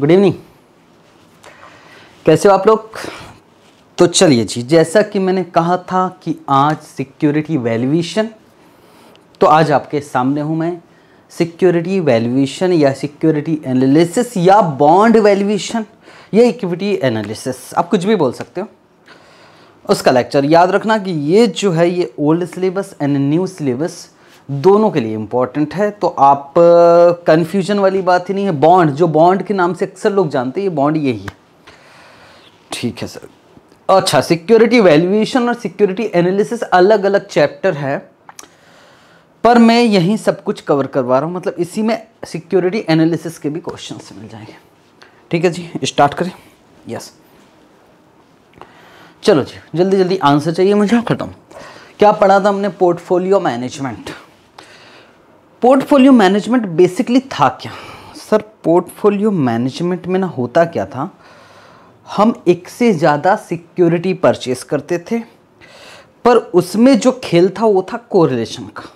Good evening कैसे हो आप लोग तो चलिए जी जैसा कि मैंने कहा था कि आज सिक्योरिटी वैल्यूएशन तो आज आपके सामने हूं मैं सिक्योरिटी वैल्यूएशन या सिक्योरिटी एनालिसिस या बॉन्ड वैल्यूएशन या इक्विटी एनालिसिस आप कुछ भी बोल सकते हो उसका लेक्चर याद रखना कि ये जो है ये old syllabus and new syllabus दोनों के लिए इंपॉर्टेंट है तो आप कन्फ्यूजन वाली बात ही नहीं है बॉन्ड जो बॉन्ड के नाम से अक्सर लोग जानते हैं ये बॉन्ड यही है ठीक है सर अच्छा सिक्योरिटी वैल्यूएशन और सिक्योरिटी एनालिसिस अलग अलग चैप्टर है पर मैं यहीं सब कुछ कवर करवा रहा हूँ मतलब इसी में सिक्योरिटी एनालिसिस के भी क्वेश्चन मिल जाएंगे ठीक है जी स्टार्ट करें यस चलो जी जल्दी जल्दी आंसर चाहिए मुझे खत्म क्या पढ़ा था हमने portfolio management portfolio management basically था क्या सर पोर्टफोलियो मैनेजमेंट में ना होता क्या था हम एक से ज़्यादा सिक्योरिटी परचेस करते थे पर उसमें जो खेल था वो था कोरिलेशन का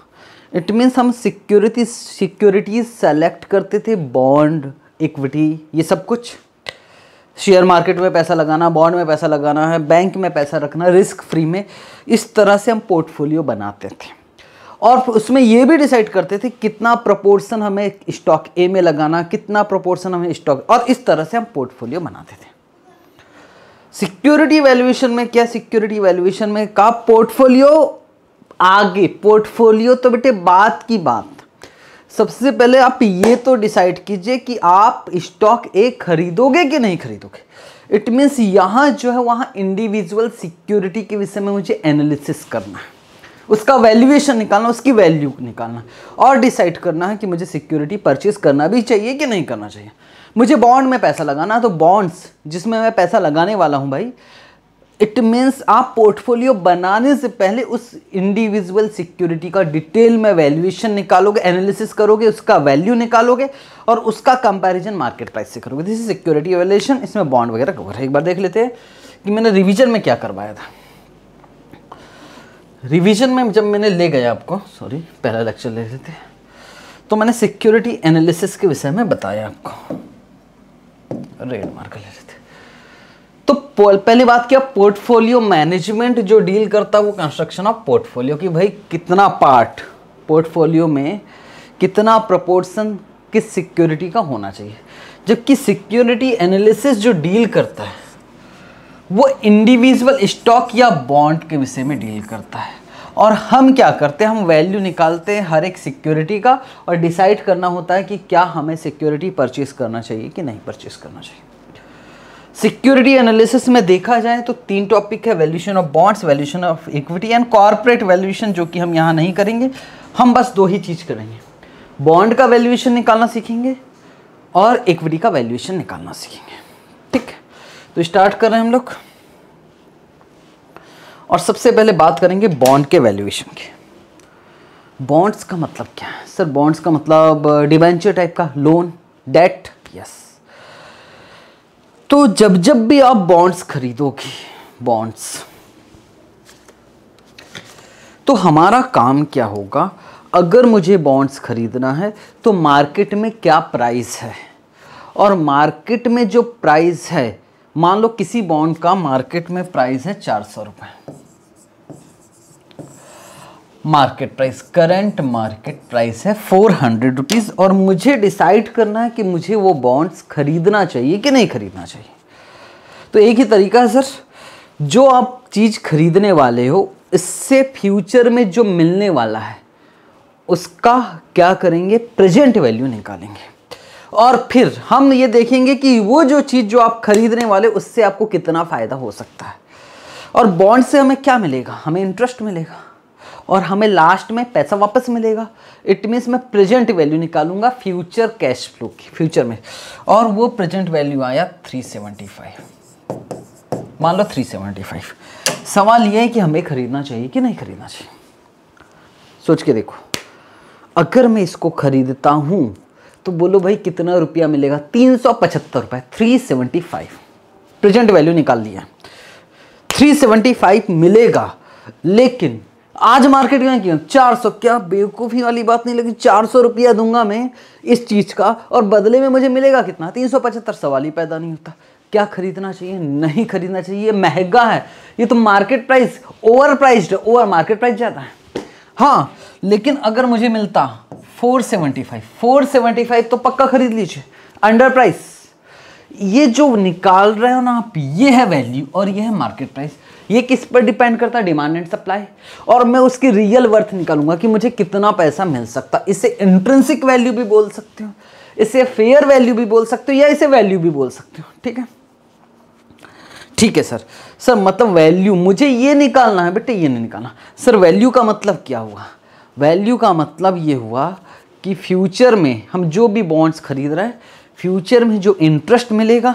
इट मीन्स हम सिक्योरिटी सिक्योरिटी सेलेक्ट करते थे बॉन्ड इक्विटी ये सब कुछ शेयर मार्केट में पैसा लगाना बॉन्ड में पैसा लगाना है बैंक में पैसा रखना रिस्क फ्री में इस तरह से हम पोर्टफोलियो बनाते थे और उसमें ये भी डिसाइड करते थे कितना प्रपोर्शन हमें स्टॉक ए में लगाना कितना प्रोपोर्शन हमें स्टॉक और इस तरह से हम पोर्टफोलियो बनाते थे सिक्योरिटी वैल्यूएशन में क्या सिक्योरिटी वैल्यूएशन में का पोर्टफोलियो आगे पोर्टफोलियो तो बेटे बात की बात सबसे पहले आप ये तो डिसाइड कीजिए कि आप स्टॉक ए खरीदोगे कि नहीं खरीदोगे इट मीन्स यहाँ जो है वहाँ इंडिविजुअल सिक्योरिटी के विषय में मुझे एनालिसिस करना है उसका वैल्यूएशन निकालना उसकी वैल्यू निकालना और डिसाइड करना है कि मुझे सिक्योरिटी परचेज करना भी चाहिए कि नहीं करना चाहिए मुझे बॉन्ड में पैसा लगाना तो बॉन्ड्स जिसमें मैं पैसा लगाने वाला हूँ भाई इट मीन्स आप पोर्टफोलियो बनाने से पहले उस इंडिविजुअल सिक्योरिटी का डिटेल में वैल्यूएशन निकालोगे एनालिसिस करोगे उसका वैल्यू निकालोगे और उसका कंपैरिजन मार्केट प्राइस से करोगे दिस इज सिक्योरिटी वैल्यूएशन इसमें बॉन्ड वगैरह कवर है एक बार देख लेते हैं कि मैंने रिवीजन में क्या करवाया था रिवीजन में जब मैंने ले गया आपको सॉरी पहला लेक्चर ले रहे थे तो मैंने सिक्योरिटी एनालिसिस के विषय में बताया आपको रेड मार्क ले रहे थे तो पहली बात क्या पोर्टफोलियो मैनेजमेंट जो डील करता है वो कंस्ट्रक्शन ऑफ पोर्टफोलियो की भाई कितना पार्ट पोर्टफोलियो में कितना प्रपोर्सन किस सिक्योरिटी का होना चाहिए जबकि सिक्योरिटी एनालिसिस जो डील करता है वो इंडिविजुअल स्टॉक या बॉन्ड के विषय में डील करता है और हम क्या करते हैं हम वैल्यू निकालते हैं हर एक सिक्योरिटी का और डिसाइड करना होता है कि क्या हमें सिक्योरिटी परचेस करना चाहिए कि नहीं परचेस करना चाहिए सिक्योरिटी एनालिसिस में देखा जाए तो तीन टॉपिक है valuation of bonds valuation of equity and corporate valuation जो कि हम यहाँ नहीं करेंगे हम बस दो ही चीज़ करेंगे बॉन्ड का वैल्यूएशन निकालना सीखेंगे और इक्विटी का वैल्यूएशन निकालना सीखेंगे ठीक है तो स्टार्ट कर रहे हैं हम लोग और सबसे पहले बात करेंगे बॉन्ड के वैल्यूएशन की बॉन्ड्स का मतलब क्या है सर बॉन्ड्स का मतलब डिवेंचर uh, टाइप का लोन डेट यस तो जब जब भी आप बॉन्ड्स खरीदोगे बॉन्ड्स तो हमारा काम क्या होगा अगर मुझे बॉन्ड्स खरीदना है तो मार्केट में क्या प्राइस है और मार्केट में जो प्राइस है मान लो किसी बॉन्ड का मार्केट में प्राइस है चार सौ रुपये market price current market price है फोर हंड्रेड रुपीज़ और मुझे डिसाइड करना है कि मुझे वो बॉन्ड्स खरीदना चाहिए कि नहीं खरीदना चाहिए तो एक ही तरीका है सर जो आप चीज़ खरीदने वाले हो इससे फ्यूचर में जो मिलने वाला है उसका क्या करेंगे प्रेजेंट वैल्यू निकालेंगे और फिर हम ये देखेंगे कि वो जो चीज़ जो आप खरीदने वाले उससे आपको कितना फ़ायदा हो सकता है और बॉन्ड से हमें क्या मिलेगा हमें इंटरेस्ट मिलेगा और हमें लास्ट में पैसा वापस मिलेगा इट मीन्स मैं प्रेजेंट वैल्यू निकालूंगा फ्यूचर कैश फ्लो की फ्यूचर में और वो प्रेजेंट वैल्यू आया 375 मान लो 375 सवाल ये है कि हमें खरीदना चाहिए कि नहीं खरीदना चाहिए सोच के देखो अगर मैं इसको खरीदता हूँ तो बोलो भाई कितना रुपया मिलेगा तीन सौ पचहत्तर रुपये three seventy five present value निकाल लिया थ्री सेवेंटी फाइव मिलेगा लेकिन आज मार्केट में क्यों चार सौ क्या बेवकूफ़ी वाली बात नहीं लगी चार सौ रुपया दूंगा मैं इस चीज़ का और बदले में मुझे मिलेगा कितना तीन सौ पचहत्तर सवाल ही पैदा नहीं होता क्या खरीदना चाहिए नहीं खरीदना चाहिए ये महंगा है ये तो market price over price over market price ज़्यादा है हाँ लेकिन अगर मुझे मिलता 475 475 तो पक्का खरीद लीजिए अंडर प्राइस ये जो निकाल रहे हो ना आप ये है वैल्यू और ये है मार्केट प्राइस ये किस पर डिपेंड करता है डिमांड एंड सप्लाई और मैं उसकी रियल वर्थ निकालूंगा कि मुझे कितना पैसा मिल सकता इसे इंट्रेंसिक वैल्यू भी बोल सकते हो इसे फेयर वैल्यू भी बोल सकते हो या इसे वैल्यू भी बोल सकते हो ठीक है ठीक है सर सर मतलब वैल्यू मुझे ये निकालना है बेटे ये नहीं निकालना सर वैल्यू का मतलब क्या हुआ वैल्यू का मतलब ये हुआ कि फ्यूचर में हम जो भी बॉन्ड्स खरीद रहे हैं फ्यूचर में जो इंटरेस्ट मिलेगा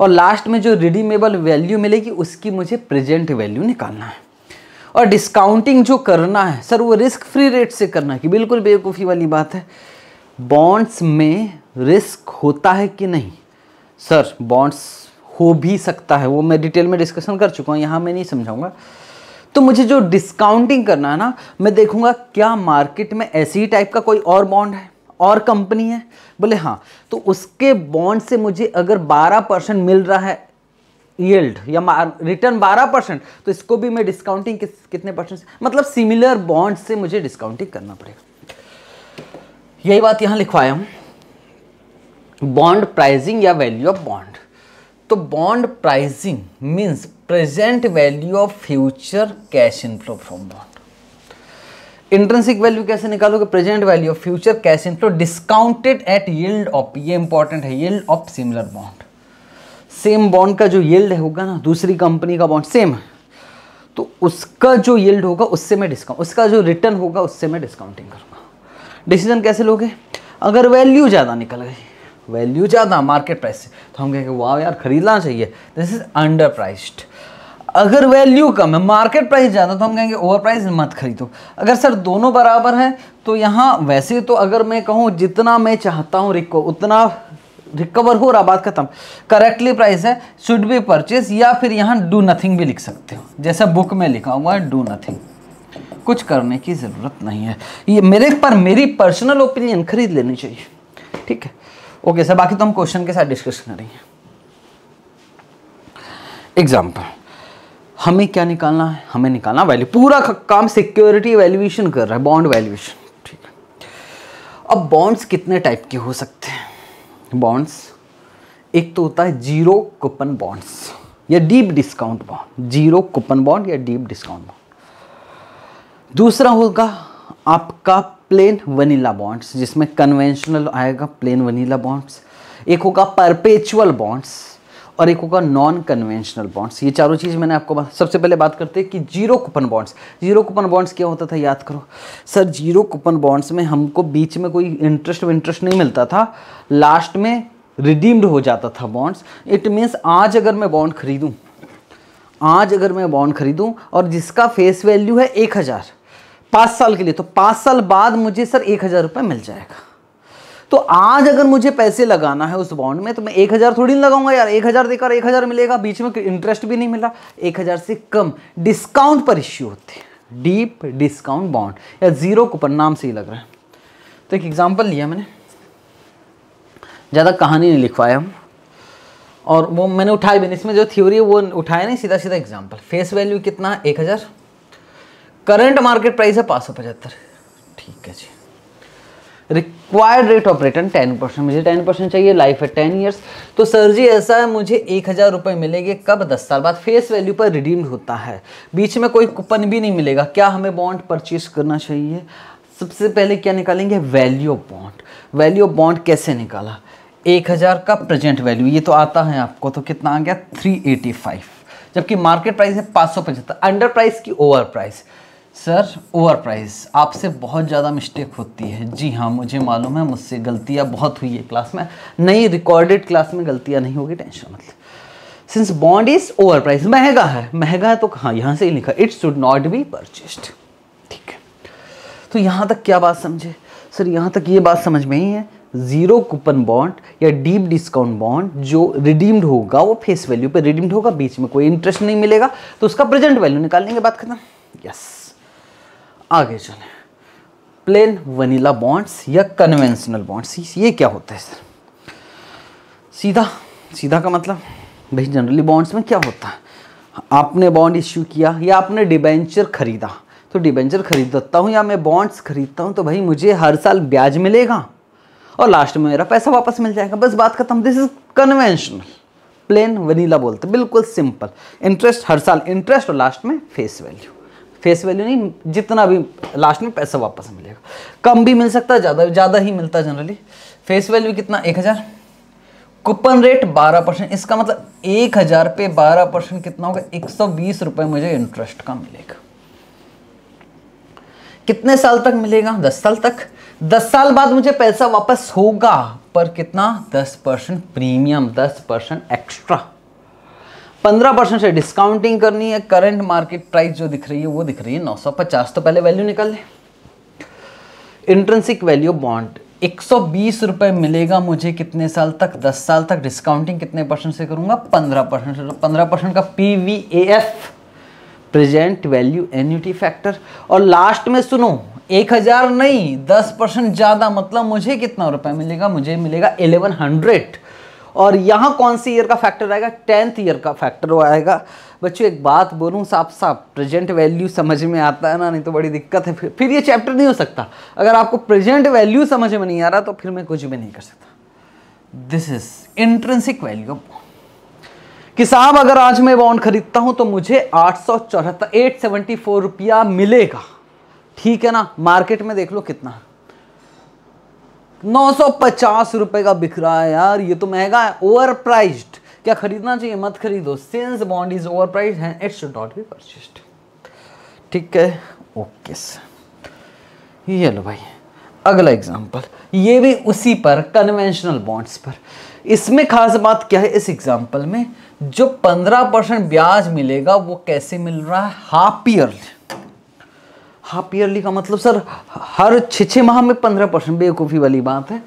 और लास्ट में जो रिडीमेबल वैल्यू मिलेगी उसकी मुझे प्रेजेंट वैल्यू निकालना है और डिस्काउंटिंग जो करना है सर वो रिस्क फ्री रेट से करना है कि बिल्कुल बेवकूफ़ी वाली बात है बॉन्ड्स में रिस्क होता है कि नहीं सर बॉन्ड्स हो भी सकता है वो मैं डिटेल में डिस्कशन कर चुका हूँ यहाँ मैं नहीं समझाऊँगा तो मुझे जो डिस्काउंटिंग करना है ना मैं देखूंगा क्या मार्केट में ऐसी टाइप का कोई और बॉन्ड है और कंपनी है बोले हाँ तो उसके बॉन्ड से मुझे अगर 12 परसेंट मिल रहा है येल्ड या रिटर्न 12 परसेंट तो इसको भी मैं डिस्काउंटिंग किस, कितने परसेंट मतलब सिमिलर बॉन्ड से मुझे डिस्काउंटिंग करना पड़ेगा यही बात यहां लिखवाया हूं बॉन्ड प्राइजिंग या वैल्यू ऑफ बॉन्ड तो bond pricing means present value of future cash inflow from bond intrinsic value कैसे निकालोगे present value of future cash inflow discounted at yield of ये इंपॉर्टेंट है yield of similar bond same bond का जो yield होगा ना दूसरी company का बॉन्ड सेम है तो उसका जो यील्ड होगा उससे मैं डिस्काउंट उसका जो रिटर्न होगा उससे मैं डिस्काउंटिंग करूँगा डिसीजन कैसे लोगे अगर वैल्यू ज़्यादा निकल गई वैल्यू ज़्यादा मार्केट प्राइस से तो हम कहेंगे वाह यार खरीदना चाहिए दिस इज़ अंडर प्राइस्ड अगर वैल्यू कम है मार्केट प्राइस ज़्यादा तो हम कहेंगे ओवर प्राइस मत खरीदो अगर सर दोनों बराबर हैं तो यहाँ वैसे तो अगर मैं कहूँ जितना मैं चाहता हूँ रिको उतना रिकवर हो रहा बात खत्म करेक्टली प्राइस है शुड बी परचेज या फिर यहाँ डू नथिंग भी लिख सकते हो जैसे बुक में लिखा हुआ है डू नथिंग कुछ करने की ज़रूरत नहीं है ये मेरे पर मेरी पर्सनल ओपिनियन खरीद लेनी चाहिए ठीक है ओके सर बाकी तो हम क्वेश्चन के साथ डिस्कस करेंगे एग्जाम्पल हमें क्या निकालना है हमें निकालना वैल्यू पूरा काम सिक्योरिटी वैल्यूएशन कर रहा है बॉन्ड वैल्यूएशन ठीक है अब बॉन्ड्स कितने टाइप के हो सकते हैं बॉन्ड्स एक तो होता है जीरो कूपन बॉन्ड्स या deep discount bond zero coupon bond या डीप डिस्काउंट बॉन्ड दूसरा होगा आपका प्लेन वनीला बॉन्ड्स जिसमें कन्वेंशनल आएगा प्लेन वनीला बॉन्ड्स एक होगा परपेचुअल बॉन्ड्स और एक होगा नॉन कन्वेंशनल बॉन्ड्स ये चारों चीज़ मैंने आपको सबसे पहले बात करते हैं कि zero coupon bonds zero coupon bonds क्या होता था याद करो सर जीरो कूपन बॉन्ड्स में हमको बीच में कोई इंटरेस्ट विंटरेस्ट नहीं मिलता था लास्ट में रिडीम्ड हो जाता था बॉन्ड्स इट मीन्स आज अगर मैं बॉन्ड खरीदूँ आज अगर मैं बॉन्ड खरीदूँ और जिसका फेस वैल्यू है एक हज़ार पाँच साल के लिए तो पाँच साल बाद मुझे सर एक हज़ार रुपये मिल जाएगा तो आज अगर मुझे पैसे लगाना है उस बॉन्ड में तो मैं एक हज़ार थोड़ी नहीं लगाऊंगा यार एक हज़ार देकर एक हज़ार मिलेगा बीच में इंटरेस्ट भी नहीं मिला एक हज़ार से कम डिस्काउंट पर इश्यू होते हैं डीप डिस्काउंट बॉन्ड या जीरो कूपन नाम से ही लग रहा है तो एक एग्जाम्पल लिया मैंने ज़्यादा कहानी नहीं लिखवाया हम और वो मैंने उठाई भी नहीं इसमें जो थ्योरी है वो उठाया नहीं सीधा सीधा एग्जाम्पल फेस वैल्यू कितना है एक हज़ार करंट मार्केट प्राइस है पाँच सौ पचहत्तर ठीक है जी required rate of return ten percent मुझे टेन परसेंट चाहिए लाइफ है टेन ईयर्स तो सर जी ऐसा है मुझे एक हज़ार रुपये मिलेंगे कब दस साल बाद फेस वैल्यू पर रिडीम होता है बीच में कोई कूपन भी नहीं मिलेगा क्या हमें बॉन्ड परचेज करना चाहिए सबसे पहले क्या निकालेंगे value of bond value of bond कैसे निकाला एक हज़ार का प्रेजेंट वैल्यू ये तो आता है आपको तो कितना आ गया थ्री एटी फाइव जबकि मार्केट प्राइस है पाँच सौ पचहत्तर अंडर प्राइस की over price sir over price आपसे बहुत ज़्यादा मिस्टेक होती है जी हाँ मुझे मालूम है मुझसे गलतियाँ बहुत हुई है क्लास में नई रिकॉर्डेड क्लास में गलतियाँ नहीं होगी टेंशन मतलब since bond is over price महंगा है महंगा है तो कहाँ यहाँ से ही लिखा it should not be purchased ठीक है तो यहाँ तक क्या बात समझे सर यहाँ तक ये बात समझ में ही है ज़ीरो कूपन बॉन्ड या डीप डिस्काउंट बॉन्ड जो रिडीम्ड होगा वो फेस वैल्यू पे रिडीम्ड होगा बीच में कोई इंटरेस्ट नहीं मिलेगा तो उसका प्रेजेंट वैल्यू निकालने लेंगे बात खत्म यस आगे चलें प्लेन वनीला बॉन्ड्स या कन्वेंशनल बॉन्ड्स ये क्या होता है सर सीधा सीधा का मतलब भाई जनरली बॉन्ड्स में क्या होता है आपने बॉन्ड इश्यू किया या आपने डिबेंचर खरीदा तो डिबेंचर खरीदता हूँ या मैं बॉन्ड्स खरीदता हूँ तो भाई मुझे हर साल ब्याज मिलेगा और लास्ट में मेरा पैसा वापस मिल जाएगा बस बात खत्म this is conventional plain vanilla बोलते बिल्कुल सिंपल इंटरेस्ट हर साल इंटरेस्ट और लास्ट में फेस वैल्यू फेस वैल्यू नहीं जितना भी लास्ट में पैसा वापस मिलेगा कम भी मिल सकता है ज़्यादा ज़्यादा ही मिलता है जनरली फेस वैल्यू कितना एक हज़ार कूपन रेट बारह परसेंट इसका मतलब एक हज़ार पे बारह परसेंट कितना होगा एक सौ बीस रुपये मुझे इंटरेस्ट का मिलेगा कितने साल तक मिलेगा दस साल तक दस साल बाद मुझे पैसा वापस होगा पर कितना दस परसेंट प्रीमियम दस परसेंट एक्स्ट्रा पंद्रह परसेंट से डिस्काउंटिंग करनी है करंट मार्केट प्राइस जो दिख रही है वो दिख रही है 950 तो पहले वैल्यू निकाल ले इंट्रेंसिक वैल्यू बॉन्ड एक रुपए मिलेगा मुझे कितने साल तक 10 साल तक डिस्काउंटिंग कितने परसेंट से करूंगा 15 परसेंट से पंद्रह परसेंट का P V A F present value annuity factor और लास्ट में सुनो एक हज़ार नहीं दस परसेंट ज़्यादा मतलब मुझे कितना रुपए मिलेगा मुझे मिलेगा एलेवन हंड्रेड और यहाँ कौन सी ईयर का फैक्टर आएगा टेंथ ईयर का फैक्टर आएगा बच्चों एक बात बोलूँ साफ साफ प्रेजेंट वैल्यू समझ में आता है ना नहीं तो बड़ी दिक्कत है फिर फिर ये चैप्टर नहीं हो सकता अगर आपको प्रेजेंट वैल्यू समझ में नहीं आ रहा तो फिर मैं कुछ भी नहीं कर सकता दिस इज इंट्रेंसिक वैल्यू कि साहब अगर आज मैं बॉन्ड खरीदता हूं तो मुझे आठ सौ चौहत्तर एट सेवेंटी फोर रुपया मिलेगा ठीक है ना मार्केट में देख लो कितना नौ सौ पचास रुपए का बिक रहा है यार ये तो महंगा है ओवर प्राइज्ड क्या खरीदना चाहिए मत खरीदो since bond is overpriced and it's not be purchased ठीक है ओके सर ये लो भाई अगला एग्जाम्पल ये भी उसी पर कन्वेंशनल बॉन्ड्स पर इसमें खास बात क्या है इस एग्जाम्पल में जो पंद्रह परसेंट ब्याज मिलेगा वो कैसे मिल रहा है हाफ ईयरली हाफ ईयरली का मतलब सर हर छ छः माह में पंद्रह परसेंट बेवकूफ़ी वाली बात है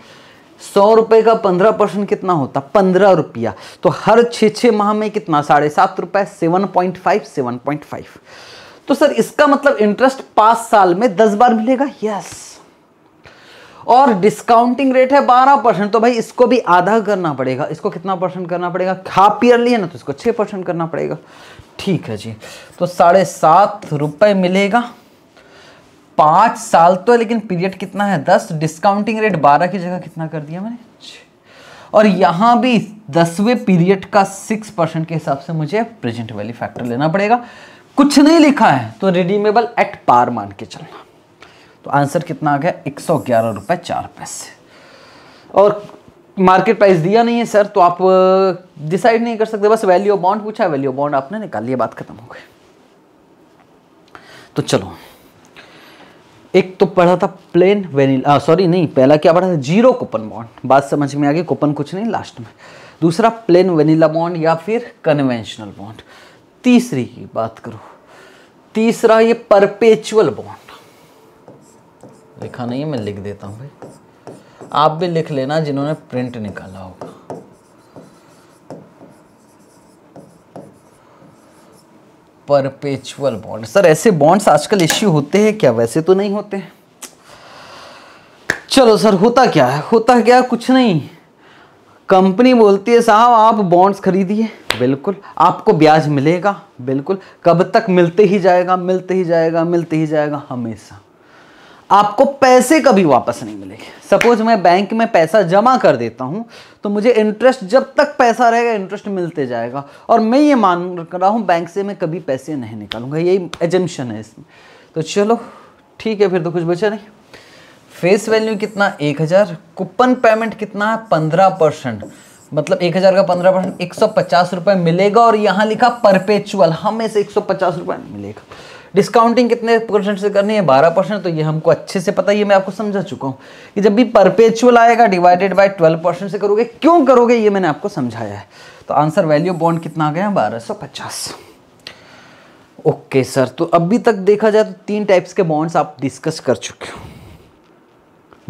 सौ रुपये का पंद्रह परसेंट कितना होता पंद्रह रुपया तो हर छः छः माह में कितना साढ़े सात रुपये seven point five seven point five तो सर इसका मतलब इंटरेस्ट पाँच साल में दस बार मिलेगा यस और डिस्काउंटिंग रेट है बारह परसेंट तो भाई इसको भी आधा करना पड़ेगा इसको कितना परसेंट करना पड़ेगा हाफ ईयरली है ना तो इसको छः परसेंट करना पड़ेगा ठीक है जी तो साढ़े सात रुपये मिलेगा पाँच साल तो है लेकिन पीरियड कितना है दस डिस्काउंटिंग रेट बारह की जगह कितना कर दिया मैंने और यहां भी दसवें पीरियड का सिक्स परसेंट के हिसाब से मुझे प्रेजेंट वैल्यू फैक्टर लेना पड़ेगा कुछ नहीं लिखा है तो रिडीमेबल एट पार मान के चलना तो आंसर कितना आ गया एक सौ ग्यारह रुपए चार पैसे और मार्केट प्राइस दिया नहीं है सर तो आप डिसाइड नहीं कर सकते बस वैल्यू बॉन्ड पूछा वैल्यू बॉन्ड आपने निकाल लिया बात खत्म हो गई तो चलो एक तो पढ़ा था प्लेन वेनिला सॉरी नहीं पहला क्या पढ़ा था जीरो कूपन बॉन्ड बात समझ में आ गई कूपन कुछ नहीं लास्ट में दूसरा प्लेन वेनिला बॉन्ड या फिर कन्वेंशनल बॉन्ड तीसरी की बात करो तीसरा ये परपेचुअल बॉन्ड लिखा नहीं है मैं लिख देता हूँ भाई आप भी लिख लेना जिन्होंने प्रिंट निकाला होगा परपेचुअल बॉन्ड सर ऐसे बॉन्ड्स आजकल इश्यू होते हैं क्या वैसे तो नहीं होते चलो सर होता क्या है होता क्या कुछ नहीं कंपनी बोलती है साहब आप बॉन्ड्स खरीदिए बिल्कुल आपको ब्याज मिलेगा बिल्कुल कब तक मिलते ही जाएगा मिलते ही जाएगा मिलते ही जाएगा हमेशा आपको पैसे कभी वापस नहीं मिलेंगे सपोज मैं बैंक में पैसा जमा कर देता हूँ तो मुझे इंटरेस्ट जब तक पैसा रहेगा इंटरेस्ट मिलते जाएगा और मैं ये मान रहा हूँ बैंक से मैं कभी पैसे नहीं निकालूंगा यही एजेंशन है इसमें तो चलो ठीक है फिर तो कुछ बचा नहीं फेस वैल्यू कितना एक हज़ार कूपन पेमेंट कितना है पंद्रह परसेंट मतलब एक हज़ार का पंद्रह परसेंट एक सौ पचास रुपये मिलेगा और यहाँ लिखा परपेचुअल हमें से एक सौ पचास रुपये मिलेगा डिस्काउंटिंग कितने परसेंट से करनी है बारह परसेंट तो ये हमको अच्छे से पता ही है मैं आपको समझा चुका हूँ कि जब भी परपेचुअल आएगा डिवाइडेड बाई ट्वेल्व परसेंट से करोगे क्यों करोगे ये मैंने आपको समझाया है तो आंसर वैल्यू बॉन्ड कितना आ गया बारह सौ पचास ओके सर तो अभी तक देखा जाए तो तीन टाइप्स के बॉन्ड्स आप डिस्कस कर चुके हो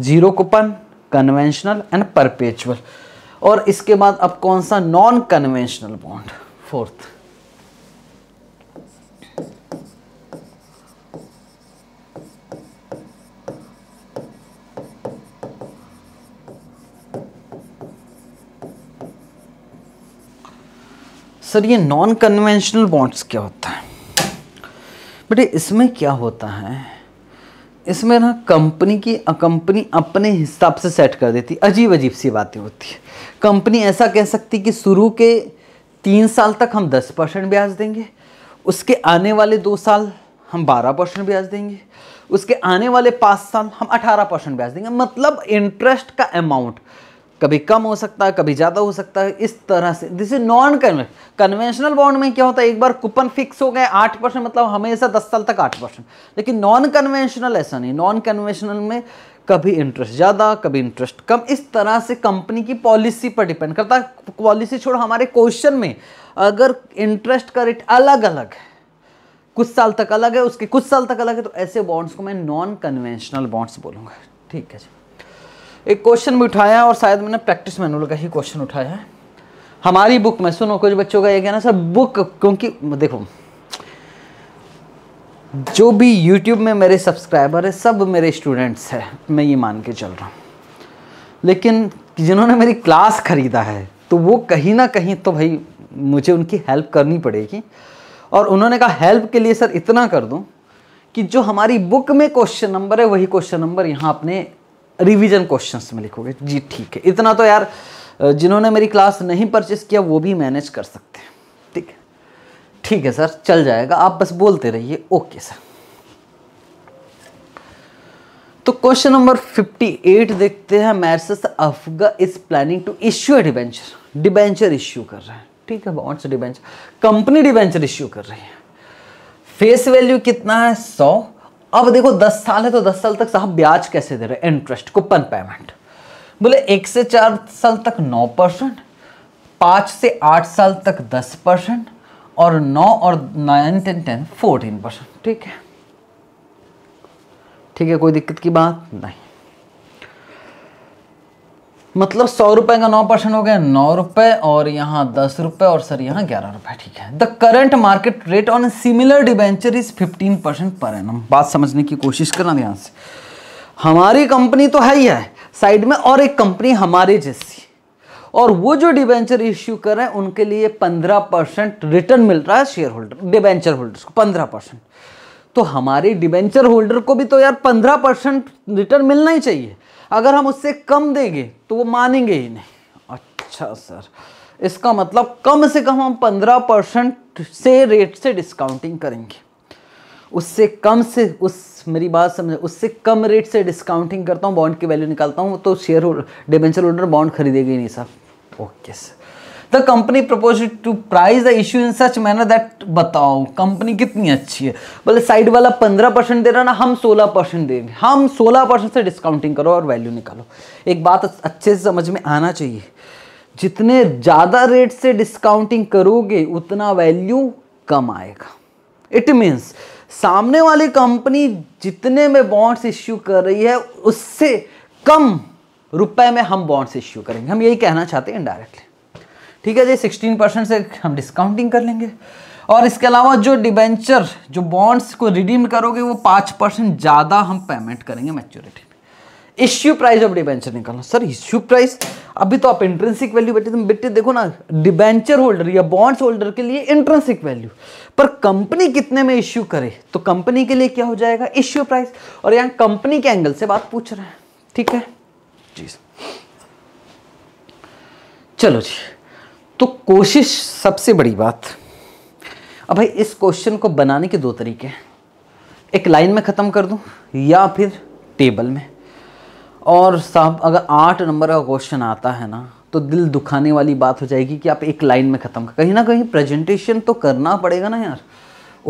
zero coupon conventional and perpetual और इसके बाद अब कौन सा non conventional bond fourth sir ये नॉन कन्वेंशनल बॉन्ड्स क्या होता है बेटे इसमें क्या होता है इसमें ना कंपनी की कंपनी अपने हिसाब से सेट कर देती अजीब अजीब सी बातें होती है कंपनी ऐसा कह सकती कि शुरू के तीन साल तक हम दस परसेंट ब्याज देंगे उसके आने वाले दो साल हम बारह परसेंट ब्याज देंगे उसके आने वाले पाँच साल हम अठारह परसेंट ब्याज देंगे मतलब इंटरेस्ट का अमाउंट कभी कम हो सकता है कभी ज़्यादा हो सकता है इस तरह से this is non conventional bond में क्या होता है एक बार कूपन फिक्स हो गए आठ परसेंट मतलब हमेशा दस साल तक आठ परसेंट लेकिन नॉन कन्वेंशनल ऐसा नहीं नॉन कन्वेंशनल में कभी इंटरेस्ट ज़्यादा कभी इंटरेस्ट कम इस तरह से कंपनी की पॉलिसी पर डिपेंड करता है पॉलिसी छोड़ हमारे क्वेश्चन में अगर इंटरेस्ट का रेट अलग अलग है कुछ साल तक अलग है उसके कुछ साल तक अलग है तो ऐसे बॉन्ड्स को मैं नॉन कन्वेंशनल बॉन्ड्स बोलूँगा ठीक है जी एक क्वेश्चन भी उठाया और शायद मैंने प्रैक्टिस मैनुअल का ही क्वेश्चन उठाया है हमारी बुक में सुनो कुछ बच्चों का ये कहना सर बुक क्योंकि देखो जो भी यूट्यूब में मेरे सब्सक्राइबर है सब मेरे स्टूडेंट्स हैं मैं ये मान के चल रहा हूँ लेकिन जिन्होंने मेरी क्लास ख़रीदा है तो वो कहीं ना कहीं तो भाई मुझे उनकी हेल्प करनी पड़ेगी और उन्होंने कहा हेल्प के लिए सर इतना कर दूँ कि जो हमारी बुक में क्वेश्चन नंबर है वही क्वेश्चन नंबर यहाँ अपने रिवीजन क्वेश्चंस में लिखोगे जी ठीक है इतना तो यार जिन्होंने मेरी क्लास नहीं परचेस किया वो भी मैनेज कर सकते हैं ठीक है ठीक है सर चल जाएगा आप बस बोलते रहिए ओके सर तो क्वेश्चन नंबर 58 देखते हैं मैरसस अफगा is planning to issue a debenture debenture issue कर रहे हैं ठीक है bonds debenture company debenture issue कर रही है फेस वैल्यू कितना है सौ अब देखो दस साल है तो दस साल तक साहब ब्याज कैसे दे रहे इंटरेस्ट कूपन पेमेंट बोले एक से चार साल तक नौ परसेंट पाँच से आठ साल तक दस परसेंट और नौ और nine ten ten fourteen percent ठीक है ठीक है कोई दिक्कत की बात नहीं मतलब सौ रुपए का नौ परसेंट हो गया नौ रुपए और यहाँ दस रुपए और सर यहाँ ग्यारह रुपए ठीक है the current market rate on similar debenture is fifteen percent पर एनम बात समझने की कोशिश करना ध्यान से हमारी कंपनी तो है ही है साइड में और एक कंपनी हमारे जैसी और वो जो डिबेंचर इश्यू कर रहे हैं उनके लिए पंद्रह परसेंट रिटर्न मिल रहा है शेयर होल्डर डिबेंचर होल्डर्स को पंद्रह परसेंट तो हमारे डिबेंचर होल्डर को भी तो यार पंद्रह परसेंट रिटर्न मिलना ही चाहिए अगर हम उससे कम देंगे तो वो मानेंगे ही नहीं अच्छा सर इसका मतलब कम से कम हम पंद्रह परसेंट से रेट से डिस्काउंटिंग करेंगे उससे कम से उस मेरी बात समझ उससे कम रेट से डिस्काउंटिंग करता हूँ बॉन्ड की वैल्यू निकालता हूँ तो share holder debenture holder bond खरीदेगी ही नहीं sir okay sir the company propose to price the issue in such manner that बताओ कंपनी कितनी अच्छी है बोले साइड वाला पंद्रह परसेंट दे रहा ना हम सोलह परसेंट देंगे हम सोलह परसेंट से डिस्काउंटिंग करो और वैल्यू निकालो एक बात अच्छे से समझ में आना चाहिए जितने ज़्यादा रेट से डिस्काउंटिंग करोगे उतना वैल्यू कम आएगा इट मीन्स सामने वाली कंपनी जितने में बॉन्ड्स इश्यू कर रही है उससे कम रुपए में हम बॉन्ड्स इश्यू करेंगे हम यही कहना चाहते हैं इनडायरेक्टली ठीक है जी सिक्सटीन परसेंट से हम डिस्काउंटिंग कर लेंगे और इसके अलावा जो डिबेंचर जो बॉन्ड्स को रिडीम करोगे वो पाँच परसेंट ज़्यादा हम पेमेंट करेंगे मैच्योरिटी में इश्यू प्राइस ऑफ डिबेंचर निकालना सर इश्यू प्राइस अभी तो आप इंट्रेंसिक वैल्यू बैठे तुम बेटे देखो ना डिबेंचर होल्डर या बॉन्ड्स होल्डर के लिए इंट्रेंसिक वैल्यू पर कंपनी कितने में इश्यू करे तो कंपनी के लिए क्या हो जाएगा इश्यू प्राइस और यहाँ कंपनी के एंगल से बात पूछ रहे हैं ठीक है जी चलो जी तो कोशिश सबसे बड़ी बात अब भाई इस क्वेश्चन को बनाने के दो तरीके हैं एक लाइन में ख़त्म कर दूं या फिर टेबल में और साहब अगर आठ नंबर का क्वेश्चन आता है ना तो दिल दुखाने वाली बात हो जाएगी कि आप एक लाइन में ख़त्म कहीं ना कहीं प्रेजेंटेशन तो करना पड़ेगा ना यार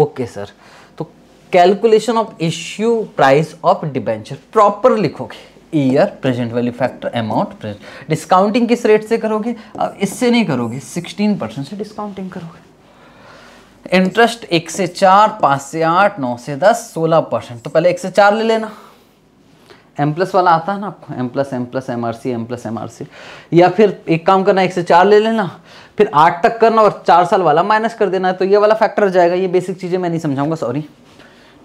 ओके सर तो calculation of issue price of debenture proper लिखोगे year present value factor amount present discounting किस रेट से करोगे अब इससे नहीं करोगे सिक्सटीन परसेंट से डिस्काउंटिंग करोगे इंटरेस्ट एक से चार पाँच से आठ नौ से दस सोलह परसेंट तो पहले एक से चार ले लेना एम प्लस वाला आता है ना आपको M plus M plus M R C M plus M R C या फिर एक काम करना एक से चार ले लेना फिर आठ तक करना और चार साल वाला माइनस कर देना तो ये वाला फैक्टर जाएगा ये बेसिक चीज़ें मैं नहीं समझाऊंगा सॉरी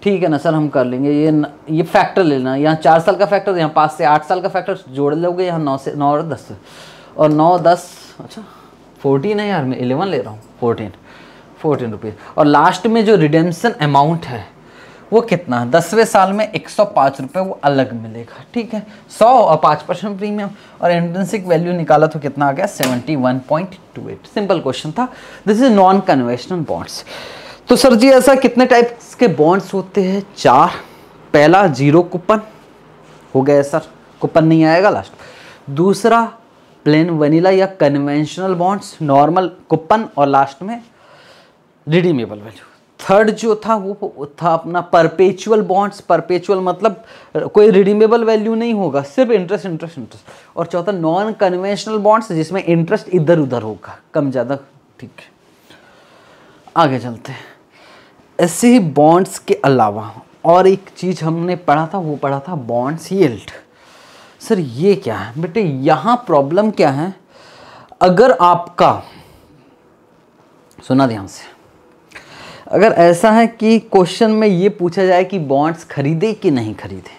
ठीक है ना सर हम कर लेंगे ये न, ये फैक्टर लेना यहाँ चार साल का फैक्टर यहाँ पाँच से आठ साल का फैक्टर जोड़ लोगे यहाँ नौ से नौ और दस और नौ दस अच्छा फोर्टीन है यार मैं इलेवन ले रहा हूँ फोर्टीन फोर्टीन रुपीज़ और लास्ट में जो रिडेम्सन अमाउंट है वो कितना है दसवें साल में एक सौ पाँच रुपये वो अलग मिलेगा ठीक है सौ और पाँच परसेंट प्रीमियम और एंट्रेंसिक वैल्यू निकाला तो कितना आ गया seventy one point two eight simple question था this is non conventional bonds तो सर जी ऐसा कितने टाइप्स के बॉन्ड्स होते हैं चार पहला जीरो कुपन हो गया सर कुपन नहीं आएगा लास्ट दूसरा प्लेन वनीला या कन्वेंशनल बॉन्ड्स नॉर्मल कुपन और लास्ट में रिडीमेबल वैल्यू थर्ड जो था वो था अपना परपेचुअल बॉन्ड्स परपेचुअल मतलब कोई रिडीमेबल वैल्यू नहीं होगा सिर्फ इंटरेस्ट इंटरेस्ट इंटरेस्ट और चौथा नॉन कन्वेंशनल बॉन्ड्स जिसमें इंटरेस्ट इधर उधर होगा कम ज़्यादा ठीक है आगे चलते हैं ऐसे ही बॉन्ड्स के अलावा और एक चीज़ हमने पढ़ा था वो पढ़ा था बॉन्ड्स यील्ड सर ये क्या है बेटे यहाँ प्रॉब्लम क्या है अगर आपका सुना ध्यान से अगर ऐसा है कि क्वेश्चन में ये पूछा जाए कि बॉन्ड्स खरीदे कि नहीं खरीदे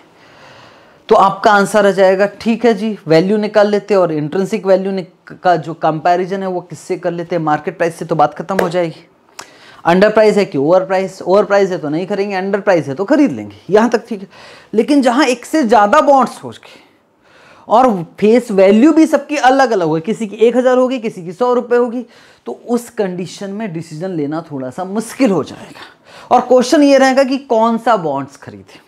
तो आपका आंसर आ जाएगा ठीक है जी वैल्यू निकाल लेते और इंट्रेंसिक वैल्यू का जो कंपैरिजन है वो किससे कर लेते हैं मार्केट प्राइस से तो बात खत्म हो जाएगी अंडर प्राइस है कि ओवर प्राइस ओवर प्राइस है तो नहीं खरीदेंगे अंडर प्राइस है तो खरीद लेंगे यहाँ तक ठीक है लेकिन जहाँ एक से ज़्यादा बॉन्ड्स हो के और फेस वैल्यू भी सबकी अलग अलग होगी किसी की एक हज़ार होगी किसी की सौ रुपये होगी तो उस कंडीशन में डिसीजन लेना थोड़ा सा मुश्किल हो जाएगा और क्वेश्चन ये रहेगा कि कौन सा बॉन्ड्स खरीदें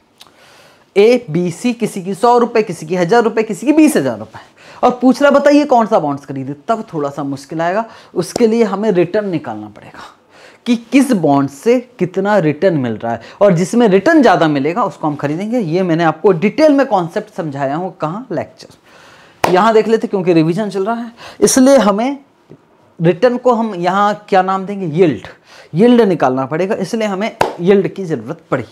ए बी सी किसी की सौ रुपये किसी की हज़ार रुपये किसी की बीस हज़ार रुपये और पूछ रहा बताइए कौन सा बॉन्ड्स खरीदे तब थोड़ा सा मुश्किल आएगा उसके लिए हमें रिटर्न निकालना पड़ेगा कि किस बॉन्ड से कितना रिटर्न मिल रहा है और जिसमें रिटर्न ज़्यादा मिलेगा उसको हम खरीदेंगे ये मैंने आपको डिटेल में कॉन्सेप्ट समझाया हूँ कहाँ लेक्चर यहाँ देख लेते क्योंकि रिविजन चल रहा है इसलिए हमें रिटर्न को हम यहाँ क्या नाम देंगे यल्ड यल्ड निकालना पड़ेगा इसलिए हमें यल्ड की ज़रूरत पड़ी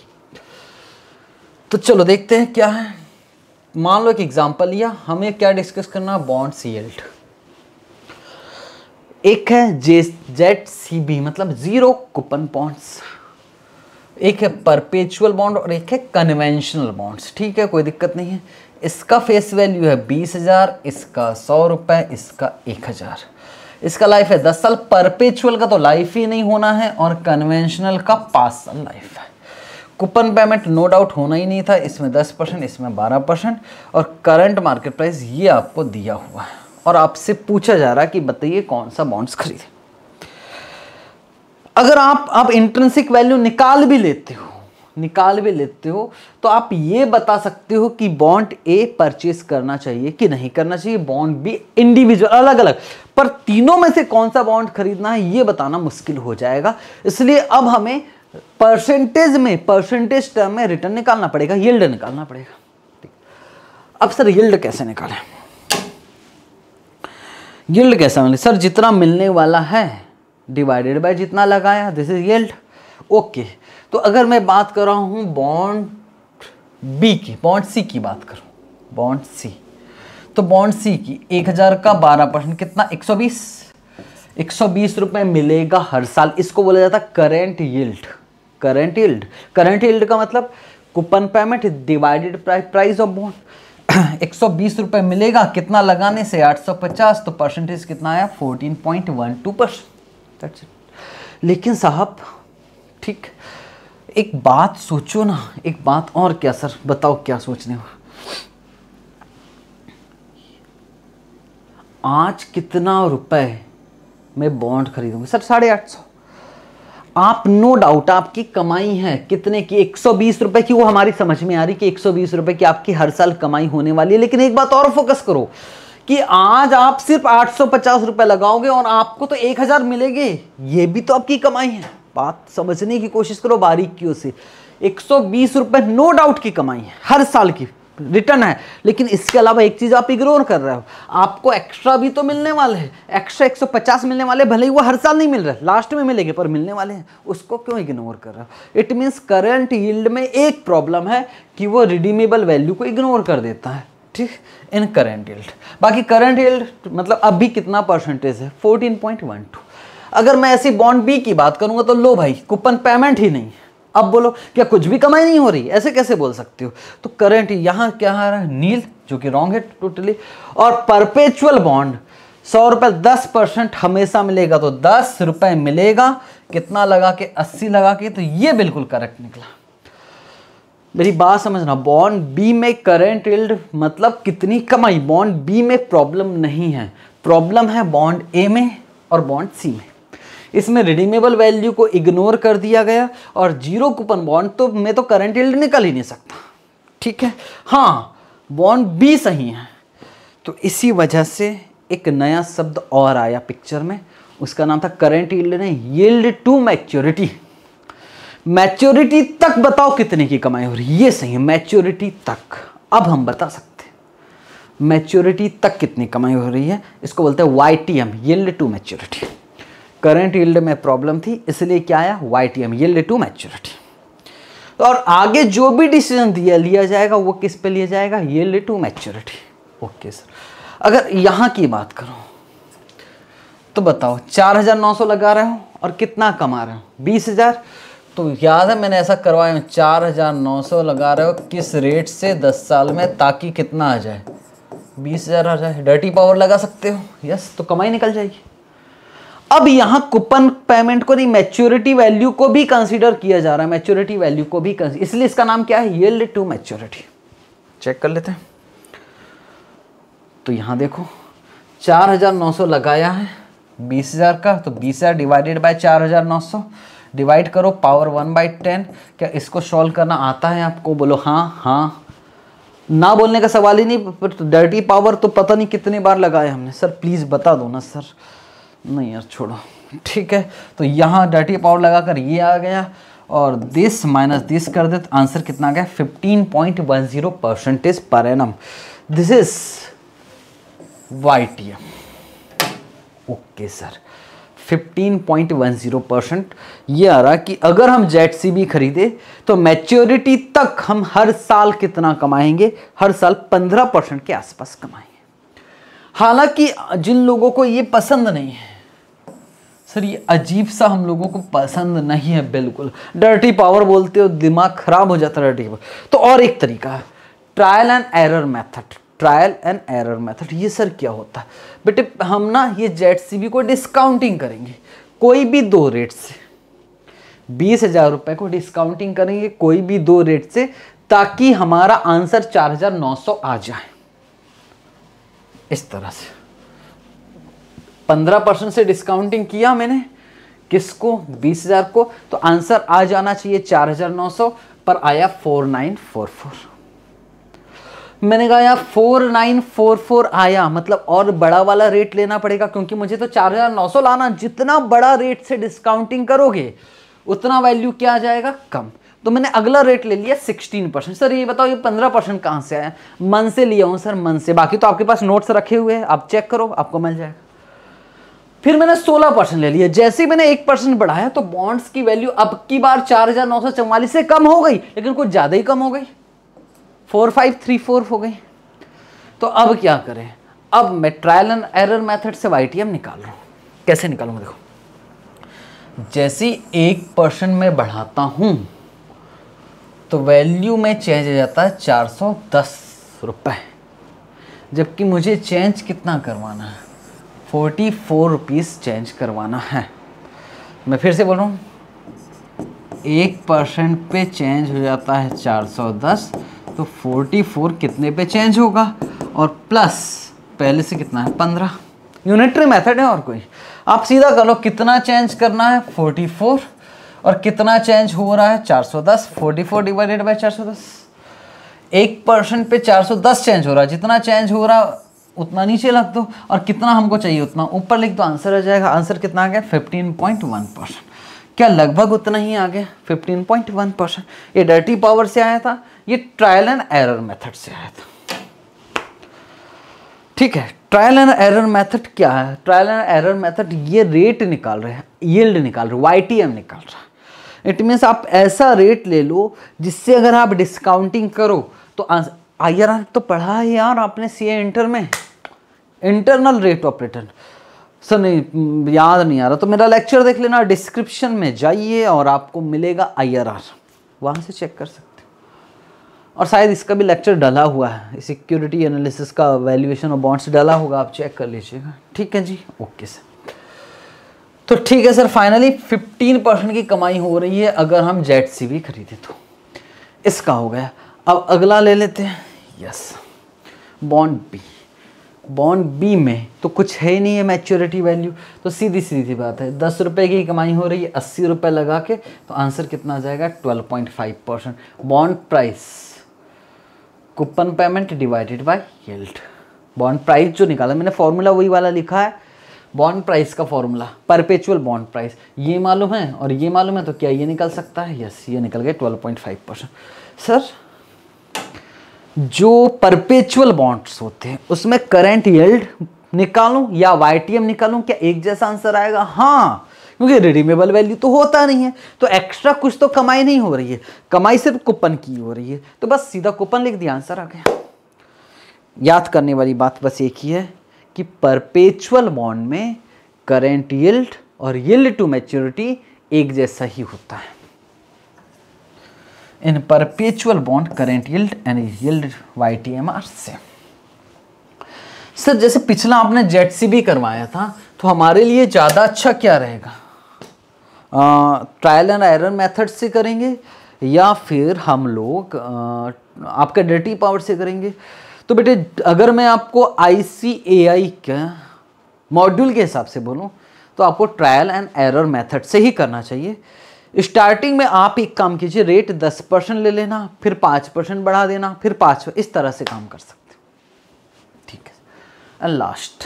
तो चलो देखते हैं क्या है मान लो एक एग्जांपल लिया हमें क्या डिस्कस करना बॉन्ड्स यल्ड एक है जे जेट सी बी मतलब जीरो कूपन बॉन्ड्स एक है परपेचुअल बॉन्ड और एक है कन्वेंशनल बॉन्ड्स ठीक है कोई दिक्कत नहीं है इसका फेस वैल्यू है बीस हज़ार इसका सौ रुपये इसका एक हज़ार इसका लाइफ है दस साल परपेचुअल का तो लाइफ ही नहीं होना है और कन्वेंशनल का पाँच साल लाइफ है कूपन पेमेंट नो डाउट होना ही नहीं था इसमें दस परसेंट इसमें बारह परसेंट और करंट मार्केट प्राइस ये आपको दिया हुआ है और आपसे पूछा जा रहा कि बताइए कौन सा बॉन्ड्स खरीदे अगर आप आप इंट्रेंसिक वैल्यू निकाल भी लेते हो निकाल भी लेते हो तो आप ये बता सकते हो कि बॉन्ड ए परचेस करना चाहिए कि नहीं करना चाहिए बॉन्ड बी इंडिविजुअल अलग अलग पर तीनों में से कौन सा बॉन्ड खरीदना है ये बताना मुश्किल हो जाएगा इसलिए अब हमें परसेंटेज में परसेंटेज टर्म में रिटर्न निकालना पड़ेगा यील्ड निकालना पड़ेगा अब सर यील्ड कैसे निकालें यील्ड कैसा मिले सर जितना मिलने वाला है डिवाइडेड बाय जितना लगाया दिस इज यील्ड ओके तो अगर मैं बात कर रहा हूँ बॉन्ड बी की बॉन्ड सी की बात करूँ बॉन्ड सी तो बॉन्ड सी की एक हज़ार का बारह परसेंट कितना एक सौ बीस एक सौ बीस रुपये मिलेगा हर साल इसको बोला जाता है current yield current yield current yield का मतलब coupon payment divided price of bond एक सौ मिलेगा कितना लगाने से 850 तो परसेंटेज कितना आया 14.12 परसेंट लेकिन साहब ठीक एक बात सोचो ना एक बात और क्या सर बताओ क्या सोचने हो आज कितना रुपए मैं बॉन्ड खरीदूंगा सर साढ़े आठ सौ आप नो डाउट आपकी कमाई है कितने की 120 रुपए की वो हमारी समझ में आ रही कि 120 रुपए की आपकी हर साल कमाई होने वाली है लेकिन एक बात और फोकस करो कि आज आप सिर्फ 850 रुपए लगाओगे और आपको तो 1000 मिलेंगे ये भी तो आपकी कमाई है बात समझने की कोशिश करो बारीकियों से बीस रुपए नो डाउट की कमाई है हर साल की रिटर्न है लेकिन इसके अलावा एक चीज़ आप इग्नोर कर रहे हो आपको एक्स्ट्रा भी तो मिलने वाले हैं एक्स्ट्रा 150 मिलने वाले भले ही वो हर साल नहीं मिल रहे लास्ट में मिलेंगे पर मिलने वाले हैं उसको क्यों इग्नोर कर रहे हो इट मीन्स करंट यील्ड में एक प्रॉब्लम है कि वो रिडीमेबल वैल्यू को इग्नोर कर देता है ठीक इन करंट यील्ड बाकी करंट यील्ड मतलब अभी कितना परसेंटेज है फोर्टीन अगर मैं ऐसी बॉन्ड बी की बात करूंगा तो लो भाई कूपन पेमेंट ही नहीं है अब बोलो क्या कुछ भी कमाई नहीं हो रही ऐसे कैसे बोल सकते हो तो करंट यहां क्या आ रहा है नील जो कि रॉन्ग है टोटली और परपेचुअल बॉन्ड सौ रुपए दस परसेंट हमेशा मिलेगा तो दस रुपए मिलेगा कितना लगा के अस्सी लगा के तो ये बिल्कुल करेक्ट निकला मेरी बात समझना बॉन्ड बी में करेंट इल्ड मतलब कितनी कमाई बॉन्ड बी में प्रॉब्लम नहीं है प्रॉब्लम है बॉन्ड ए में और बॉन्ड सी में इसमें रिडीमेबल वैल्यू को इग्नोर कर दिया गया और जीरो कूपन बॉन्ड तो मैं तो करंट इल्ड निकल ही नहीं सकता ठीक है हाँ बॉन्ड बी सही है तो इसी वजह से एक नया शब्द और आया पिक्चर में उसका नाम था करंट इल्ड ने यील्ड टू मैच्योरिटी मैच्योरिटी तक बताओ कितने की कमाई हो रही है ये सही है मैच्योरिटी तक अब हम बता सकते मैच्योरिटी तक कितनी कमाई हो रही है इसको बोलते हैं Y T M yield to maturity current yield में प्रॉब्लम थी इसलिए क्या आया Y T M yield to maturity तो और आगे जो भी डिसीजन दिया लिया जाएगा वो किस पे लिया जाएगा yield to maturity okay sir अगर यहाँ की बात करो तो बताओ चार हज़ार नौ सौ लगा रहे हो और कितना कमा रहे हो बीस हज़ार तो याद है मैंने ऐसा करवाया चार हज़ार नौ सौ लगा रहे हो किस रेट से दस साल में ताकि कितना आ जाए बीस हज़ार आ जाए डर्टी पावर लगा सकते हो यस तो कमाई निकल जाएगी अब यहां कूपन पेमेंट को नहीं मैच्योरिटी वैल्यू को भी कंसीडर किया जा रहा है मैच्योरिटी वैल्यू को भी इसलिए इसका नाम क्या है येल्ड टू मैच्योरिटी चेक कर लेते हैं तो यहां देखो 4900 लगाया है 20000 का तो 20000 डिवाइडेड बाय 4900 डिवाइड करो पावर वन बाई टेन क्या इसको सॉल्व करना आता है आपको बोलो हाँ हाँ ना बोलने का सवाल ही नहीं डर्टी पावर तो पता नहीं कितने बार लगाए हमने सर प्लीज़ बता दो ना सर नहीं यार छोड़ो ठीक है तो यहाँ डर्टी पावर लगाकर ये आ गया और दिस माइनस दिस कर दे तो आंसर कितना गया fifteen point one zero percentage per annum this is Y T M okay sir 15.10 percent ये आ रहा कि अगर हम जेट सी भी खरीदे तो मैच्योरिटी तक हम हर साल कितना कमाएंगे हर साल 15 परसेंट के आसपास कमाएंगे हालांकि जिन लोगों को ये पसंद नहीं है सर ये अजीब सा हम लोगों को पसंद नहीं है बिल्कुल डर्टी पावर बोलते हो दिमाग खराब हो जाता है डर्टी पावर तो और एक तरीका है trial and error method trial and error method ये सर क्या होता है बेटे हम ना ये जेट सी को डिस्काउंटिंग करेंगे कोई भी दो रेट से बीस हजार रुपये को डिस्काउंटिंग करेंगे कोई भी दो रेट से ताकि हमारा आंसर चार हजार नौ सौ आ जाए इस तरह से पंद्रह परसेंट से डिस्काउंटिंग किया मैंने किसको बीस हजार को तो आंसर आ जाना चाहिए चार हजार नौ सौ पर आया फोर नाइन फोर फोर मैंने कहा यार फोर नाइन फोर फोर आया मतलब और बड़ा वाला रेट लेना पड़ेगा क्योंकि मुझे तो चार हजार नौ सौ लाना जितना बड़ा रेट से डिस्काउंटिंग करोगे उतना वैल्यू क्या आ जाएगा कम तो मैंने अगला रेट ले लिया सिक्सटीन परसेंट सर ये बताओ ये पंद्रह परसेंट कहाँ से आया मन से लिया हूँ सर मन से बाकी तो आपके पास नोट्स रखे हुए हैं आप चेक करो आपको मिल जाएगा फिर मैंने 16 परसेंट ले लिया जैसे ही मैंने एक परसेंट बढ़ाया तो बॉन्ड्स की वैल्यू अब की बार चार हजार नौ सौ चौवालीस से कम हो गई लेकिन कुछ ज़्यादा ही कम हो गई फोर फाइव थ्री फोर हो गई तो अब क्या करें अब मैं ट्रायल एंड एरर मैथड से वाई निकाल रहा हूँ कैसे निकालूंगा देखो जैसे एक परसेंट मैं बढ़ाता हूँ तो वैल्यू में चेंज हो जाता है चार सौ दस रुपये जबकि मुझे चेंज कितना करवाना है फोर्टी फोर रुपीज़ चेंज करवाना है मैं फिर से बोल रहा हूँ एक परसेंट पे चेंज हो जाता है चार सौ दस तो फोर्टी फोर कितने पे चेंज होगा और प्लस पहले से कितना है पंद्रह यूनिटरी मेथड है और कोई आप सीधा कर लो कितना चेंज करना है फोर्टी फोर और कितना चेंज हो रहा है 410 44 डिवाइडेड बाय 410 एक परसेंट पे 410 चेंज हो रहा है जितना चेंज हो रहा उतना नीचे लग दो और कितना हमको चाहिए उतना ऊपर लिख दो आंसर आ जाएगा आंसर कितना आ गया फिफ्टीन परसेंट क्या लगभग उतना ही आ गया फिफ्टीन पॉइंट वन परसेंट ये डर्टी पावर से आया था ये ट्रायल एंड एरर मेथड से आया था ठीक है ट्रायल एंड एरर मेथड क्या है ट्रायल एंड एरर मेथड ये रेट निकाल रहे हैं यील्ड निकाल रहे वाई टी एम निकाल रहा है इट मीन्स आप ऐसा रेट ले लो जिससे अगर आप डिस्काउंटिंग करो तो आई आर आर तो पढ़ा है यार आपने सी इंटर में internal rate of return sir नहीं याद नहीं आ रहा तो मेरा लेक्चर देख लेना डिस्क्रिप्शन में जाइए और आपको मिलेगा आई आर आर वहाँ से चेक कर सकते और शायद इसका भी लेक्चर डला हुआ है सिक्योरिटी एनालिसिस का वैल्यूएशन और बॉन्ड्स डला होगा आप चेक कर लीजिएगा ठीक है जी ओके सर तो ठीक है सर फाइनली 15 परसेंट की कमाई हो रही है अगर हम जेट सी भी खरीदे तो इसका हो गया अब अगला ले लेते हैं yes bond B bond B में तो कुछ है ही नहीं है मैच्योरिटी वैल्यू तो सीधी सीधी बात है दस रुपये की कमाई हो रही है अस्सी रुपये लगा के तो आंसर कितना आ जाएगा twelve point five percent bond price coupon payment divided by held bond price जो निकाला मैंने फॉर्मूला वही वाला लिखा है बॉन्ड प्राइस का फॉर्मूला परपेचुअल बॉन्ड प्राइस ये मालूम है और ये मालूम है तो क्या ये निकल सकता है यस ये निकल गया फाइव परसेंट सर जो परपेचुअल बॉन्ड्स होते हैं उसमें करंट यल्ड निकालूं या वाई टी एम निकालू क्या एक जैसा आंसर आएगा हाँ क्योंकि रिडीमेबल वैल्यू तो होता नहीं है तो एक्स्ट्रा कुछ तो कमाई नहीं हो रही है कमाई सिर्फ कूपन की हो रही है तो बस सीधा कूपन लिख दिया आंसर आ गया याद करने वाली बात बस एक ही है कि परपेचुअल बॉन्ड में करेंट यील्ड और यल्ड टू मैच्योरिटी एक जैसा ही होता है in perpetual bond current yield and yield Y T M R से सर जैसे पिछला आपने जेट सी भी करवाया था तो हमारे लिए ज़्यादा अच्छा क्या रहेगा ट्रायल एंड आयरन मेथड से करेंगे या फिर हम लोग आपका डर्टी पावर से करेंगे तो बेटे अगर मैं आपको आई सी ए आई का मॉड्यूल के हिसाब से बोलूँ तो आपको ट्रायल एंड एरर मेथड से ही करना चाहिए स्टार्टिंग में आप एक काम कीजिए रेट दस परसेंट ले लेना फिर पाँच परसेंट बढ़ा देना फिर पाँच इस तरह से काम कर सकते हो ठीक है एंड लास्ट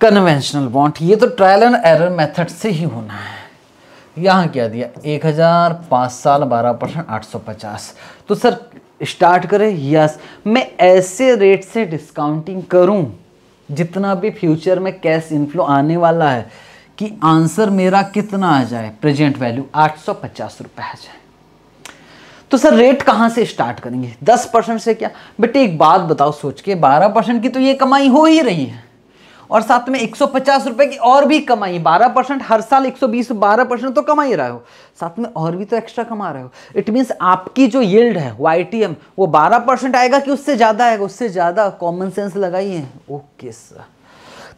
कन्वेंशनल बॉन्ड ये तो ट्रायल एंड एरर मेथड से ही होना है यहाँ क्या दिया एक हज़ार पाँच साल बारह परसेंट आठ सौ पचास तो सर स्टार्ट करें यस मैं ऐसे रेट से डिस्काउंटिंग करूं जितना भी फ्यूचर में कैश इनफ्लो आने वाला है कि आंसर मेरा कितना आ जाए प्रेजेंट वैल्यू आठ सौ पचास रुपये आ जाए तो सर रेट कहाँ से स्टार्ट करेंगे दस परसेंट से क्या बेटे एक बात बताओ सोच के बारह परसेंट की तो ये कमाई हो ही रही है और साथ में एक रुपए की और भी कमाई बारह परसेंट हर साल 120 बारह परसेंट तो कमा ही रहे हो साथ में और भी तो एक्स्ट्रा कमा रहे हो इट मीन्स आपकी जो यील्ड है वाई वो बारह परसेंट आएगा कि उससे ज़्यादा आएगा उससे ज़्यादा कॉमन सेंस लगाइए ओके सर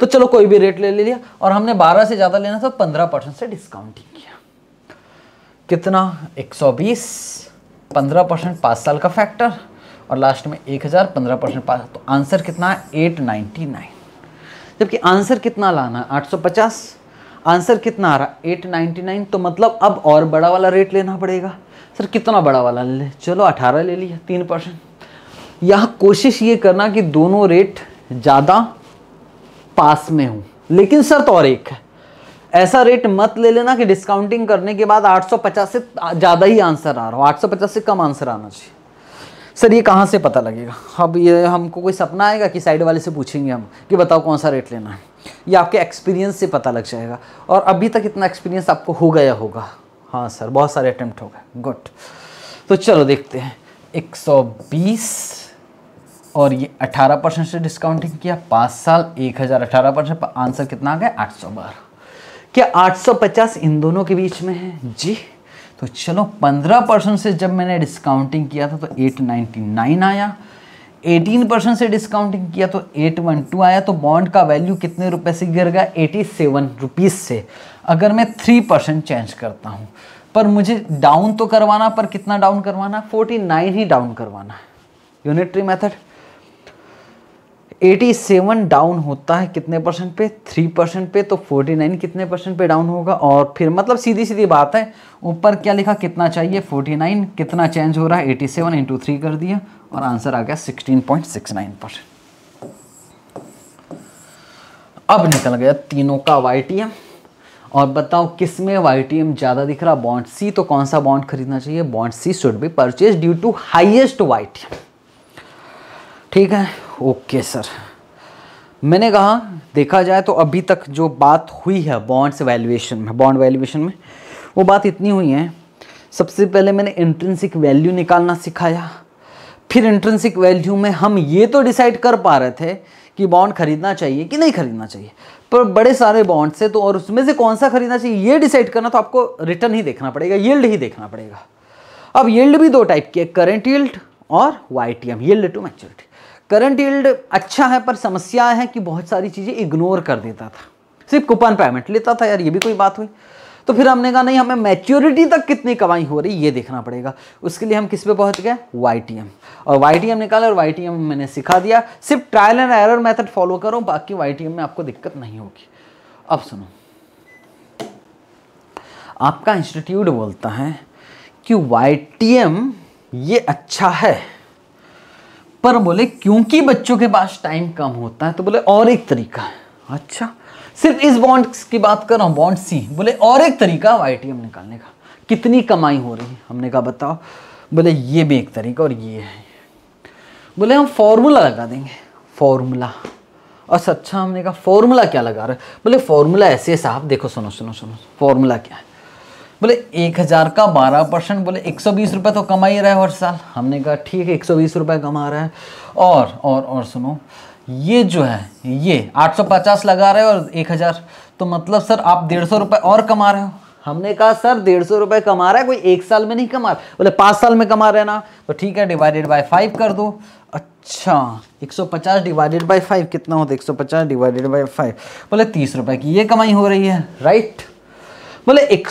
तो चलो कोई भी रेट ले, ले लिया और हमने बारह से ज़्यादा लेना था पंद्रह परसेंट से डिस्काउंटिंग किया कितना एक बीस पंद्रह परसेंट पाँच साल का फैक्टर और लास्ट में एक हज़ार पंद्रह परसेंट पाँच तो आंसर कितना है एट नाइन्टी नाइन जबकि आंसर कितना लाना है 850 आंसर कितना आ रहा एट नाइन तो मतलब अब और बड़ा वाला रेट लेना पड़ेगा सर कितना बड़ा वाला ले चलो अठारह ले लिया तीन परसेंट यह कोशिश ये करना कि दोनों रेट ज़्यादा पास में हों लेकिन सर तो और एक है ऐसा रेट मत ले लेना कि डिस्काउंटिंग करने के बाद 850 से ज़्यादा ही आंसर आ रहा हो 850 से कम आंसर आना चाहिए सर ये कहाँ से पता लगेगा अब ये हमको कोई सपना आएगा कि साइड वाले से पूछेंगे हम कि बताओ कौन सा रेट लेना है ये आपके एक्सपीरियंस से पता लग जाएगा और अभी तक इतना एक्सपीरियंस आपको हो गया होगा हाँ सर बहुत सारे अटैम्प्ट हो गए गुड तो चलो देखते हैं 120 और ये 18 परसेंट से डिस्काउंटिंग किया पाँच साल एक हज़ार अठारह परसेंट पर आंसर कितना आ गया आठ सौ बारह क्या आठ इन दोनों के बीच में है जी तो चलो पंद्रह परसेंट से जब मैंने डिस्काउंटिंग किया था तो एट नाइन्टी नाइन आया एटीन परसेंट से डिस्काउंटिंग किया तो एट वन टू आया तो बॉन्ड का वैल्यू कितने रुपए से गिर गया एटी सेवन रुपीज़ से अगर मैं थ्री परसेंट चेंज करता हूँ पर मुझे डाउन तो करवाना पर कितना डाउन करवाना फोर्टी नाइन ही डाउन करवाना यूनिटरी मेथड 87 डाउन होता है कितने परसेंट पे थ्री परसेंट पे तो 49 कितने परसेंट पे डाउन होगा और फिर मतलब सीधी सीधी बात है ऊपर क्या लिखा कितना चाहिए 49 कितना चेंज हो रहा है 87 सेवन इंटू थ्री कर दिया और आंसर आ गया 16.69 परसेंट अब निकल गया तीनों का वाई और बताओ किस में वाई ज़्यादा दिख रहा बॉन्ड सी तो कौन सा बॉन्ड खरीदना चाहिए bond C should be purchase due to highest Y T M ठीक है ओके सर मैंने कहा देखा जाए तो अभी तक जो बात हुई है बॉन्ड्स वैल्यूएशन में बॉन्ड वैल्यूएशन में वो बात इतनी हुई है सबसे पहले मैंने इंट्रेंसिक वैल्यू निकालना सिखाया फिर इंट्रेंसिक वैल्यू में हम ये तो डिसाइड कर पा रहे थे कि बॉन्ड खरीदना चाहिए कि नहीं खरीदना चाहिए पर बड़े सारे बॉन्ड से तो और उसमें से कौन सा खरीदना चाहिए ये डिसाइड करना तो आपको रिटर्न ही देखना पड़ेगा येल्ड ही देखना पड़ेगा अब येल्ड भी दो टाइप की है करेंट येल्ड और Y T M yield to maturity current yield अच्छा है पर समस्या है कि बहुत सारी चीज़ें इग्नोर कर देता था सिर्फ कूपन पेमेंट लेता था यार ये भी कोई बात हुई तो फिर हमने कहा नहीं हमें मैच्योरिटी तक कितनी कमाई हो रही ये देखना पड़ेगा उसके लिए हम किस पे पहुंच गए वाई टी एम और वाई टी एम निकाले और वाई टी एम मैंने सिखा दिया सिर्फ trial and error method follow करो बाकी वाई टी एम में आपको दिक्कत नहीं होगी अब सुनो आपका इंस्टीट्यूट बोलता है कि वाई टी एम ये अच्छा है पर बोले क्योंकि बच्चों के पास टाइम कम होता है तो बोले और एक तरीका है अच्छा सिर्फ इस बॉन्ड की बात कर रहा हूँ बॉन्ड सी बोले और एक तरीका वाई निकालने का कितनी कमाई हो रही है हमने कहा बताओ बोले ये भी एक तरीका और ये है बोले हम फॉर्मूला लगा देंगे फॉर्मूला अच्छा, और अच्छा हमने कहा फॉर्मूला क्या लगा रहे बोले फॉर्मूला ऐसे साहब देखो सुनो सुनो सुनो फॉर्मूला क्या है बोले एक हज़ार का बारह परसेंट बोले एक सौ बीस रुपये तो कमा ही रहा है हर साल हमने कहा ठीक है एक सौ बीस रुपये कमा रहा है और और और सुनो ये जो है ये आठ सौ पचास लगा रहे हो और एक हज़ार तो मतलब सर आप डेढ़ सौ रुपये और कमा रहे हो हमने कहा सर डेढ़ सौ रुपये कमा रहा है कोई एक साल में नहीं कमा रहा बोले पाँच साल में कमा रहे ना तो ठीक है डिवाइडेड बाई फाइव कर दो अच्छा 150 डिवाइडेड बाय फाइव कितना होता है 150 डिवाइडेड बाय फाइव बोले तीस रुपये की ये कमाई हो रही है राइट बोले एक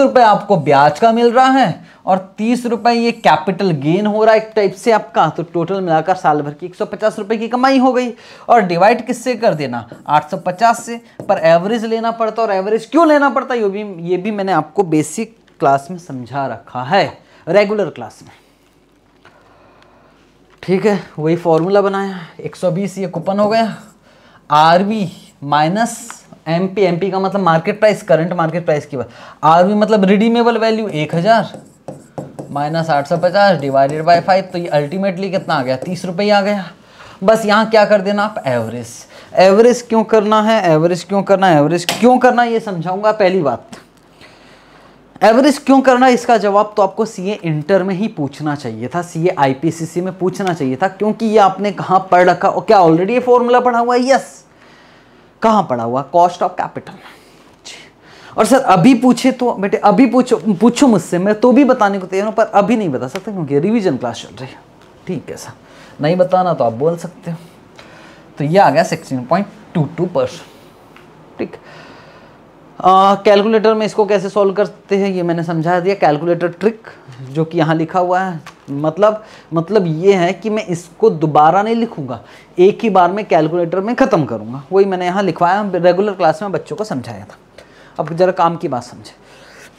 रुपए आपको ब्याज का मिल रहा है और तीस रुपए ये कैपिटल गेन हो रहा है एक टाइप से आपका तो टोटल मिलाकर साल भर की एक सौ पचास रुपए की कमाई हो गई और डिवाइड किससे कर देना आठ सौ पचास से पर एवरेज लेना पड़ता और एवरेज क्यों लेना पड़ता ये भी ये भी मैंने आपको बेसिक क्लास में समझा रखा है रेगुलर क्लास में ठीक है वही फॉर्मूला बनाया 120 ये कूपन हो गया R minus M P M P का मतलब market price current market price की बात आर वी मतलब रिडीमेबल वैल्यू एक हज़ार माइनस आठ सौ पचास डिवाइडेड बाई फाइव तो ये अल्टीमेटली कितना आ गया तीस रुपये आ गया बस यहाँ क्या कर देना आप एवरेज एवरेज क्यों करना है एवरेज क्यों करना है एवरेज क्यों करना ये समझाऊंगा पहली बात एवरेज क्यों करना इसका जवाब तो आपको सीए इंटर में ही पूछना चाहिए था सीए आईपीसीसी में पूछना चाहिए था क्योंकि ये आपने कहाँ पढ़ रखा और क्या ऑलरेडी ये फॉर्मूला पढ़ा हुआ है यस कहाँ पड़ा हुआ कॉस्ट ऑफ कैपिटल और सर अभी पूछे तो बेटे अभी पूछो पूछो मुझसे मैं तो भी बताने को तैयार हूँ पर अभी नहीं बता सकता क्योंकि रिवीजन क्लास चल रही है ठीक है सर नहीं बताना तो आप बोल सकते हो तो ये आ गया sixteen point two two percent ठीक कैलकुलेटर में इसको कैसे सॉल्व करते हैं ये मैंने समझा दिया कैलकुलेटर ट्रिक जो कि यहाँ लिखा हुआ है मतलब मतलब ये है कि मैं इसको दोबारा नहीं लिखूंगा एक ही बार में कैलकुलेटर में ख़त्म करूंगा वही मैंने यहाँ लिखवाया रेगुलर क्लास में बच्चों को समझाया था अब ज़रा काम की बात समझे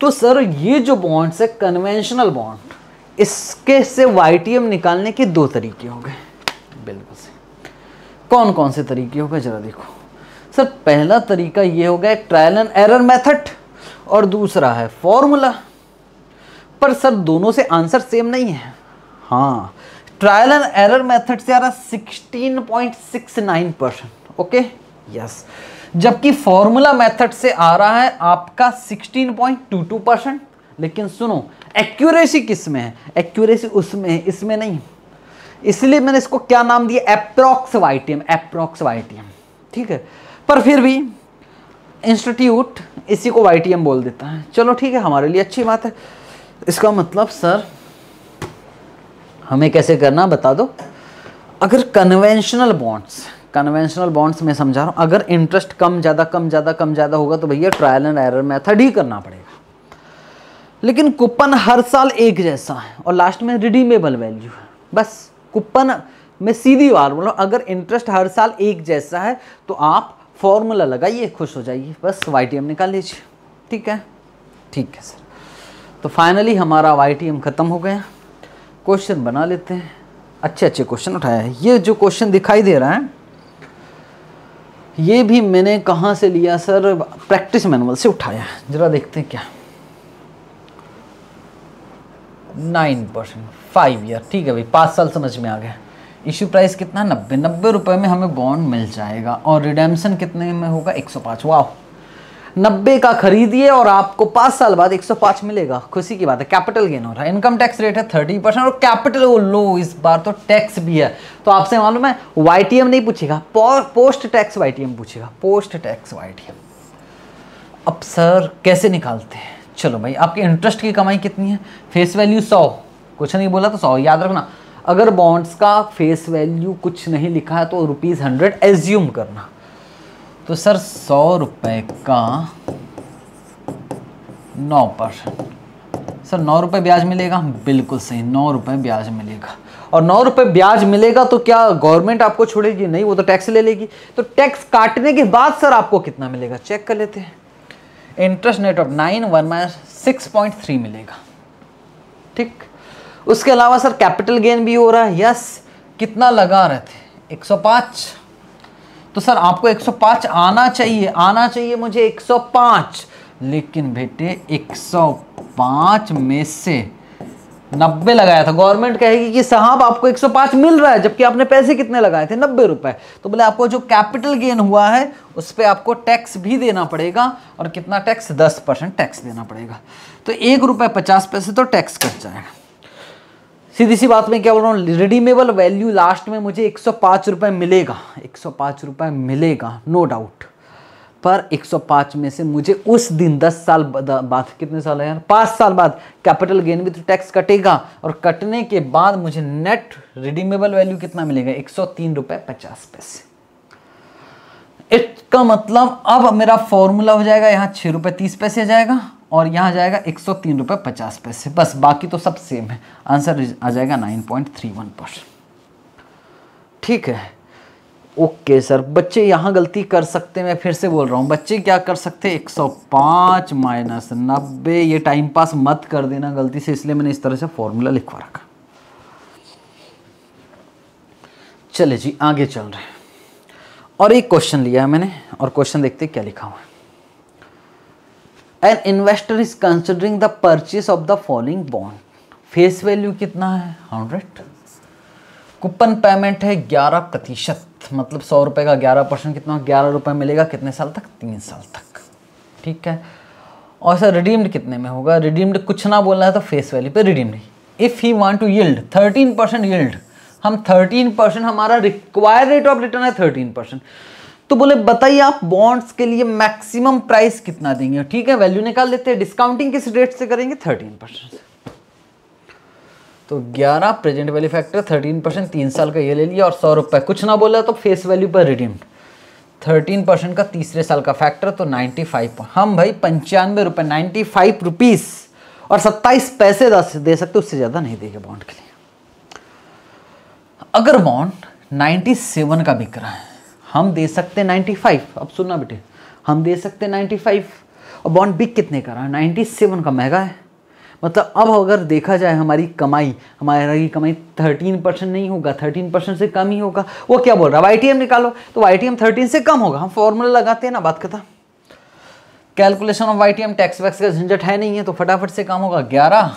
तो सर ये जो बॉन्ड्स है कन्वेंशनल बॉन्ड इसके से वाई निकालने के दो तरीके हो गए बिल्कुल से कौन कौन से तरीके हो गए ज़रा देखो सर पहला तरीका ये हो गया ट्रायल एंड एरर मेथड और दूसरा है फॉर्मूला पर सर दोनों से आंसर सेम नहीं है हाँ ट्रायल एंड एरर मेथड से आ रहा sixteen point six nine percent okay yes जबकि फॉर्मूला मेथड से आ रहा है आपका sixteen point two two percent लेकिन सुनो एक्यूरेसी किस में है एक्यूरेसी उसमें है इसमें नहीं इसलिए मैंने इसको क्या नाम दिया approx Y T M approx Y T M ठीक है पर फिर भी इंस्टीट्यूट इसी को वाई टी एम बोल देता है चलो ठीक है हमारे लिए अच्छी बात है इसका मतलब सर हमें कैसे करना बता दो अगर कन्वेंशनल बॉन्ड्स कन्वेंशनल बॉन्ड्स में समझा रहा हूँ अगर इंटरेस्ट कम ज़्यादा कम ज़्यादा कम ज़्यादा होगा तो भैया ट्रायल एंड एरर मेथड ही करना पड़ेगा लेकिन कूपन हर साल एक जैसा है और लास्ट में रिडीमेबल वैल्यू है बस कूपन में सीधी बात बोलो अगर इंटरेस्ट हर साल एक जैसा है तो आप फॉर्मूला लगाइए खुश हो जाइए बस वाई निकाल लीजिए ठीक है ठीक है सर तो फाइनली हमारा वाई खत्म हो गया क्वेश्चन बना लेते हैं अच्छे अच्छे क्वेश्चन उठाया है ये जो क्वेश्चन दिखाई दे रहा है ये भी मैंने कहाँ से लिया सर प्रैक्टिस मैनुअल से उठाया है ज़रा देखते हैं क्या नाइन परसेंट फाइव ईयर ठीक है भाई पाँच साल समझ में आ गया इश्यू प्राइस कितना नब्बे नब्बे रुपये में हमें बॉन्ड मिल जाएगा और रिडेम्सन कितने में होगा एक सौ पाँच वाह नब्बे का खरीदिए और आपको पाँच साल बाद 105 मिलेगा खुशी की बात है कैपिटल गेन हो रहा है इनकम टैक्स रेट है थर्टी परसेंट और कैपिटल वो लो इस बार तो टैक्स भी है तो आपसे मालूम है वाई नहीं पूछेगा पोस्ट टैक्स वाई पूछेगा पोस्ट टैक्स वाई अब सर कैसे निकालते हैं चलो भाई आपके इंटरेस्ट की कमाई कितनी है फेस वैल्यू सौ कुछ नहीं बोला तो सौ याद रखना अगर बॉन्ड्स का फेस वैल्यू कुछ नहीं लिखा है तो रुपीज़ हंड्रेड एज्यूम करना तो सर सौ रुपये का नौ परसेंट सर नौ रुपये ब्याज मिलेगा बिल्कुल सही नौ रुपये ब्याज मिलेगा और नौ रुपये ब्याज मिलेगा तो क्या गवर्नमेंट आपको छोड़ेगी नहीं वो तो टैक्स ले लेगी तो टैक्स काटने के बाद सर आपको कितना मिलेगा चेक कर लेते हैं interest net of nine one minus six point three मिलेगा ठीक उसके अलावा सर कैपिटल गेन भी हो रहा है यस कितना लगा रहे थे एक सौ पाँच तो सर आपको 105 आना चाहिए आना चाहिए मुझे 105 लेकिन बेटे 105 में से 90 लगाया था गवर्नमेंट कहेगी कि साहब आपको 105 मिल रहा है जबकि आपने पैसे कितने लगाए थे नब्बे रुपए तो बोले आपको जो कैपिटल गेन हुआ है उस पर आपको टैक्स भी देना पड़ेगा और कितना टैक्स 10 परसेंट टैक्स देना पड़ेगा तो एक रुपए पचास पैसे तो टैक्स कट जाएगा सीधी सी बात में क्या बोल रहा हूँ रिडीमेबल वैल्यू लास्ट में मुझे एक सौ मिलेगा एक सौ मिलेगा नो डाउट पर 105 में से मुझे उस दिन 10 साल बाद कितने साल है यार पाँच साल बाद कैपिटल गेन भी तो टैक्स कटेगा और कटने के बाद मुझे नेट रिडीमेबल वैल्यू कितना मिलेगा एक सौ तीन रुपए पचास पैसे इसका मतलब अब मेरा फॉर्मूला हो जाएगा यहाँ छः रुपये तीस पैसे जाएगा और यहाँ आ जाएगा एक सौ तीन रुपये पचास पैसे बस बाकी तो सब सेम है आंसर आ जाएगा nine point three one percent ठीक है ओके सर बच्चे यहाँ गलती कर सकते मैं फिर से बोल रहा हूँ बच्चे क्या कर सकते एक सौ पाँच माइनस नब्बे ये टाइम पास मत कर देना गलती से इसलिए मैंने इस तरह से फॉर्मूला लिखवा रखा चले जी आगे चल रहे हैं और एक क्वेश्चन लिया है मैंने और क्वेश्चन देखते क्या लिखा हुआ है an investor is considering the purchase of the following bond face value कितना है हंड्रेड कूपन पेमेंट है ग्यारह प्रतिशत मतलब सौ रुपए का ग्यारह परसेंट कितना ग्यारह रुपए मिलेगा कितने साल तक तीन साल तक ठीक है और सर रिडीम्ड कितने में होगा रिडीम्ड कुछ ना बोलना है तो फेस वैल्यू पे redeemed if he want to yield thirteen percent yield हम थर्टीन परसेंट हमारा रिक्वायर रेट ऑफ रिटर्न है थर्टीन परसेंट तो बोले बताइए आप बॉन्ड्स के लिए मैक्सिमम प्राइस कितना देंगे ठीक है वैल्यू निकाल लेते हैं डिस्काउंटिंग किस रेट से करेंगे थर्टीन परसेंट तो 11 प्रेजेंट वैल्यू फैक्टर 13 परसेंट तीन साल का ये ले लिया और सौ रुपये कुछ ना बोला तो फेस वैल्यू पर रिडीम्ड 13 परसेंट का तीसरे साल का फैक्टर तो 95 हम भाई पंचानवे रुपये नाइन्टी फाइव रुपीज़ और सत्ताईस पैसे दे सकते उससे ज़्यादा नहीं देगा बॉन्ड के लिए अगर बॉन्ड सेवन का बिक रहा है हम दे सकते नाइन्टी फाइव अब सुनना बेटे हम दे सकते नाइन्टी फाइव और बॉन्ड बिक कितने का रहा है नाइन्टी सेवन का महंगा है मतलब अब अगर देखा जाए हमारी कमाई हमारी कमाई थर्टीन परसेंट नहीं होगा थर्टीन परसेंट से कम ही होगा वो क्या बोल रहा है वाई टी एम निकालो तो वाई टी एम थर्टीन से कम होगा हम फॉर्मूला लगाते हैं ना बात करता calculation of Y T M tax वैक्स का झंझट है नहीं है तो फटाफट से काम होगा ग्यारह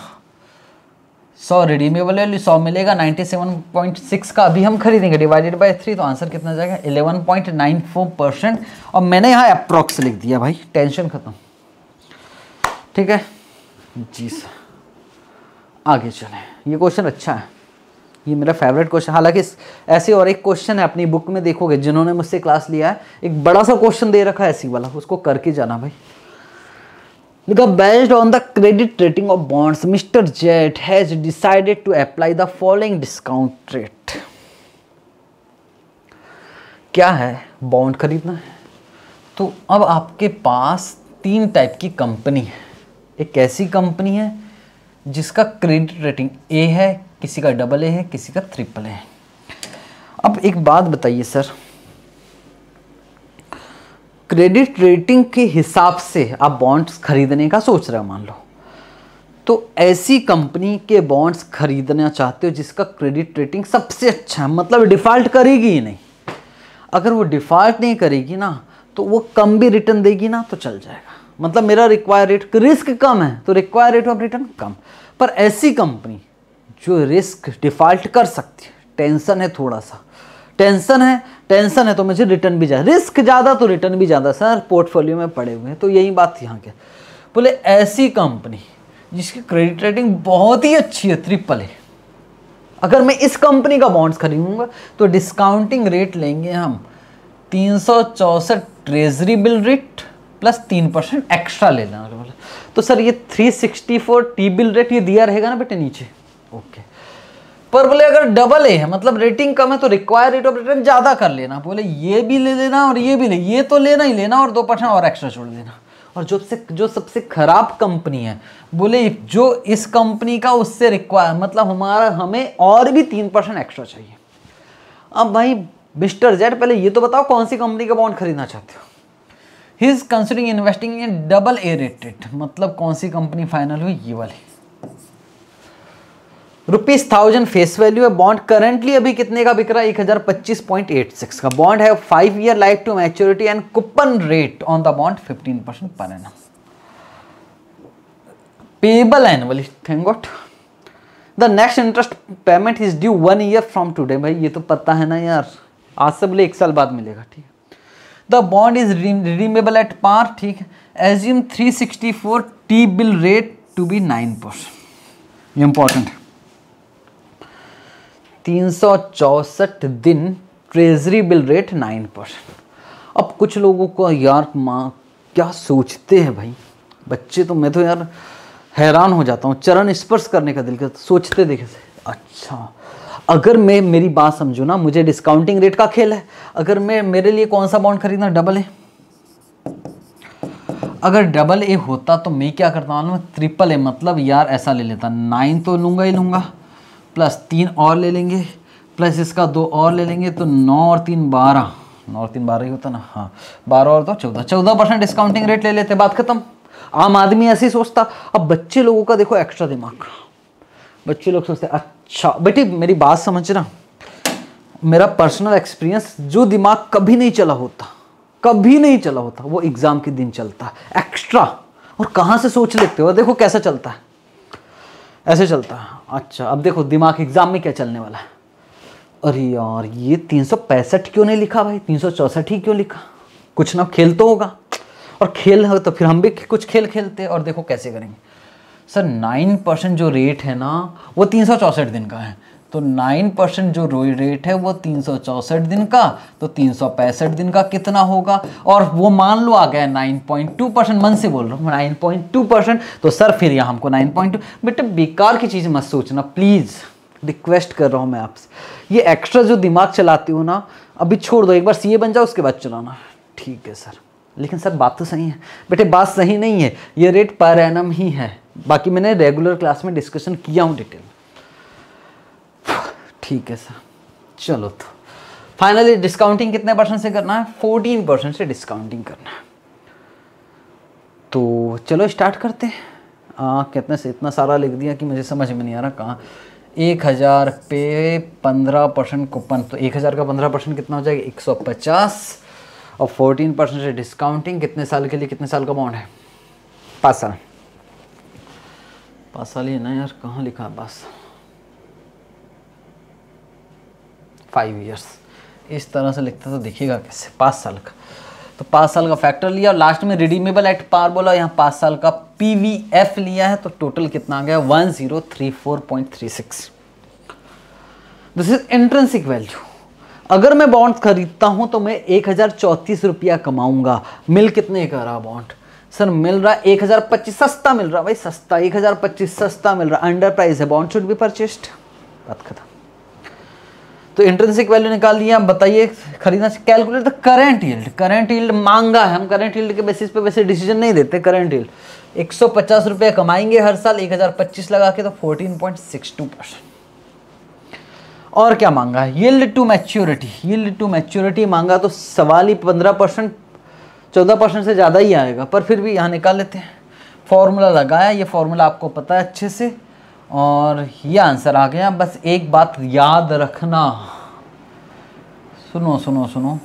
सौ रिडीमेबल वैल्यू सौ मिलेगा नाइन्टी सेवन पॉइंट सिक्स का अभी हम खरीदेंगे डिवाइडेड बाई थ्री तो आंसर कितना जाएगा eleven point nine four percent और मैंने यहाँ अप्रॉक्स लिख दिया भाई टेंशन खत्म ठीक है जी सर आगे चले ये क्वेश्चन अच्छा है ये मेरा फेवरेट क्वेश्चन हालांकि ऐसे और एक क्वेश्चन है अपनी बुक में देखोगे जिन्होंने मुझसे क्लास लिया है एक बड़ा सा क्वेश्चन दे रखा है ऐसी वाला उसको करके जाना भाई because based on the credit rating of bonds mister Jet has decided to apply the following discount rate क्या है बॉन्ड खरीदना है तो अब आपके पास तीन टाइप की कंपनी है एक ऐसी कंपनी है जिसका क्रेडिट रेटिंग ए है किसी का डबल ए है किसी का ट्रिपल ए है अब एक बात बताइए सर क्रेडिट रेटिंग के हिसाब से आप बॉन्ड्स खरीदने का सोच रहे हो मान लो तो ऐसी कंपनी के बॉन्ड्स खरीदना चाहते हो जिसका क्रेडिट रेटिंग सबसे अच्छा है मतलब डिफ़ॉल्ट करेगी ही नहीं अगर वो डिफ़ॉल्ट नहीं करेगी ना तो वो कम भी रिटर्न देगी ना तो चल जाएगा मतलब मेरा रिक्वायर रेट रिस्क कम है तो रिक्वायर रेट ऑफ रिटर्न कम पर ऐसी कंपनी जो रिस्क डिफ़ॉल्ट कर सकती है टेंशन है थोड़ा सा टेंशन है टेंशन है तो मुझे रिटर्न भी ज़्यादा रिस्क ज़्यादा तो रिटर्न भी ज़्यादा सर पोर्टफोलियो में पड़े हुए हैं तो यही बात थी यहाँ के बोले ऐसी कंपनी जिसकी क्रेडिट रेटिंग बहुत ही अच्छी है ट्रिपल है अगर मैं इस कंपनी का बॉन्ड्स खरीदूंगा तो डिस्काउंटिंग रेट लेंगे हम तीन ट्रेजरी बिल रेट प्लस तीन परसेंट एक्स्ट्रा लेना तो सर ये 364 टी बिल रेट ये दिया रहेगा ना बेटे नीचे ओके पर बोले अगर डबल ए है मतलब रेटिंग कम है तो रिक्वायर रेट ऑफ रिटर्न ज़्यादा कर लेना बोले ये भी ले लेना और ये भी ले ये तो लेना ही लेना और दो परसेंट और एक्स्ट्रा छोड़ देना और जो से जो सबसे ख़राब कंपनी है बोले जो इस कंपनी का उससे रिक्वायर मतलब हमारा हमें और भी तीन परसेंट एक्स्ट्रा चाहिए अब भाई मिस्टर जेड पहले ये तो बताओ कौन सी कंपनी का बॉन्ड खरीदना चाहते हो he is considering investing in double A rated मतलब कौन सी कंपनी फाइनल हुई ये वाली रुपीज थाउजेंड फेस वैल्यू है बॉन्ड करंटली अभी कितने का बिक रहा है एक हजार पच्चीस पॉइंट एट सिक्स का बॉन्ड है five year life to maturity and coupon rate on the bond fifteen percent पर an payable annually thank God the next interest payment is due one year from today भाई ये तो पता है ना यार आज से बोले एक साल बाद मिलेगा ठीक है the bond is redeemable at par ठीक है assume for T bill rate to be nine percent important है तीन दिन treasury bill rate nine percent अब कुछ लोगों को यार माँ क्या सोचते हैं भाई बच्चे तो मैं तो यार हैरान हो जाता हूँ चरण स्पर्श करने का दिल कर सोचते देखे से अच्छा अगर मैं मेरी बात समझू ना मुझे डिस्काउंटिंग रेट का खेल है अगर मैं मेरे लिए कौन सा बॉन्ड खरीदना डबल ए अगर डबल ए होता तो मैं क्या करता हूँ ट्रिपल ए मतलब यार ऐसा ले लेता नाइन तो लूँगा ही लूँगा प्लस तीन और ले लेंगे प्लस इसका दो और ले लेंगे तो नौ और तीन बारह नौ और तीन बारह ही होता ना हाँ बारह और तो चौदह चौदह परसेंट डिस्काउंटिंग रेट ले लेते बात खत्म आम आदमी ऐसे ही सोचता अब बच्चे लोगों का देखो एक्स्ट्रा दिमाग बच्चे लोग सोचते अच्छा बेटी मेरी बात समझना मेरा पर्सनल एक्सपीरियंस जो दिमाग कभी नहीं चला होता कभी नहीं चला होता वो एग्ज़ाम के दिन चलता एक्स्ट्रा और कहाँ से सोच लेते हो देखो कैसा चलता है ऐसे चलता अच्छा अब देखो दिमाग एग्ज़ाम में क्या चलने वाला है अरे यार ये तीन सौ पैंसठ क्यों नहीं लिखा भाई तीन सौ ही क्यों लिखा कुछ ना खेल तो होगा और खेल हो तो फिर हम भी कुछ खेल खेलते और देखो कैसे करेंगे सर नाइन परसेंट जो रेट है ना वो तीन सौ दिन का है तो 9 परसेंट जो रोई रेट है वो तीन दिन का तो तीन दिन का कितना होगा और वो मान लो आ गया 9.2 परसेंट मन से बोल रहा हूँ 9.2 परसेंट तो सर फिर यहाँ हमको 9.2 बेटे बेकार की चीज़ मत सोचना प्लीज़ रिक्वेस्ट कर रहा हूँ मैं आपसे ये एक्स्ट्रा जो दिमाग चलाती हूँ ना अभी छोड़ दो एक बार सी बन जाओ उसके बाद चलाना ठीक है सर लेकिन सर बात तो सही है बेटे बात सही नहीं है ये रेट पर एनम ही है बाकी मैंने रेगुलर क्लास में डिस्कशन किया हूँ डिटेल ठीक है सर चलो तो फाइनली डिस्काउंटिंग कितने परसेंट से करना है फोर्टीन परसेंट से डिस्काउंटिंग करना है तो चलो स्टार्ट करते हैं कितने से इतना सारा लिख दिया कि मुझे समझ में नहीं आ रहा कहाँ एक हज़ार पे पंद्रह परसेंट कूपन तो एक हज़ार का पंद्रह परसेंट कितना हो जाएगा एक सौ पचास और फोर्टीन परसेंट से डिस्काउंटिंग कितने साल के लिए कितने साल का बॉन्ड है पाँच साल पाँच साल ही ना यार कहाँ लिखा है पाँच साल फाइव ईयर्स इस तरह से लिखते तो दिखेगा कैसे पाँच साल का तो पाँच साल का फैक्टर लिया और लास्ट में रिडीमेबल एट पार बोला यहाँ पाँच साल का पी वी एफ लिया है तो टोटल कितना आ गया one zero three four point three six this is intrinsic value अगर मैं बॉन्ड खरीदता हूँ तो मैं एक हज़ार चौंतीस रुपया कमाऊँगा मिल कितने का रहा बॉन्ड सर मिल रहा है एक हज़ार पच्चीस सस्ता मिल रहा भाई सस्ता एक हज़ार पच्चीस सस्ता मिल रहा अंडर प्राइस है बॉन्ड शुड बी परचेस्ड बात खत्म तो इंट्रेंसिक वैल्यू निकाल दिया आप बताइए खरीदना calculate the current yield current yield मांगा है हम करंट यील्ड के बेसिस पे वैसे डिसीजन नहीं देते करंट यील्ड एक सौ पचास रुपये कमाएंगे हर साल एक हज़ार पच्चीस लगा के तो fourteen point six two percent और क्या मांगा है yield to maturity yield to maturity मांगा तो सवाल ही पंद्रह परसेंट चौदह परसेंट से ज़्यादा ही आएगा पर फिर भी यहाँ निकाल लेते हैं फॉर्मूला लगाया ये फॉर्मूला आपको पता है अच्छे से और ये आंसर आ गया बस एक बात याद रखना सुनो सुनो सुनो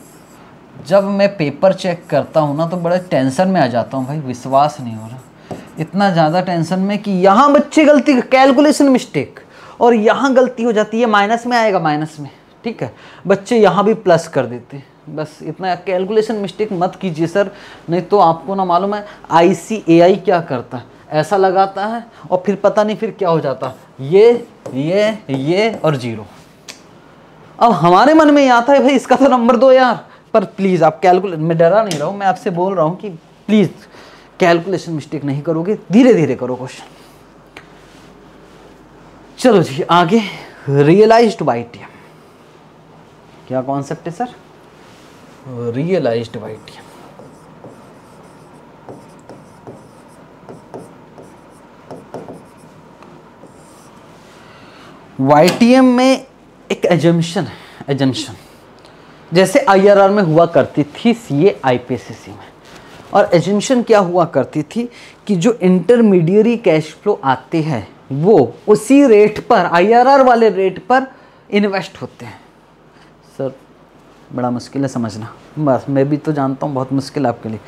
जब मैं पेपर चेक करता हूँ ना तो बड़े टेंशन में आ जाता हूँ भाई विश्वास नहीं हो रहा इतना ज़्यादा टेंशन में कि यहाँ बच्चे गलती कैलकुलेशन मिस्टेक और यहाँ गलती हो जाती है माइनस में आएगा माइनस में ठीक है बच्चे यहाँ भी प्लस कर देते बस इतना कैलकुलेशन मिस्टेक मत कीजिए सर नहीं तो आपको ना मालूम है आई क्या करता है ऐसा लगाता है और फिर पता नहीं फिर क्या हो जाता ये ये ये और जीरो अब हमारे मन में ये आता है भाई इसका तो नंबर दो यार पर प्लीज़ आप कैलकुलेट मैं डरा नहीं रहा हूँ मैं आपसे बोल रहा हूँ कि प्लीज़ कैलकुलेशन मिस्टेक नहीं करोगे धीरे धीरे करो क्वेश्चन चलो जी आगे रियलाइज बाई टीएम क्या कॉन्सेप्ट है sir realise Y TM Y में एक एजम्शन है एजम्शन जैसे आई में हुआ करती थी सी ए में और एजम्शन क्या हुआ करती थी कि जो इंटरमीडियरी कैश फ्लो आते हैं वो उसी रेट पर आईआरआर वाले रेट पर इन्वेस्ट होते हैं सर बड़ा मुश्किल है समझना बस मैं भी तो जानता हूँ बहुत मुश्किल आपके लिए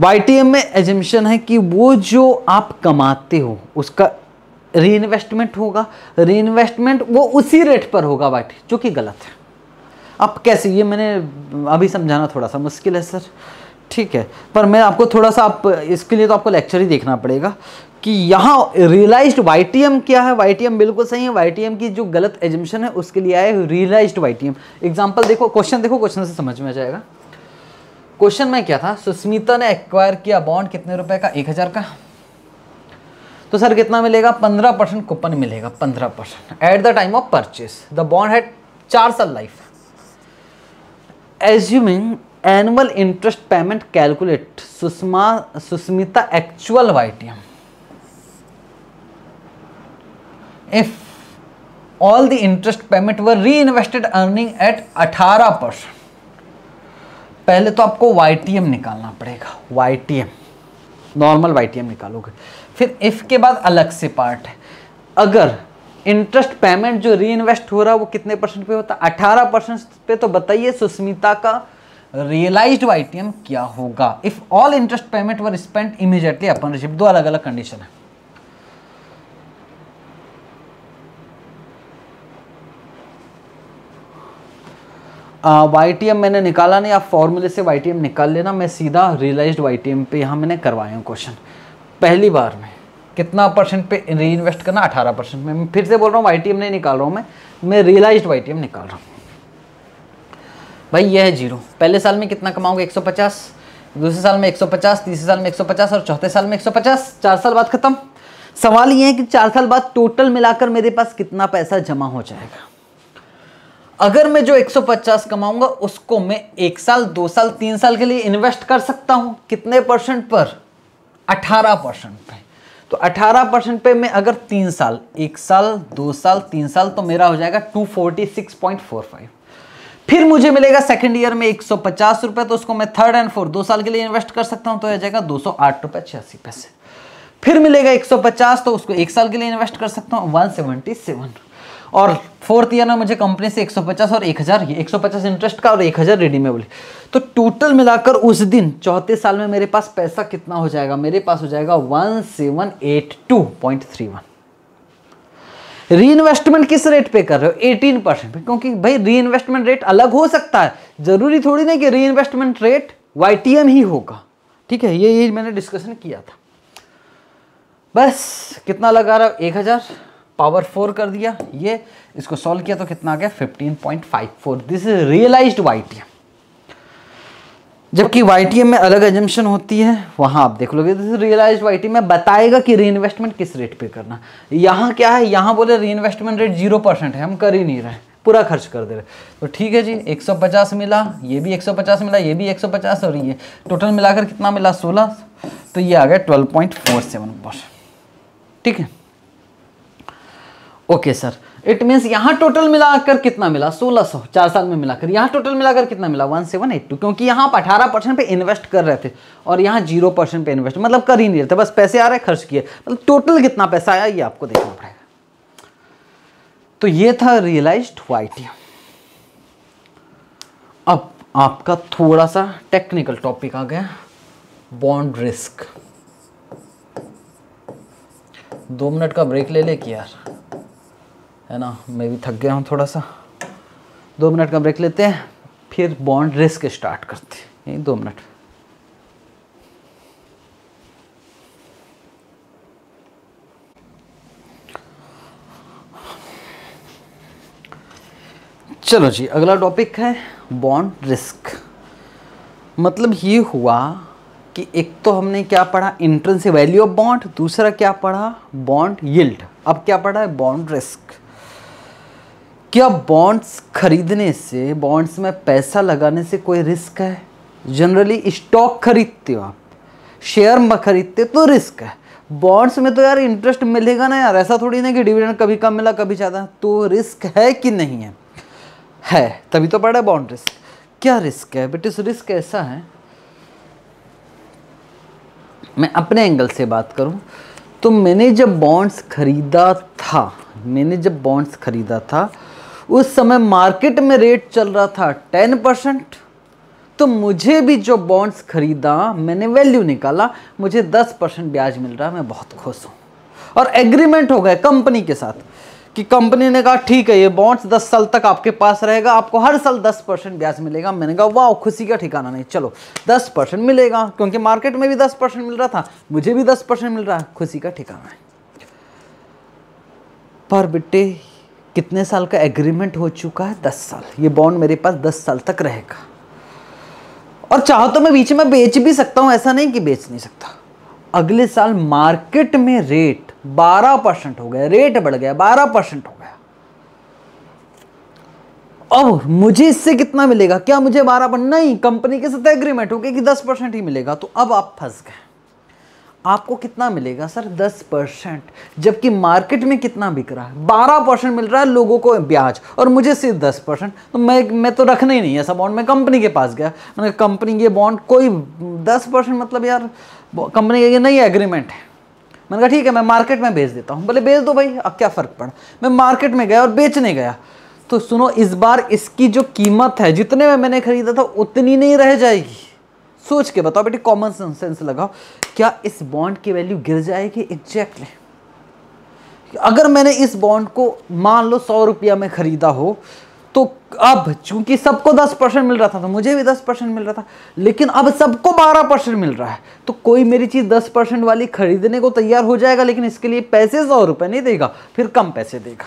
वाई में एजम्शन है कि वो जो आप कमाते हो उसका री इन्वेस्टमेंट होगा री इन्वेस्टमेंट वो उसी रेट पर होगा बाटी जो कि गलत है अब कैसे ये मैंने अभी समझाना थोड़ा सा मुश्किल है सर ठीक है पर मैं आपको थोड़ा सा आप इसके लिए तो आपको लेक्चर ही देखना पड़ेगा कि यहाँ रियलाइज्ड एम क्या है एम बिल्कुल सही है एम की जो गलत एजम्पन है उसके लिए realise Y T M example देखो क्वेश्चन देखो क्वेश्चन से समझ में आ जाएगा क्वेश्चन में क्या था सुस्मिता ने एक्वायर किया बॉन्ड कितने रुपए का एक हज़ार का तो सर कितना मिलेगा पंद्रह परसेंट कूपन मिलेगा पंद्रह percent at the time of purchase the bond had चार साल life assuming annual interest payment calculate Sushma Susmita actual YTM if all the interest payment were reinvested earning eight 18 percent पहले तो आपको वाई निकालना पड़ेगा Y normal Y निकालोगे फिर if के बाद अलग से पार्ट है अगर इंटरेस्ट पेमेंट जो री इन्वेस्ट हो रहा है वो कितने परसेंट पे होता है अठारह परसेंट पे तो बताइए सुस्मिता का रियलाइज आई क्या होगा if all interest payment were spend immediately upon receipt दो अलग अलग कंडीशन है वाई टी एम मैंने निकाला नहीं आप फॉर्मूले से वाई टी एम निकाल लेना मैं सीधा रियलाइज वाई टी एम पे यहाँ मैंने करवाया हूँ क्वेश्चन पहली बार में कितना परसेंट पे री इन्वेस्ट करना अठारह परसेंट में मैं फिर से बोल रहा हूँ वाई टी एम नहीं निकाल रहा हूँ मैं मैं रियलाइज वाई टी एम निकाल रहा हूँ भाई यह है जीरो पहले साल में कितना कमाओगे एक सौ पचास दूसरे साल में एक सौ पचास तीसरे साल में एक सौ पचास और चौथे साल में एक सौ पचास चार साल बाद खत्म सवाल ये है कि चार साल बाद टोटल मिलाकर मेरे पास कितना पैसा जमा हो जाएगा अगर मैं जो 150 कमाऊंगा उसको मैं एक साल दो साल तीन साल के लिए इन्वेस्ट कर सकता हूं कितने परसेंट पर 18 परसेंट पे तो 18 परसेंट पे मैं अगर तीन साल एक साल दो साल तीन साल तो मेरा हो जाएगा 246.45 फिर मुझे मिलेगा सेकंड ईयर में एक सौ तो उसको मैं थर्ड एंड फोर्थ दो साल के लिए इन्वेस्ट कर सकता हूं तो आ जाएगा दो सौ पैसे फिर मिलेगा 150 तो उसको एक साल के लिए इन्वेस्ट कर सकता हूँ 177 और फोर्थ ईयर में मुझे कंपनी से 150 और 1000 ये 150 इंटरेस्ट का और 1000 हज़ार रेडीमेबल तो टोटल मिलाकर उस दिन चौथे साल में मेरे पास पैसा कितना हो जाएगा मेरे पास हो जाएगा 1782.31 इन्वेस्टमेंट किस रेट पे कर रहे हो 18 परसेंट क्योंकि भाई री इन्वेस्टमेंट रेट अलग हो सकता है जरूरी थोड़ी ना कि री इन्वेस्टमेंट रेट वाई ही होगा ठीक है ये ये मैंने डिस्कशन किया था बस कितना लगा रहा एक हज़ार पावर फोर कर दिया ये इसको सॉल्व किया तो कितना आ गया fifteen point five four this is realise Y T M जबकि वाई में अलग एजम्पन होती है वहाँ आप देख लोगे दिस रियलाइज वाई में बताएगा कि री इन्वेस्टमेंट किस रेट पे करना यहाँ क्या है यहाँ बोले री इन्वेस्टमेंट रेट जीरो परसेंट है हम कर ही नहीं रहे पूरा खर्च कर दे रहे तो ठीक है जी 150 मिला ये भी 150 मिला ये भी 150 और ये टोटल मिलाकर कितना मिला 16 तो ये आ गया 12.47 परसेंट ठीक है ओके सर इट मीन्स यहाँ टोटल मिलाकर कितना मिला 1600 सौ चार साल में मिलाकर यहाँ टोटल मिलाकर कितना मिला 1782 क्योंकि यहाँ आप अठारह परसेंट पर इन्वेस्ट कर रहे थे और यहाँ जीरो परसेंट पर इन्वेस्ट मतलब कर ही नहीं रहे थे बस पैसे आ रहे खर्च किए मतलब टोटल कितना पैसा आया ये आपको देखना पड़ेगा तो ये था रियलाइज वाइटिया अब आपका थोड़ा सा टेक्निकल टॉपिक आ गया बॉन्ड रिस्क दो मिनट का ब्रेक ले ले कि यार है ना मैं भी थक गया हूँ थोड़ा सा दो मिनट का ब्रेक लेते हैं फिर बॉन्ड रिस्क स्टार्ट करते हैं यही दो मिनट चलो जी अगला टॉपिक है बॉन्ड रिस्क मतलब ये हुआ कि एक तो हमने क्या पढ़ा इंट्रेंस वैल्यू ऑफ बॉन्ड दूसरा क्या पढ़ा बॉन्ड यील्ड अब क्या पढ़ा है बॉन्ड रिस्क क्या बॉन्ड्स खरीदने से बॉन्ड्स में पैसा लगाने से कोई रिस्क है जनरली स्टॉक खरीदते हो आप शेयर में खरीदते तो रिस्क है बॉन्ड्स में तो यार इंटरेस्ट मिलेगा ना यार ऐसा थोड़ी ना कि डिविडेंड कभी कम मिला कभी ज़्यादा तो रिस्क है कि नहीं है है तभी तो पड़ा है बॉन्ड रिस्क क्या रिस्क है इस रिस्क ऐसा है मैं अपने एंगल से बात करूं तो मैंने जब बॉन्ड्स खरीदा था मैंने जब बॉन्ड्स खरीदा था उस समय मार्केट में रेट चल रहा था टेन परसेंट तो मुझे भी जो बॉन्ड्स खरीदा मैंने वैल्यू निकाला मुझे दस परसेंट ब्याज मिल रहा मैं बहुत खुश हूँ और एग्रीमेंट हो गया कंपनी के साथ कि कंपनी ने कहा ठीक है ये बॉन्ड्स दस साल तक आपके पास रहेगा आपको हर साल दस परसेंट ब्याज मिलेगा मैंने कहा वाह खुशी का ठिकाना नहीं चलो दस परसेंट मिलेगा क्योंकि मार्केट में भी दस परसेंट मिल रहा था मुझे भी दस परसेंट मिल रहा है खुशी का ठिकाना है पर बेटे कितने साल का एग्रीमेंट हो चुका है दस साल ये बॉन्ड मेरे पास दस साल तक रहेगा और चाहो तो मैं बीच में बेच भी सकता हूँ ऐसा नहीं कि बेच नहीं सकता अगले साल मार्केट में रेट 12 परसेंट हो गया रेट बढ़ गया 12 परसेंट हो गया अब मुझे इससे कितना मिलेगा क्या मुझे 12 नहीं कंपनी के साथ एग्रीमेंट हो गया कि 10 परसेंट ही मिलेगा तो अब आप फंस गए आपको कितना मिलेगा सर 10 परसेंट जबकि मार्केट में कितना बिक रहा है 12 परसेंट मिल रहा है लोगों को ब्याज और मुझे सिर्फ 10 परसेंट तो मैं मैं तो रखना ही नहीं है ऐसा बॉन्ड मैं कंपनी के पास गया मैंने कंपनी ये बॉन्ड कोई 10 परसेंट मतलब यार कंपनी का ये नहीं एग्रीमेंट है मैंने कहा ठीक है मैं मार्केट में भेज देता हूँ भले भेज दो भाई अब क्या फ़र्क पड़ा मैं मार्केट में गया और बेचने गया तो सुनो इस बार इसकी जो कीमत है जितने में मैंने खरीदा था उतनी नहीं रह जाएगी सोच के बताओ बेटे कॉमन सेंस लगाओ क्या इस बॉन्ड की वैल्यू गिर जाएगी एग्जैक्टली अगर मैंने इस बॉन्ड को मान लो सौ रुपया में खरीदा हो तो अब चूंकि सबको दस परसेंट मिल रहा था तो मुझे भी दस परसेंट मिल रहा था लेकिन अब सबको बारह परसेंट मिल रहा है तो कोई मेरी चीज़ दस परसेंट वाली खरीदने को तैयार हो जाएगा लेकिन इसके लिए पैसे सौ रुपये नहीं देगा फिर कम पैसे देगा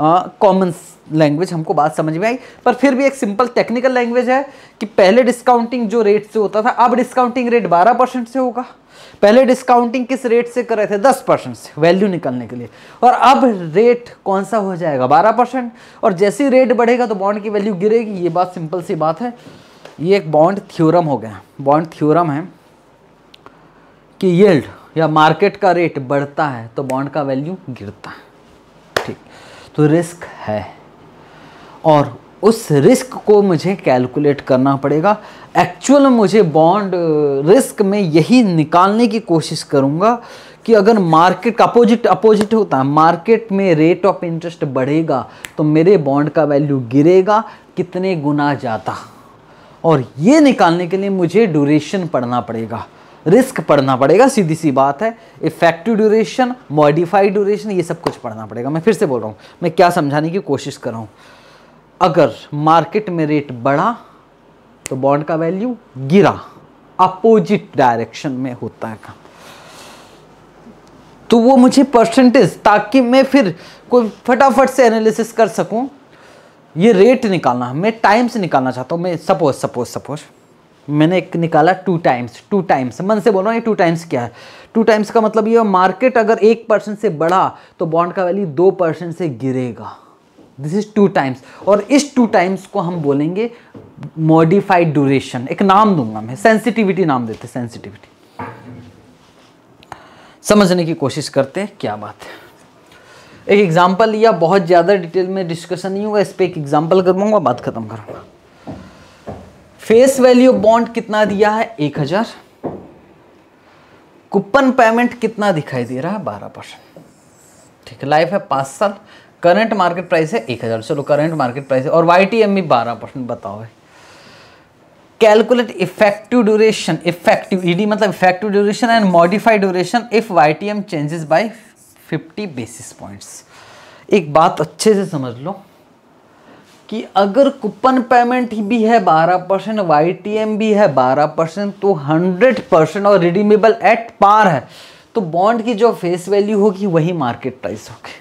कॉमन लैंग्वेज हमको बात समझ में आई पर फिर भी एक सिंपल टेक्निकल लैंग्वेज है कि पहले डिस्काउंटिंग जो रेट से होता था अब डिस्काउंटिंग रेट 12 परसेंट से होगा पहले डिस्काउंटिंग किस रेट से कर रहे थे 10 परसेंट से वैल्यू निकलने के लिए और अब रेट कौन सा हो जाएगा 12 परसेंट और जैसे ही रेट बढ़ेगा तो बॉन्ड की वैल्यू गिरेगी ये बात सिंपल सी बात है ये एक बॉन्ड थ्योरम हो गया बॉन्ड थ्योरम है कि येल्ड या मार्केट का रेट बढ़ता है तो बॉन्ड का वैल्यू गिरता है तो रिस्क है और उस रिस्क को मुझे कैलकुलेट करना पड़ेगा एक्चुअल मुझे बॉन्ड रिस्क में यही निकालने की कोशिश करूँगा कि अगर मार्केट का अपोजिट अपोजिट होता है मार्केट में रेट ऑफ इंटरेस्ट बढ़ेगा तो मेरे बॉन्ड का वैल्यू गिरेगा कितने गुना जाता और ये निकालने के लिए मुझे ड्यूरेशन पढ़ना पड़ेगा रिस्क पढ़ना पड़ेगा सीधी सी बात है इफेक्टिव ड्यूरेशन मॉडिफाइड ड्यूरेशन ये सब कुछ पढ़ना पड़ेगा मैं फिर से बोल रहा हूँ मैं क्या समझाने की कोशिश कर रहा हूँ अगर मार्केट में रेट बढ़ा तो बॉन्ड का वैल्यू गिरा अपोजिट डायरेक्शन में होता है काम तो वो मुझे परसेंटेज ताकि मैं फिर कोई फटाफट से एनालिसिस कर सकूं ये रेट निकालना मैं टाइम से निकालना चाहता हूँ मैं सपोज सपोज सपोज मैंने एक निकाला टू टाइम्स टू टाइम्स मन से बोल रहा हूँ ये टू टाइम्स क्या है टू टाइम्स का मतलब ये मार्केट अगर एक परसेंट से बढ़ा तो बॉन्ड का वैल्यू दो परसेंट से गिरेगा दिस इज टू टाइम्स और इस टू टाइम्स को हम बोलेंगे मॉडिफाइड ड्यूरेशन एक नाम दूंगा मैं सेंसिटिविटी नाम देते सेंसिटिविटी समझने की कोशिश करते हैं क्या बात है एक एग्जाम्पल लिया बहुत ज़्यादा डिटेल में डिस्कशन नहीं होगा इस पर एक एग्जाम्पल करवाऊंगा बात खत्म करूँगा फेस वैल्यू बॉन्ड कितना दिया है एक हजार कूपन पेमेंट कितना दिखाई दे रहा है बारह परसेंट ठीक है लाइफ है पांच साल करंट मार्केट प्राइस है एक हज़ार चलो करंट मार्केट प्राइस है और वाई टी एम भी बारह परसेंट बताओ है calculate effective duration effective ED मतलब effective duration and modified duration if Y T M changes by fifty basis points एक बात अच्छे से समझ लो कि अगर कूपन पेमेंट भी है 12 परसेंट वाई भी है 12 परसेंट तो 100 परसेंट और रिडीमेबल एट पार है तो बॉन्ड की जो फेस वैल्यू होगी वही मार्केट प्राइस होगी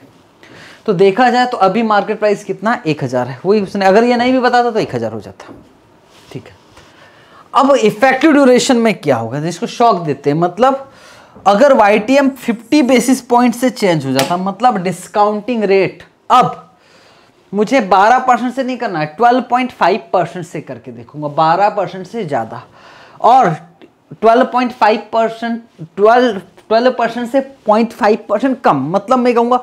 तो देखा जाए तो अभी मार्केट प्राइस कितना एक हज़ार है वही उसने अगर ये नहीं भी बताता तो एक हज़ार हो जाता ठीक है अब इफेक्टिव ड्यूरेशन में क्या होगा जिसको शॉक देते हैं मतलब अगर वाई टी 50 बेसिस पॉइंट से चेंज हो जाता मतलब डिस्काउंटिंग रेट अब मुझे 12 परसेंट से नहीं करना है 12.5 परसेंट से करके देखूंगा 12 परसेंट से ज़्यादा और 12.5 परसेंट 12 ट्वेल्व परसेंट से पॉइंट फाइव परसेंट कम मतलब मैं कहूँगा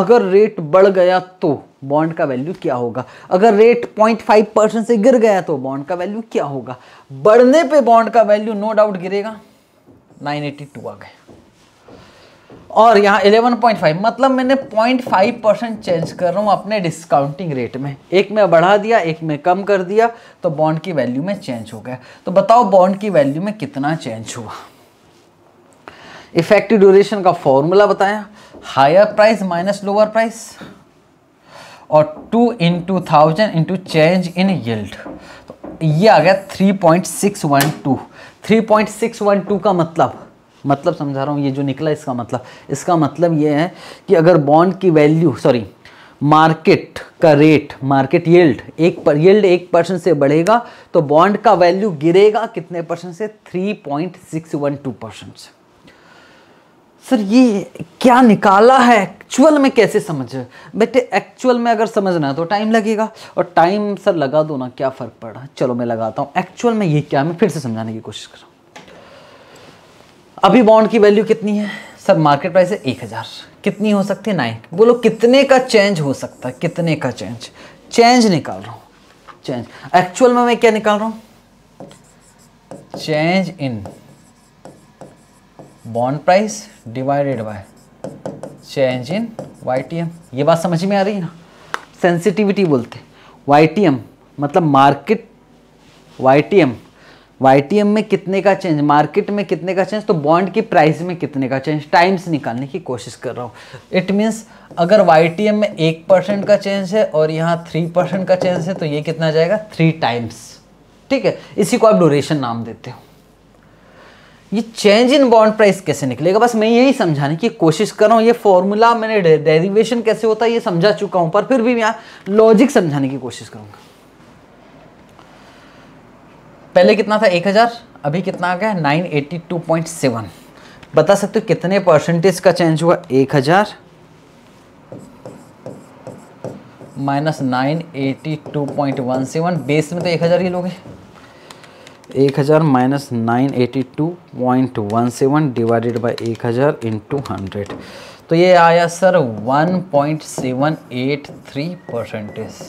अगर रेट बढ़ गया तो बॉन्ड का वैल्यू क्या होगा अगर रेट पॉइंट फाइव परसेंट से गिर गया तो बॉन्ड का वैल्यू क्या होगा बढ़ने पे बॉन्ड का वैल्यू नो डाउट गिरेगा 982 आ गए और यहाँ 11.5 मतलब मैंने 0.5 परसेंट चेंज कर रहा हूँ अपने डिस्काउंटिंग रेट में एक में बढ़ा दिया एक में कम कर दिया तो बॉन्ड की वैल्यू में चेंज हो गया तो बताओ बॉन्ड की वैल्यू में कितना चेंज हुआ इफेक्टिव ड्यूरेशन का फॉर्मूला बताया higher price minus lower price और two into thousand into change in yield तो ये आ गया वन टू का मतलब मतलब समझा रहा हूँ ये जो निकला इसका मतलब इसका मतलब ये है कि अगर बॉन्ड की वैल्यू सॉरी मार्केट का रेट मार्केट यील्ड एक पर यील्ड एक परसेंट से बढ़ेगा तो बॉन्ड का वैल्यू गिरेगा कितने परसेंट से three point six one two percent से सर ये क्या निकाला है एक्चुअल में कैसे समझ बेटे एक्चुअल में अगर समझना है तो टाइम लगेगा और टाइम सर लगा दो ना क्या फ़र्क पड़ रहा है चलो मैं लगाता हूँ एक्चुअल में ये क्या मैं फिर से समझाने की कोशिश कर रहा हूँ अभी बॉन्ड की वैल्यू कितनी है सर मार्केट प्राइस है एक हज़ार कितनी हो सकती है नाइन बोलो कितने का चेंज हो सकता है कितने का चेंज चेंज निकाल रहा हूँ चेंज एक्चुअल में मैं क्या निकाल रहा हूँ change in bond price divided by change in Y ये बात समझ में आ रही है ना सेंसिटिविटी बोलते वाई मतलब मार्केट वाई वाईटीएम में कितने का चेंज मार्केट में कितने का चेंज तो बॉन्ड की प्राइस में कितने का चेंज टाइम्स निकालने की कोशिश कर रहा हूँ इट मीन्स अगर वाईटीएम में एक परसेंट का चेंज है और यहाँ थ्री परसेंट का चेंज है तो ये कितना जाएगा थ्री टाइम्स ठीक है इसी को आप डोरेशन नाम देते हो ये चेंज इन बॉन्ड प्राइस कैसे निकलेगा बस मैं यही समझाने की कोशिश कर रहा हूँ ये फॉर्मूला मैंने डेरिवेशन कैसे होता है ये समझा चुका हूँ पर फिर भी मैं लॉजिक समझाने की कोशिश करूँगा पहले कितना था एक हजार अभी कितना आ गया नाइन टू पॉइंट सेवन बता सकते हो कितने परसेंटेज का चेंज हुआ एक हज़ार minus nine eighty two point one seven base में तो एक हज़ार ही लोगे एक हज़ार minus nine eighty two point one seven divided by एक हज़ार इन टू हंड्रेड तो ये आया sir one point seven eight three percentage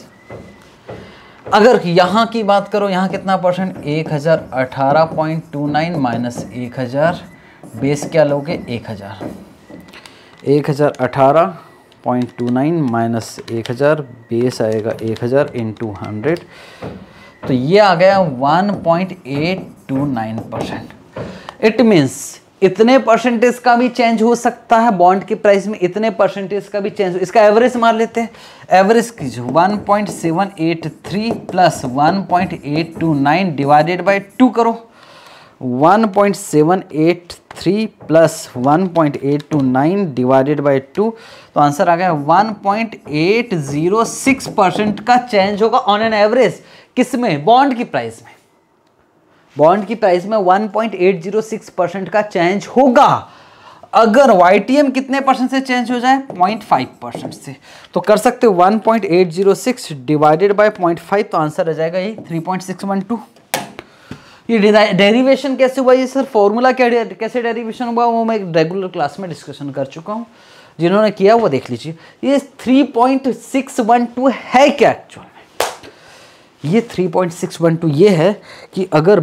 अगर यहाँ की बात करो यहाँ कितना परसेंट एक हज़ार अठारह पॉइंट टू नाइन माइनस एक हज़ार बेस क्या लोगे एक हज़ार एक हज़ार अठारह पॉइंट टू नाइन माइनस एक हज़ार बेस आएगा एक हज़ार इन टू हंड्रेड तो ये आ गया one point eight two nine percent it means इतने परसेंटेज का भी चेंज हो सकता है बॉन्ड की प्राइस में इतने परसेंटेज का भी चेंज इसका एवरेज मार लेते हैं एवरेज कीजिए 1.783 plus one point eight two nine divided by two करो 1.783 plus one point eight two nine divided by two तो आंसर आ गया 1.806 परसेंट का चेंज होगा ऑन एन एवरेज किस में बॉन्ड की प्राइस में बॉन्ड की प्राइस में 1.806 परसेंट का चेंज होगा अगर वाई कितने परसेंट से चेंज हो जाए 0.5 परसेंट से तो कर सकते हो 1.806 डिवाइडेड बाय 0.5 तो आंसर आ जाएगा ये 3.612 ये डेरिवेशन कैसे हुआ ये सर फॉर्मूला क्या कैसे डेरिवेशन हुआ वो मैं रेगुलर क्लास में डिस्कशन कर चुका हूँ जिन्होंने किया वो देख लीजिए ये 3.612 है क्या एक्चुअल में ये 3.612 ये है कि अगर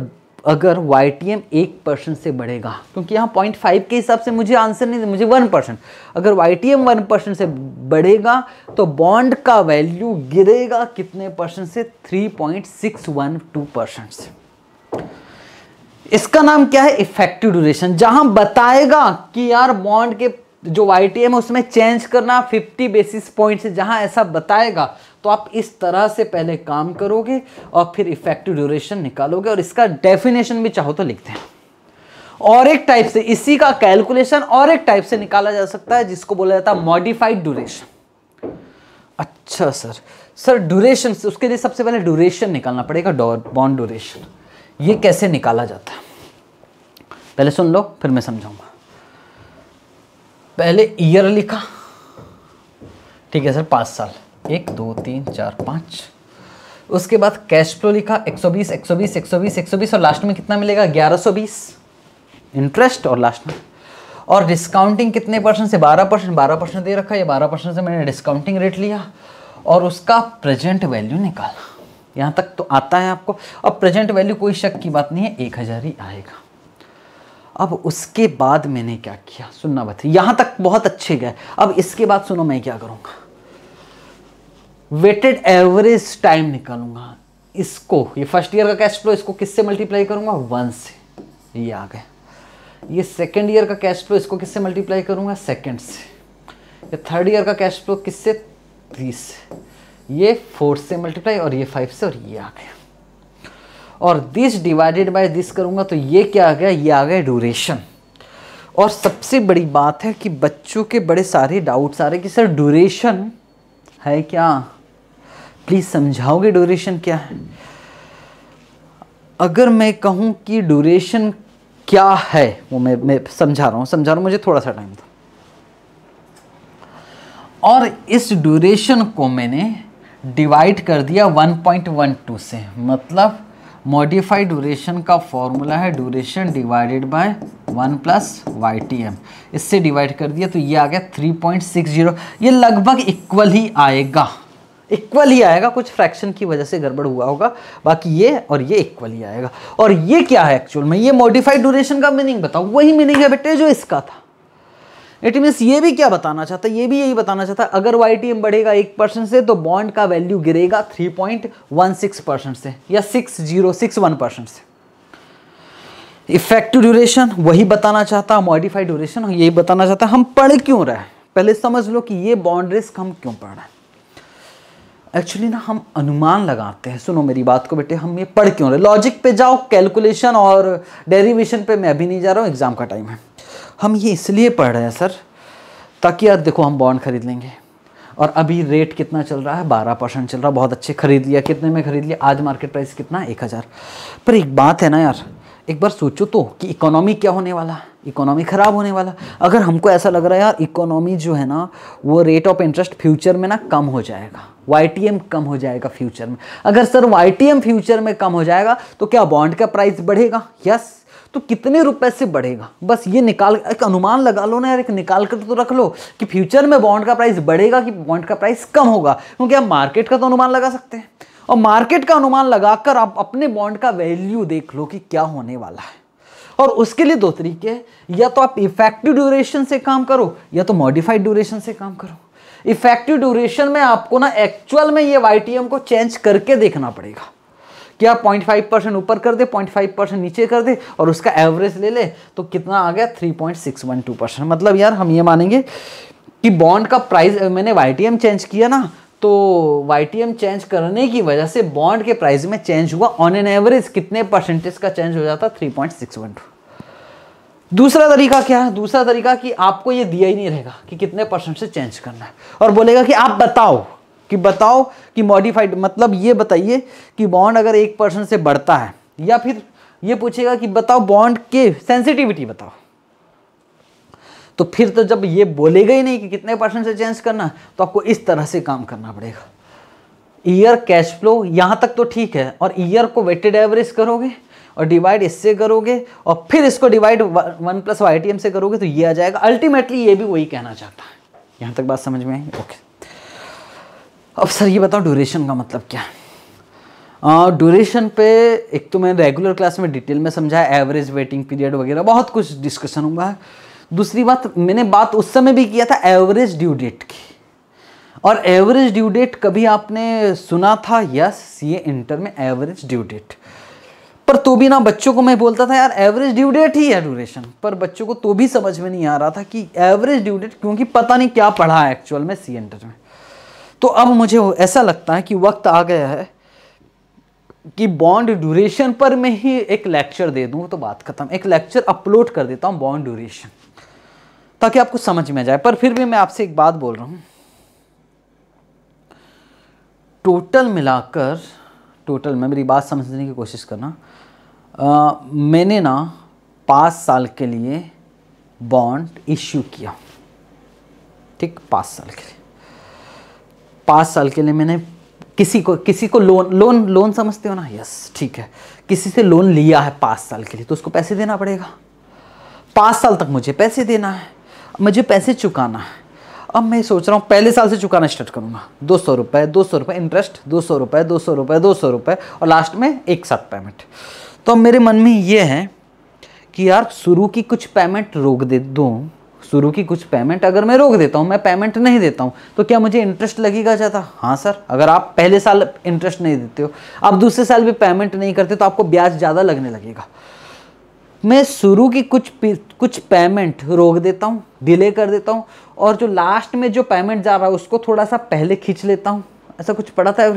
अगर वाई टी एम एक परसेंट से बढ़ेगा क्योंकि यहाँ पॉइंट फाइव के हिसाब से मुझे आंसर नहीं मुझे वन परसेंट अगर Y T M one percent से बढ़ेगा तो बॉन्ड का वैल्यू गिरेगा कितने परसेंट से three point six one two percent से इसका नाम क्या है इफेक्टिव ड्यूरेशन जहां बताएगा कि यार बॉन्ड के जो वाई टी एम है उसमें चेंज करना 50 बेसिस पॉइंट से जहाँ ऐसा बताएगा तो आप इस तरह से पहले काम करोगे और फिर इफेक्टिव ड्यूरेशन निकालोगे और इसका डेफिनेशन भी चाहो तो लिखते हैं और एक टाइप से इसी का कैलकुलेशन और एक टाइप से निकाला जा सकता है जिसको बोला जाता है मॉडिफाइड ड्यूरेशन अच्छा सर सर ड्यूरेशन उसके लिए सबसे पहले ड्यूरेशन निकालना पड़ेगा बॉन्ड ड्यूरेशन ये कैसे निकाला जाता है पहले सुन लो फिर मैं समझाऊंगा पहले ईयर लिखा ठीक है सर पाँच साल एक दो तीन चार पाँच उसके बाद कैश फ्लो लिखा 120 120 120 120 और लास्ट में कितना मिलेगा 1120 इंटरेस्ट और लास्ट में और डिस्काउंटिंग कितने परसेंट से 12 परसेंट बारह परसेंट दे रखा है 12 परसेंट से मैंने डिस्काउंटिंग रेट लिया और उसका प्रेजेंट वैल्यू निकाला यहाँ तक तो आता है आपको अब प्रेजेंट वैल्यू कोई शक की बात नहीं है एक हज़ार ही आएगा अब उसके बाद मैंने क्या किया सुनना बताइए यहां तक बहुत अच्छे गए अब इसके बाद सुनो मैं क्या करूँगा वेटेड एवरेज टाइम निकालूंगा इसको ये फर्स्ट ईयर का कैश फ्लो इसको किससे मल्टीप्लाई करूंगा वन से ये आ गए ये सेकेंड ईयर का कैश फ्लो इसको किससे मल्टीप्लाई करूंगा सेकेंड से ये थर्ड ईयर का कैश फ्लो किससे थ्री से ये फोर्थ से मल्टीप्लाई और ये फाइव से और ये आ गया और दिस डिवाइडेड बाय दिस करूँगा तो ये क्या आ गया ये आ गया ड्यूरेशन और सबसे बड़ी बात है कि बच्चों के बड़े सारे डाउट्स आ रहे कि सर ड्यूरेशन है क्या प्लीज़ समझाओगे ड्यूरेशन क्या है अगर मैं कहूँ कि ड्यूरेशन क्या है वो मैं मैं समझा रहा हूँ समझा रहा हूँ मुझे थोड़ा सा टाइम था और इस ड्यूरेशन को मैंने डिवाइड कर दिया 1.12 से मतलब मॉडिफाइड ड्यूरेशन का फॉर्मूला है duration divided by one plus Y T M इससे डिवाइड कर दिया तो ये आ गया थ्री पॉइंट सिक्स जीरो ये लगभग इक्वल ही आएगा इक्वल ही आएगा कुछ फ्रैक्शन की वजह से गड़बड़ हुआ होगा बाकी ये और ये इक्वल ही आएगा और ये क्या है एक्चुअल में ये मॉडिफाइड ड्यूरेशन का मीनिंग बताओ वही मीनिंग है बेटे जो इसका था इट मीन्स ये भी क्या बताना चाहता है ये भी यही बताना चाहता है अगर वाई बढ़ेगा एक परसेंट से तो बॉन्ड का वैल्यू गिरेगा three point one six percent से या six zero six one percent से इफेक्टिव ड्यूरेशन वही बताना चाहता है मॉडिफाइड ड्यूरेशन यही बताना चाहता है हम पढ़ क्यों रहे पहले समझ लो कि ये बॉन्ड रिस्क हम क्यों पढ़ रहे हैं एक्चुअली ना हम अनुमान लगाते हैं सुनो मेरी बात को बेटे हम ये पढ़ क्यों रहे लॉजिक पे जाओ कैलकुलेशन और डेरिवेशन पे मैं अभी नहीं जा रहा हूँ एग्जाम का टाइम है हम ये इसलिए पढ़ रहे हैं सर ताकि यार देखो हम बॉन्ड खरीद लेंगे और अभी रेट कितना चल रहा है बारह परसेंट चल रहा है बहुत अच्छे खरीद लिया कितने में खरीद लिया आज मार्केट प्राइस कितना है एक हज़ार पर एक बात है ना यार एक बार सोचो तो कि इकोनॉमी क्या होने वाला इकोनॉमी ख़राब होने वाला अगर हमको ऐसा लग रहा है यार इकोनॉमी जो है ना वो रेट ऑफ इंटरेस्ट फ्यूचर में ना कम हो जाएगा वाई कम हो जाएगा फ्यूचर में अगर सर वाई फ्यूचर में कम हो जाएगा तो क्या बॉन्ड का प्राइस बढ़ेगा यस तो कितने रुपए से बढ़ेगा बस ये निकाल एक अनुमान लगा लो ना यार एक निकाल कर तो रख लो कि फ्यूचर में बॉन्ड का प्राइस बढ़ेगा कि बॉन्ड का प्राइस कम होगा क्योंकि आप मार्केट का तो अनुमान लगा सकते हैं और मार्केट का अनुमान लगाकर आप अपने बॉन्ड का वैल्यू देख लो कि क्या होने वाला है और उसके लिए दो तरीके या तो आप इफेक्टिव ड्यूरेशन से काम करो या तो मॉडिफाइड ड्यूरेशन से काम करो इफेक्टिव ड्यूरेशन में आपको ना एक्चुअल में ये वाई को चेंज करके देखना पड़ेगा क्या 0.5 परसेंट ऊपर कर दे 0.5 परसेंट नीचे कर दे और उसका एवरेज ले ले तो कितना आ गया 3.612 परसेंट मतलब यार हम ये मानेंगे कि बॉन्ड का प्राइस मैंने वाई चेंज किया ना तो वाई चेंज करने की वजह से बॉन्ड के प्राइस में चेंज हुआ ऑन एन एवरेज कितने परसेंटेज का चेंज हो जाता three point six one two दूसरा तरीका क्या है दूसरा तरीका कि आपको ये दिया ही नहीं रहेगा कि कितने परसेंट से चेंज करना है और बोलेगा कि आप बताओ कि बताओ कि मॉडिफाइड मतलब ये बताइए कि बॉन्ड अगर एक परसेंट से बढ़ता है या फिर ये पूछेगा कि बताओ बॉन्ड के सेंसिटिविटी बताओ तो फिर तो जब ये बोलेगा ही नहीं कि कितने परसेंट से चेंज करना तो आपको इस तरह से काम करना पड़ेगा ईयर कैश फ्लो यहाँ तक तो ठीक है और ईयर को वेटेड एवरेज करोगे और डिवाइड इससे करोगे और फिर इसको डिवाइड वन प्लस वाई से करोगे तो ये आ जाएगा अल्टीमेटली ये भी वही कहना चाहता है यहाँ तक बात समझ में आई ओके अब सर ये बताओ ड्यूरेशन का मतलब क्या है ड्यूरेशन पे एक तो मैंने रेगुलर क्लास में डिटेल में समझाया एवरेज वेटिंग पीरियड वगैरह बहुत कुछ डिस्कशन हुआ है दूसरी बात मैंने बात उस समय भी किया था एवरेज ड्यू डेट की और एवरेज ड्यू डेट कभी आपने सुना था यस सीए इंटर में एवरेज ड्यू डेट पर तो भी ना बच्चों को मैं बोलता था यार एवरेज ड्यू डेट ही है ड्यूरेशन पर बच्चों को तो भी समझ में नहीं आ रहा था कि एवरेज ड्यू डेट क्योंकि पता नहीं क्या पढ़ा है एक्चुअल में सी इंटर में तो अब मुझे ऐसा लगता है कि वक्त आ गया है कि बॉन्ड ड्यूरेशन पर मैं ही एक लेक्चर दे दूँ तो बात खत्म एक लेक्चर अपलोड कर देता हूँ बॉन्ड ड्यूरेशन ताकि आपको समझ में जाए पर फिर भी मैं आपसे एक बात बोल रहा हूँ टोटल मिलाकर टोटल मैं मेरी बात समझने की कोशिश करना आ, मैंने ना पाँच साल के लिए बॉन्ड इश्यू किया ठीक पाँच साल के लिए पाँच साल के लिए मैंने किसी को किसी को लोन लोन लोन समझते हो ना यस ठीक है किसी से लोन लिया है पाँच साल के लिए तो उसको पैसे देना पड़ेगा पाँच साल तक मुझे पैसे देना है मुझे पैसे चुकाना है अब मैं सोच रहा हूँ पहले साल से चुकाना स्टार्ट करूँगा दो सौ रुपये दो सौ रुपये इंटरेस्ट दो सौ रुपये दो सौ रुपये दो सौ रुपये और लास्ट में एक साथ पेमेंट तो अब मेरे मन में ये है कि यार शुरू की कुछ पेमेंट रोक दे दूँ शुरू की कुछ पेमेंट अगर मैं रोक देता हूँ मैं पेमेंट नहीं देता हूँ तो क्या मुझे इंटरेस्ट लगेगा ज़्यादा हाँ सर अगर आप पहले साल इंटरेस्ट नहीं देते हो आप दूसरे साल भी पेमेंट नहीं करते तो आपको ब्याज ज़्यादा लगने लगेगा मैं शुरू की कुछ कुछ पेमेंट रोक देता हूँ डिले कर देता हूँ और जो लास्ट में जो पेमेंट जा रहा है उसको थोड़ा सा पहले खींच लेता हूँ ऐसा कुछ पड़ा था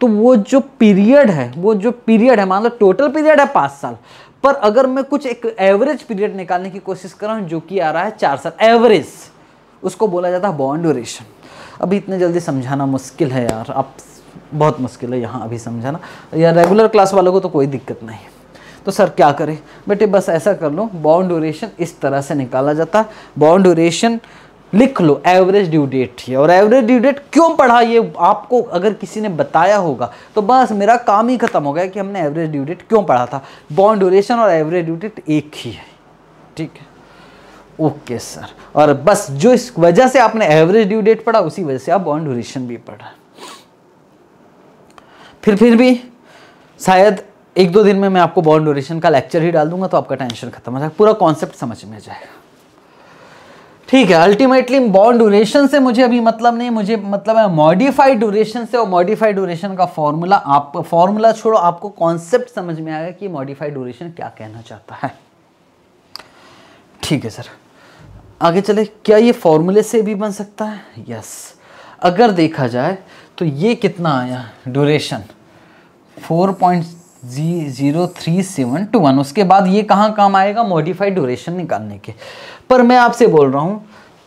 तो वो जो पीरियड है वो जो पीरियड है मान लो टोटल पीरियड है पाँच साल पर अगर मैं कुछ एक एवरेज पीरियड निकालने की कोशिश कर रहा हूँ जो कि आ रहा है चार साल एवरेज उसको बोला जाता है बॉन्ड ड्यूरेशन अभी इतने जल्दी समझाना मुश्किल है यार आप बहुत मुश्किल है यहाँ अभी समझाना या रेगुलर क्लास वालों को तो कोई दिक्कत नहीं है तो सर क्या करें बेटे बस ऐसा कर लो बॉन्ड ड्यूरेशन इस तरह से निकाला जाता है बॉन्ड ड्यूरेशन लिख लो एवरेज ड्यू डेट है और एवरेज ड्यू डेट क्यों पढ़ा ये आपको अगर किसी ने बताया होगा तो बस मेरा काम ही खत्म हो गया कि हमने एवरेज ड्यू डेट क्यों पढ़ा था बॉन्ड ड्यूरेशन और एवरेज ड्यू डेट एक ही है ठीक है ओके सर और बस जो इस वजह से आपने एवरेज ड्यू डेट पढ़ा उसी वजह से आप बॉन्ड ड्यूरेशन भी पढ़ा फिर फिर भी शायद एक दो दिन में मैं आपको बॉन्ड ड्यूरेशन का लेक्चर ही डाल दूंगा तो आपका टेंशन खत्म हो जाएगा पूरा कॉन्सेप्ट समझ में आ जाएगा ठीक है अल्टीमेटली बॉन्ड ड्यूरेशन से मुझे अभी मतलब नहीं मुझे मतलब है मॉडिफाइड ड्यूरेशन से और मॉडिफाइड ड्यूरेशन का फॉर्मूला आप फॉर्मूला छोड़ो आपको कॉन्सेप्ट समझ में आएगा कि मॉडिफाइड ड्यूरेशन क्या कहना चाहता है ठीक है सर आगे चले क्या ये फॉर्मूले से भी बन सकता है यस अगर देखा जाए तो ये कितना आया ड्यूरेशन पॉइंट जी zero three seven two one उसके बाद ये कहाँ काम आएगा मॉडिफाइड ड्यूरेशन निकालने के पर मैं आपसे बोल रहा हूँ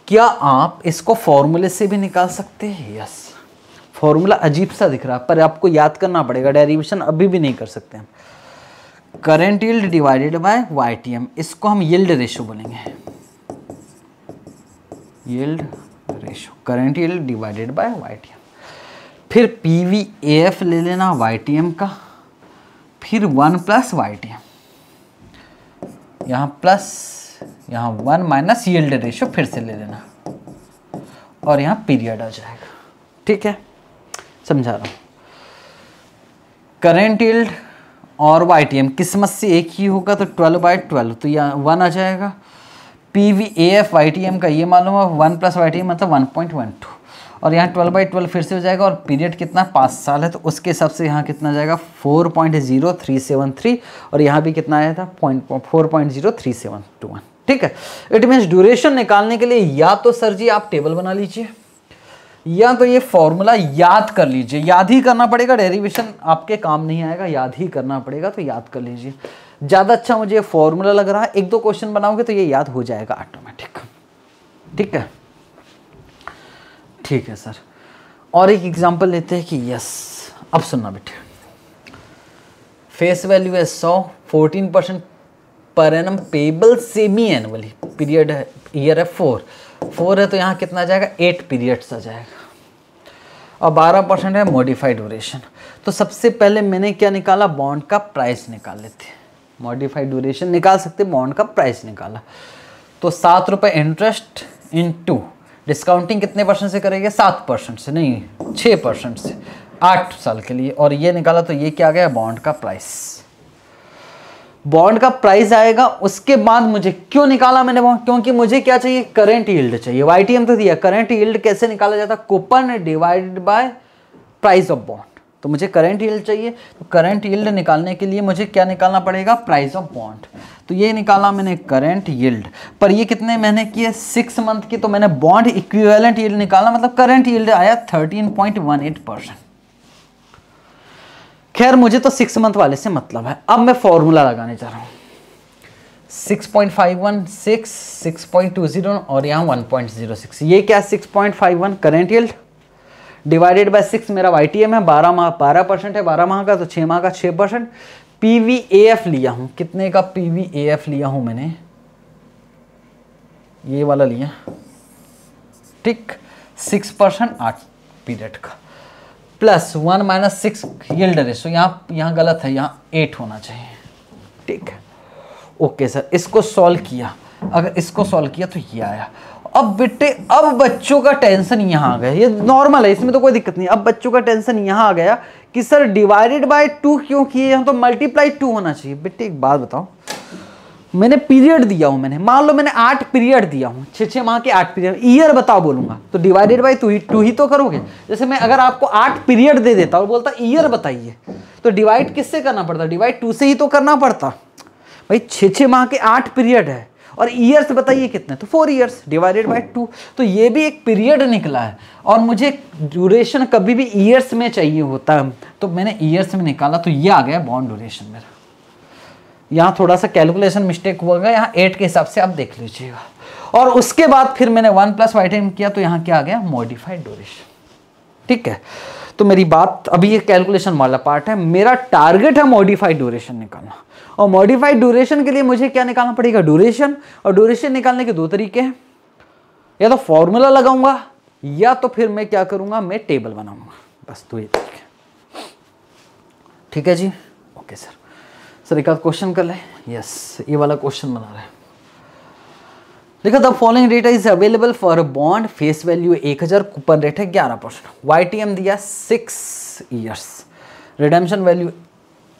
क्या आप इसको फॉर्मूले से भी निकाल सकते हैं यस फॉर्मूला अजीब सा दिख रहा है पर आपको याद करना पड़ेगा डेरिवेशन अभी भी नहीं कर सकते हम current yield divided by Y T M इसको हम यील्ड रेशो बोलेंगे yield ratio current yield divided by Y T M फिर पी वी ए एफ ले लेना वाई टी एम का फिर वन प्लस वाई टी यहाँ प्लस यहाँ वन माइनस ये रेशो फिर से ले लेना और यहाँ पीरियड आ जाएगा ठीक है समझा रहा हूँ करेंट यील्ड और वाई टी एम किस्मत से एक ही होगा तो ट्वेल्व बाई ट्वेल्व तो यहाँ वन आ जाएगा P V A F Y T M का ये मालूम है one plus Y T M मतलब वन पॉइंट वन टू और यहाँ ट्वेल्व बाई ट्वेल्व फिर से हो जाएगा और पीरियड कितना पाँच साल है तो उसके हिसाब से यहाँ कितना जाएगा four point zero three seven three और यहाँ भी कितना आया था point four point zero three seven two one ठीक है इट मीन्स ड्यूरेशन निकालने के लिए या तो सर जी आप टेबल बना लीजिए या तो ये फॉर्मूला याद कर लीजिए याद ही करना पड़ेगा डेरिवेशन आपके काम नहीं आएगा याद ही करना पड़ेगा तो याद कर लीजिए ज़्यादा अच्छा मुझे फॉर्मूला लग रहा है एक दो क्वेश्चन बनाओगे तो ये याद हो जाएगा ऑटोमेटिक ठीक है ठीक है सर और एक एग्जांपल लेते हैं कि यस अब सुनना बेटे फेस वैल्यू है सौ फोर्टीन परसेंट पर annum payable semi annually period है ईयर है फोर फोर है तो यहाँ कितना जाएगा एट पीरियड्स आ जाएगा और बारह परसेंट है मॉडिफाइड ड्यूरेशन तो सबसे पहले मैंने क्या निकाला बॉन्ड का प्राइस निकाल लेते हैं मॉडिफाइड ड्यूरेशन निकाल सकते बॉन्ड का प्राइस निकाला तो सात रुपये इंटरेस्ट इन टू डिस्काउंटिंग कितने परसेंट से करेंगे सात परसेंट से नहीं छः परसेंट से आठ साल के लिए और ये निकाला तो ये क्या आ गया बॉन्ड का प्राइस बॉन्ड का प्राइस आएगा उसके बाद मुझे क्यों निकाला मैंने बॉन्ड क्योंकि मुझे क्या चाहिए करेंट यील्ड चाहिए वाई तो दिया करेंट यील्ड कैसे निकाला जाता coupon divided by price of bond तो मुझे करंट यील्ड चाहिए तो करंट यील्ड निकालने के लिए मुझे क्या निकालना पड़ेगा प्राइस ऑफ बॉन्ड तो ये निकाला मैंने करंट यील्ड पर ये कितने महीने की है सिक्स मंथ की तो मैंने बॉन्ड इक्विवेलेंट यील्ड निकाला मतलब करंट यील्ड आया thirteen point one eight percent खैर मुझे तो सिक्स मंथ वाले से मतलब है अब मैं फॉर्मूला लगाने जा रहा हूं six point five one six six point two zero और यहां वन पॉइंट जीरो सिक्स ये क्या six point five one current yield divided by six मेरा वाई टी एम है बारह माह बारह परसेंट है बारह माह का तो छः माह का छः percent P V A F लिया हूँ कितने का पी वी ए एफ लिया हूँ मैंने ये वाला लिया ठीक सिक्स परसेंट आठ पीरियड का plus one minus six yield ratio यहाँ यहाँ गलत है यहाँ एट होना चाहिए ठीक है ओके सर इसको सॉल्व किया अगर इसको सॉल्व किया तो ये आया अब बेटे अब बच्चों का टेंशन यहाँ आ गया ये नॉर्मल है इसमें तो कोई दिक्कत नहीं अब बच्चों का टेंशन यहाँ आ गया कि सर डिवाइडेड बाय टू क्यों किए हम तो मल्टीप्लाई टू होना चाहिए बेटे एक बात बताओ मैंने पीरियड दिया हूँ मैंने मान लो मैंने आठ पीरियड दिया हूँ छः छः माह के आठ पीरियड ईयर बताओ बोलूंगा तो डिवाइडेड बाई टू ही टू ही तो करोगे जैसे मैं अगर आपको आठ पीरियड दे देता और बोलता ईयर बताइए तो डिवाइड किससे करना पड़ता डिवाइड टू से ही तो करना पड़ता भाई छः छः माह के आठ पीरियड है और ईयर्स बताइए कितने तो four years divided by two तो ये भी एक पीरियड निकला है और मुझे ड्यूरेशन कभी भी ईयर्स में चाहिए होता है तो मैंने ईयर्स में निकाला तो ये आ गया बॉन्ड ड्यूरेशन मेरा यहाँ थोड़ा सा कैलकुलेशन मिस्टेक हुआ गया यहाँ एट के हिसाब से आप देख लीजिएगा और उसके बाद फिर मैंने वन प्लस वाई टाइम किया तो यहाँ क्या आ गया मॉडिफाइड ड्यूरेशन ठीक है तो मेरी बात अभी ये कैलकुलेशन वाला पार्ट है मेरा टारगेट है मॉडिफाइड ड्यूरेशन निकालना और मॉडिफाइड ड्यूरेशन के लिए मुझे क्या निकालना पड़ेगा ड्यूरेशन और ड्यूरेशन निकालने के दो तरीके हैं या तो फॉर्मूला लगाऊंगा या तो फिर मैं क्या करूंगा मैं टेबल बनाऊंगा बस तो ये ठीक है ठीक है जी ओके सर सर एक आध क्वेश्चन कर लें यस ये वाला क्वेश्चन बना रहे देखा the following data is available for bond face value एक हज़ार कूपन रेट है ग्यारह परसेंट वाई दिया सिक्स ईयर्स रिडेम्शन वैल्यू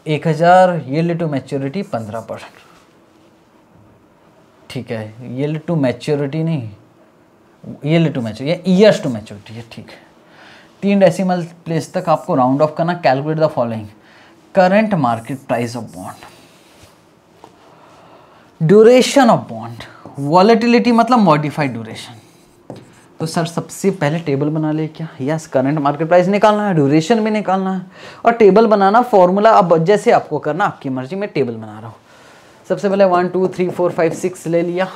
एक हज़ार येल टू मैच्योरिटी पंद्रह परसेंट ठीक है येल टू मैच्योरिटी नहीं येल टू या ईयर्स टू मैच्योरिटी है ठीक है तीन डेसिमल प्लेस तक आपको राउंड ऑफ करना calculate the following current market price of bond duration of bond volatility मतलब मॉडिफाइड ड्यूरेशन तो सर सबसे पहले टेबल बना ले क्या यस करंट मार्केट प्राइस निकालना है ड्यूरेशन भी निकालना है और टेबल बनाना फॉर्मूला अब जैसे आपको करना आपकी मर्जी में टेबल बना रहा हूँ सबसे पहले one two three four five six ले लिया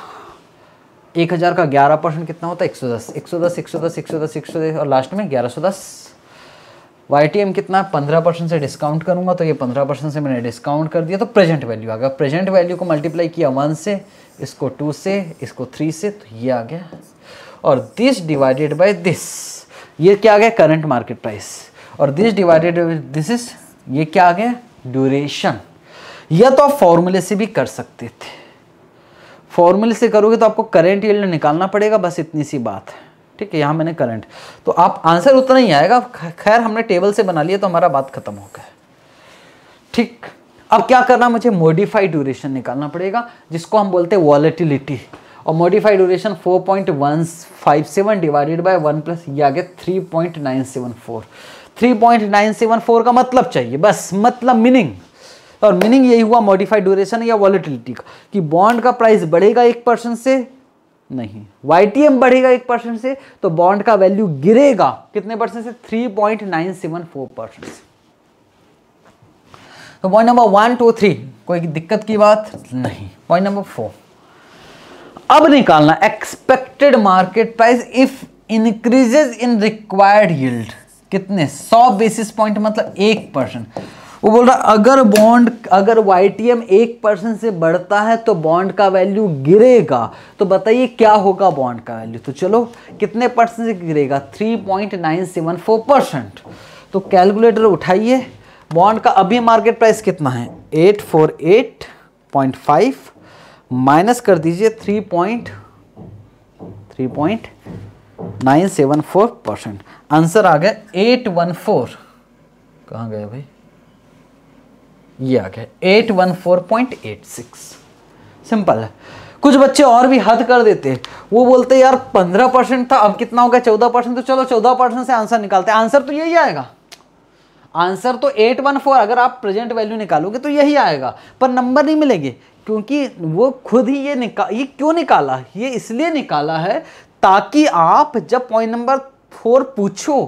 एक हज़ार का ग्यारह परसेंट कितना होता है एक सौ दस एक सौ दस एक सौ दस एक सौ दस एक सौ दस और लास्ट में ग्यारह सौ दस वाई टी एम कितना है पंद्रह परसेंट से डिस्काउंट करूंगा तो ये पंद्रह परसेंट से मैंने डिस्काउंट कर दिया तो प्रेजेंट वैल्यू आ गया प्रेजेंट वैल्यू को मल्टीप्लाई किया वन से इसको टू से इसको थ्री से तो ये आ गया और दिस डिवाइडेड बाय दिस ये क्या आ गया करंट मार्केट प्राइस और दिस डिवाइडेड दिस इज ये क्या आ गया ड्यूरेशन यह तो आप फॉर्मूले से भी कर सकते थे फॉर्मूले से करोगे तो आपको करंट ये निकालना पड़ेगा बस इतनी सी बात है ठीक है यहाँ मैंने करंट तो आप आंसर उतना ही आएगा खैर हमने टेबल से बना लिया तो हमारा बात खत्म हो गया ठीक अब क्या करना मुझे मॉडिफाइड ड्यूरेशन निकालना पड़ेगा जिसको हम बोलते हैं वॉलेटिलिटी और modified duration 4.157 divided by 1 plus ये आ गया 3.974 3.974 का मतलब चाहिए बस मतलब मीनिंग और मीनिंग यही हुआ मॉडिफाइड ड्यूरेशन या वॉलिटिलिटी का कि बॉन्ड का प्राइस बढ़ेगा एक परसेंट से नहीं वाई बढ़ेगा एक परसेंट से तो बॉन्ड का वैल्यू गिरेगा कितने परसेंट से three point nine seven four percent से तो point number one two three कोई दिक्कत की बात नहीं पॉइंट नंबर फोर अब निकालना expected market price if increases in required yield कितने सौ बेसिस पॉइंट मतलब एक परसेंट वो बोल रहा अगर बॉन्ड अगर वाई टी एम एक परसेंट से बढ़ता है तो बॉन्ड का वैल्यू गिरेगा तो बताइए क्या होगा बॉन्ड का वैल्यू तो चलो कितने परसेंट से गिरेगा 3.974 परसेंट तो कैलकुलेटर उठाइए बॉन्ड का अभी मार्केट प्राइस कितना है 848.5 माइनस कर दीजिए three point three point nine seven four percent answer आ गया एट वन फोर कहाँ गया भाई ये आ गया eight one four point eight six simple है कुछ बच्चे और भी हद कर देते वो बोलते यार पंद्रह परसेंट था अब कितना हो गया चौदह परसेंट तो चलो चौदह परसेंट से आंसर निकालते हैं आंसर तो यही आएगा आंसर तो एट वन फोर अगर आप प्रेजेंट वैल्यू निकालोगे तो यही आएगा पर नंबर नहीं मिलेंगे क्योंकि वो खुद ही ये निका ये क्यों निकाला ये इसलिए निकाला है ताकि आप जब पॉइंट नंबर फोर पूछो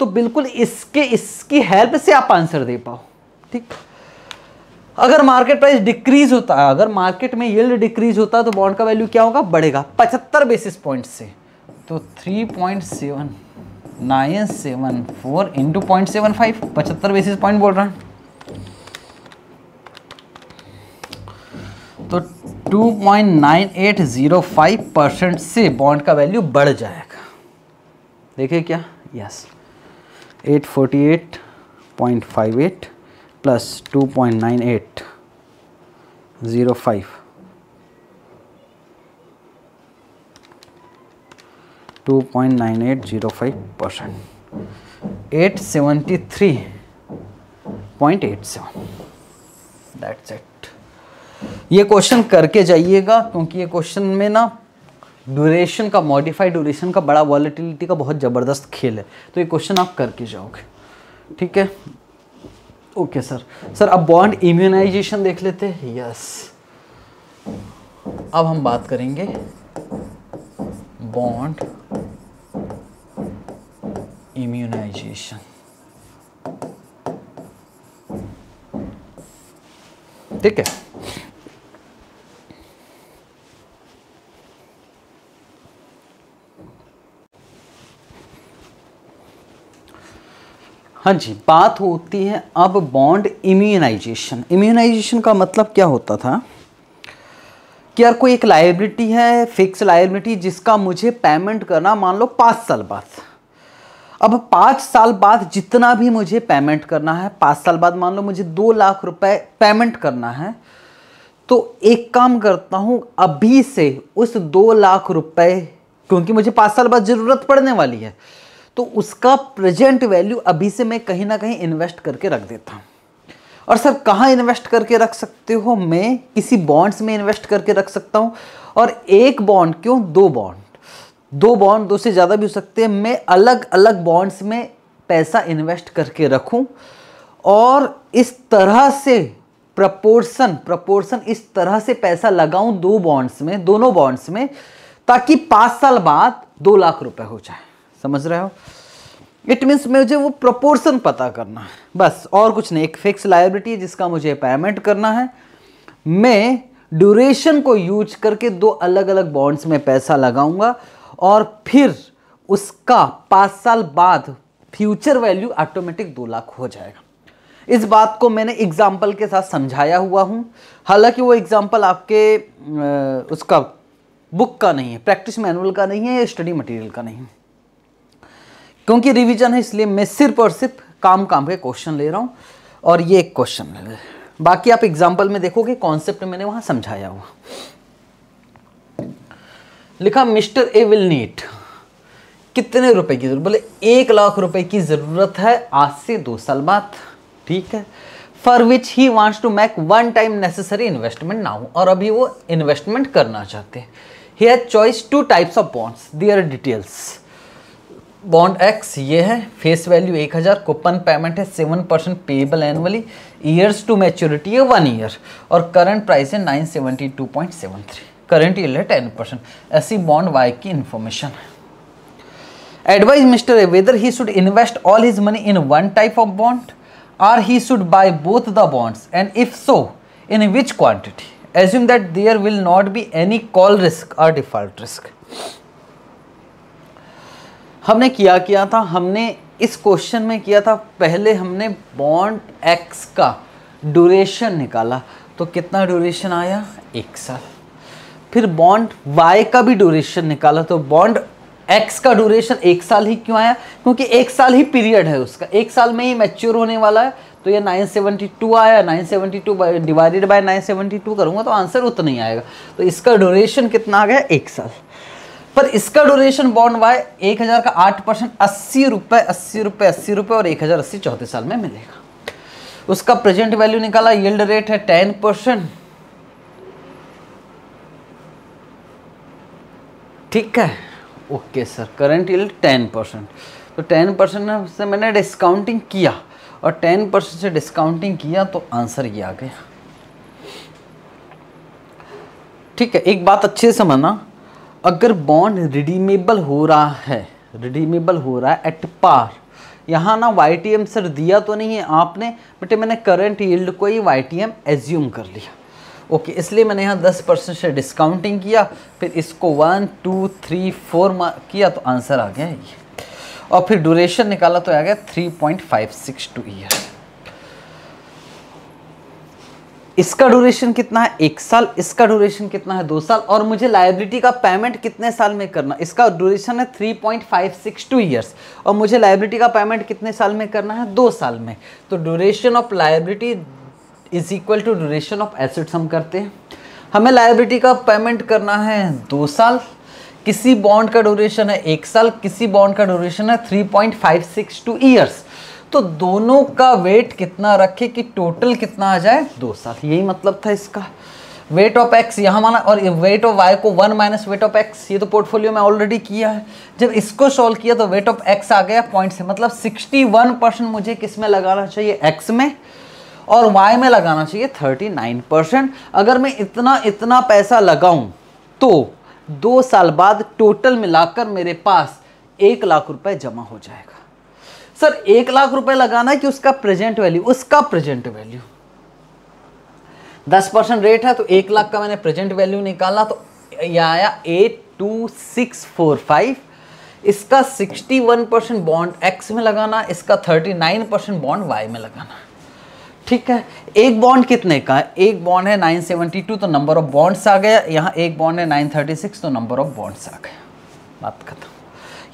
तो बिल्कुल इसके इसकी हेल्प से आप आंसर दे पाओ ठीक अगर मार्केट प्राइस डिक्रीज होता है अगर मार्केट में यील्ड डिक्रीज होता है तो बॉन्ड का वैल्यू क्या होगा बढ़ेगा पचहत्तर बेसिस पॉइंट से तो three point seven nine seven four into point seven five पचहत्तर बेसिस पॉइंट बोल रहा हूँ तो 2.9805 परसेंट से बॉन्ड का वैल्यू बढ़ जाएगा देखिए क्या यस 848.58 प्लस 2.9805 2.9805 परसेंट 873.87 सेवेंटी थ्री दैट्स इट ये क्वेश्चन करके जाइएगा क्योंकि ये क्वेश्चन में ना ड्यूरेशन का मॉडिफाइड ड्यूरेशन का बड़ा वॉलिटिलिटी का बहुत ज़बरदस्त खेल है तो ये क्वेश्चन आप करके जाओगे ठीक है ओके सर सर अब बॉन्ड इम्यूनाइजेशन देख लेते हैं यस अब हम बात करेंगे बॉन्ड इम्यूनाइजेशन ठीक है हाँ जी बात होती है अब बॉन्ड इम्यूनाइजेशन इम्यूनाइजेशन का मतलब क्या होता था कि यार कोई एक लाइबिलिटी है फिक्स लाइबिलिटी जिसका मुझे पेमेंट करना मान लो पाँच साल बाद अब पाँच साल बाद जितना भी मुझे पेमेंट करना है पाँच साल बाद मान लो मुझे दो लाख रुपए पेमेंट करना है तो एक काम करता हूँ अभी से उस दो लाख रुपए क्योंकि मुझे पाँच साल बाद ज़रूरत पड़ने वाली है तो उसका प्रेजेंट वैल्यू अभी से मैं कहीं ना कहीं इन्वेस्ट करके रख देता हूँ और सर कहाँ इन्वेस्ट करके रख सकते हो मैं किसी बॉन्ड्स में इन्वेस्ट करके रख सकता हूँ और एक बॉन्ड क्यों दो बॉन्ड दो बॉन्ड दो से ज़्यादा भी हो सकते हैं मैं अलग अलग बॉन्ड्स में पैसा इन्वेस्ट करके रखूँ और इस तरह से प्रपोर्सन प्रपोर्सन इस तरह से पैसा लगाऊँ दो बॉन्ड्स में दोनों बॉन्ड्स में ताकि पाँच साल बाद दो लाख रुपये हो जाए समझ रहे हो इट मीन्स मुझे वो प्रोपोर्शन पता करना है बस और कुछ नहीं एक फिक्स लाइबिलिटी है जिसका मुझे पेमेंट करना है मैं ड्यूरेशन को यूज करके दो अलग अलग बॉन्ड्स में पैसा लगाऊंगा और फिर उसका पाँच साल बाद फ्यूचर वैल्यू ऑटोमेटिक दो लाख हो जाएगा इस बात को मैंने एग्जाम्पल के साथ समझाया हुआ हूँ हालांकि वो एग्जाम्पल आपके उसका बुक का नहीं है प्रैक्टिस मैनुअल का नहीं है या स्टडी मटेरियल का नहीं है क्योंकि रिवीजन है इसलिए मैं सिर्फ और सिर्फ काम काम के क्वेश्चन ले रहा हूँ और ये एक क्वेश्चन ले बाकी आप एग्जाम्पल में देखोगे कॉन्सेप्ट मैंने वहाँ समझाया हुआ लिखा मिस्टर ए विल नीट कितने रुपए की जरूरत बोले एक लाख रुपए की ज़रूरत है आज से दो साल बाद ठीक है for which he wants to make one time necessary investment now और अभी वो इन्वेस्टमेंट करना चाहते हैं he has choice two types of bonds their details bond X ये है फेस वैल्यू एक हजार कूपन पेमेंट है seven percent payable annually years to maturity है वन ईयर और करंट प्राइस है 972.73 करंट ये टेन परसेंट ऐसी बॉन्ड वाई की इन्फॉर्मेशन है advise mister weather he should invest all his money in one type of bond or he should buy both the bonds and if so in which quantity assume that there will not be any call risk or default risk हमने किया किया था हमने इस question में किया था पहले हमने बॉन्ड एक्स का ड्यूरेशन निकाला तो कितना ड्यूरेशन आया एक साल फिर बॉन्ड वाई का भी ड्यूरेशन निकाला तो बॉन्ड एक्स का ड्यूरेशन एक साल ही क्यों आया क्योंकि एक साल ही पीरियड है उसका एक साल में ही मैच्योर होने वाला है तो ये 972 आया 972 डिवाइडेड बाय नाइन करूँगा तो आंसर उतना ही आएगा तो इसका ड्यूरेशन कितना आ गया एक साल पर इसका ड्यूरेशन बॉन्ड वाई एक हज़ार का आठ परसेंट अस्सी रुपए अस्सी रुपए अस्सी रुपए और एक हज़ार अस्सी चौथे साल में मिलेगा उसका प्रेजेंट वैल्यू निकाला यील्ड रेट है टेन परसेंट ठीक है okay sir current yield ten percent तो टेन परसेंट से मैंने डिस्काउंटिंग किया और टेन परसेंट से डिस्काउंटिंग किया तो आंसर ये आ गया ठीक है एक बात अच्छे से समझना अगर बॉन्ड रिडीमेबल हो रहा है रिडीमेबल हो रहा है एट पार यहाँ ना वाई टी एम सर दिया तो नहीं है आपने बट मैंने करंट यील्ड को ही वाई टी एम एज्यूम कर लिया ओके okay, इसलिए मैंने यहाँ 10 परसेंट से डिस्काउंटिंग किया फिर इसको वन टू थ्री फोर किया तो आंसर आ गया ये और फिर ड्यूरेशन निकाला तो आ गया 3.562 ईयर इसका ड्यूरेशन कितना है एक साल इसका ड्यूरेशन कितना है दो साल और मुझे लाइबिलिटी का पेमेंट कितने साल में करना इसका ड्यूरेशन है three point five six two years और मुझे लाइबिलिटी का पेमेंट कितने साल में करना है दो साल में तो duration of liability is equal to duration of assets हम करते हैं हमें लाइबिलिटी का पेमेंट करना है दो साल किसी बॉन्ड का ड्यूरेशन है एक साल किसी बॉन्ड का ड्यूरेशन है three point five six two years तो दोनों का वेट कितना रखे कि टोटल कितना आ जाए दो साल यही मतलब था इसका वेट ऑफ एक्स यहाँ माना और वेट ऑफ वाई को one minus weight of X ये तो पोर्टफोलियो में ऑलरेडी किया है जब इसको सॉल्व किया तो वेट ऑफ एक्स आ गया पॉइंट से मतलब 61 परसेंट मुझे किस में लगाना चाहिए एक्स में और वाई में लगाना चाहिए 39 परसेंट अगर मैं इतना इतना पैसा लगाऊं तो दो साल बाद टोटल मिलाकर मेरे पास एक लाख रुपये जमा हो जाएगा सर एक लाख रुपए लगाना है कि उसका प्रेजेंट वैल्यू उसका प्रेजेंट वैल्यू दस परसेंट रेट है तो एक लाख का मैंने प्रेजेंट वैल्यू निकाला तो यह आया eight two six four five इसका sixty one percent bond X में लगाना इसका thirty nine percent bond Y में लगाना ठीक है एक बॉन्ड कितने का है एक बॉन्ड है नाइन सेवेंटी टू तो नंबर ऑफ बॉन्ड्स आ गया यहाँ एक बॉन्ड है नाइन थर्टी सिक्स तो नंबर ऑफ बॉन्ड्स आ गया बात खत्म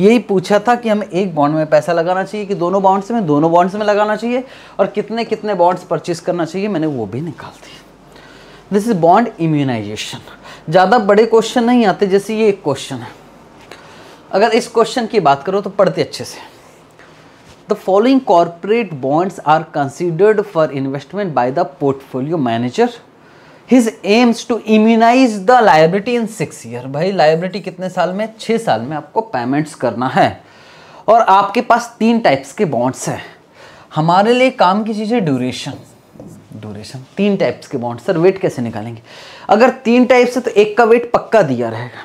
यही पूछा था कि हमें एक बॉन्ड में पैसा लगाना चाहिए कि दोनों बॉन्ड्स में दोनों बॉन्ड्स में लगाना चाहिए और कितने कितने बॉन्ड्स परचेस करना चाहिए मैंने वो भी निकाल दिए दिस इज बॉन्ड इम्यूनाइजेशन ज़्यादा बड़े क्वेश्चन नहीं आते जैसे ये एक क्वेश्चन है अगर इस क्वेश्चन की बात करो तो पढ़ते अच्छे से the following corporate bonds are considered for investment by the portfolio manager his aims to immunise the liability in six year भाई लाइब्रिटी कितने साल में छः साल में आपको पेमेंट्स करना है और आपके पास तीन टाइप्स के बॉन्ड्स हैं हमारे लिए काम की चीज़ है ड्यूरेशन ड्यूरेशन तीन टाइप्स के बॉन्ड सर वेट कैसे निकालेंगे अगर तीन टाइप्स है तो एक का वेट पक्का दिया रहेगा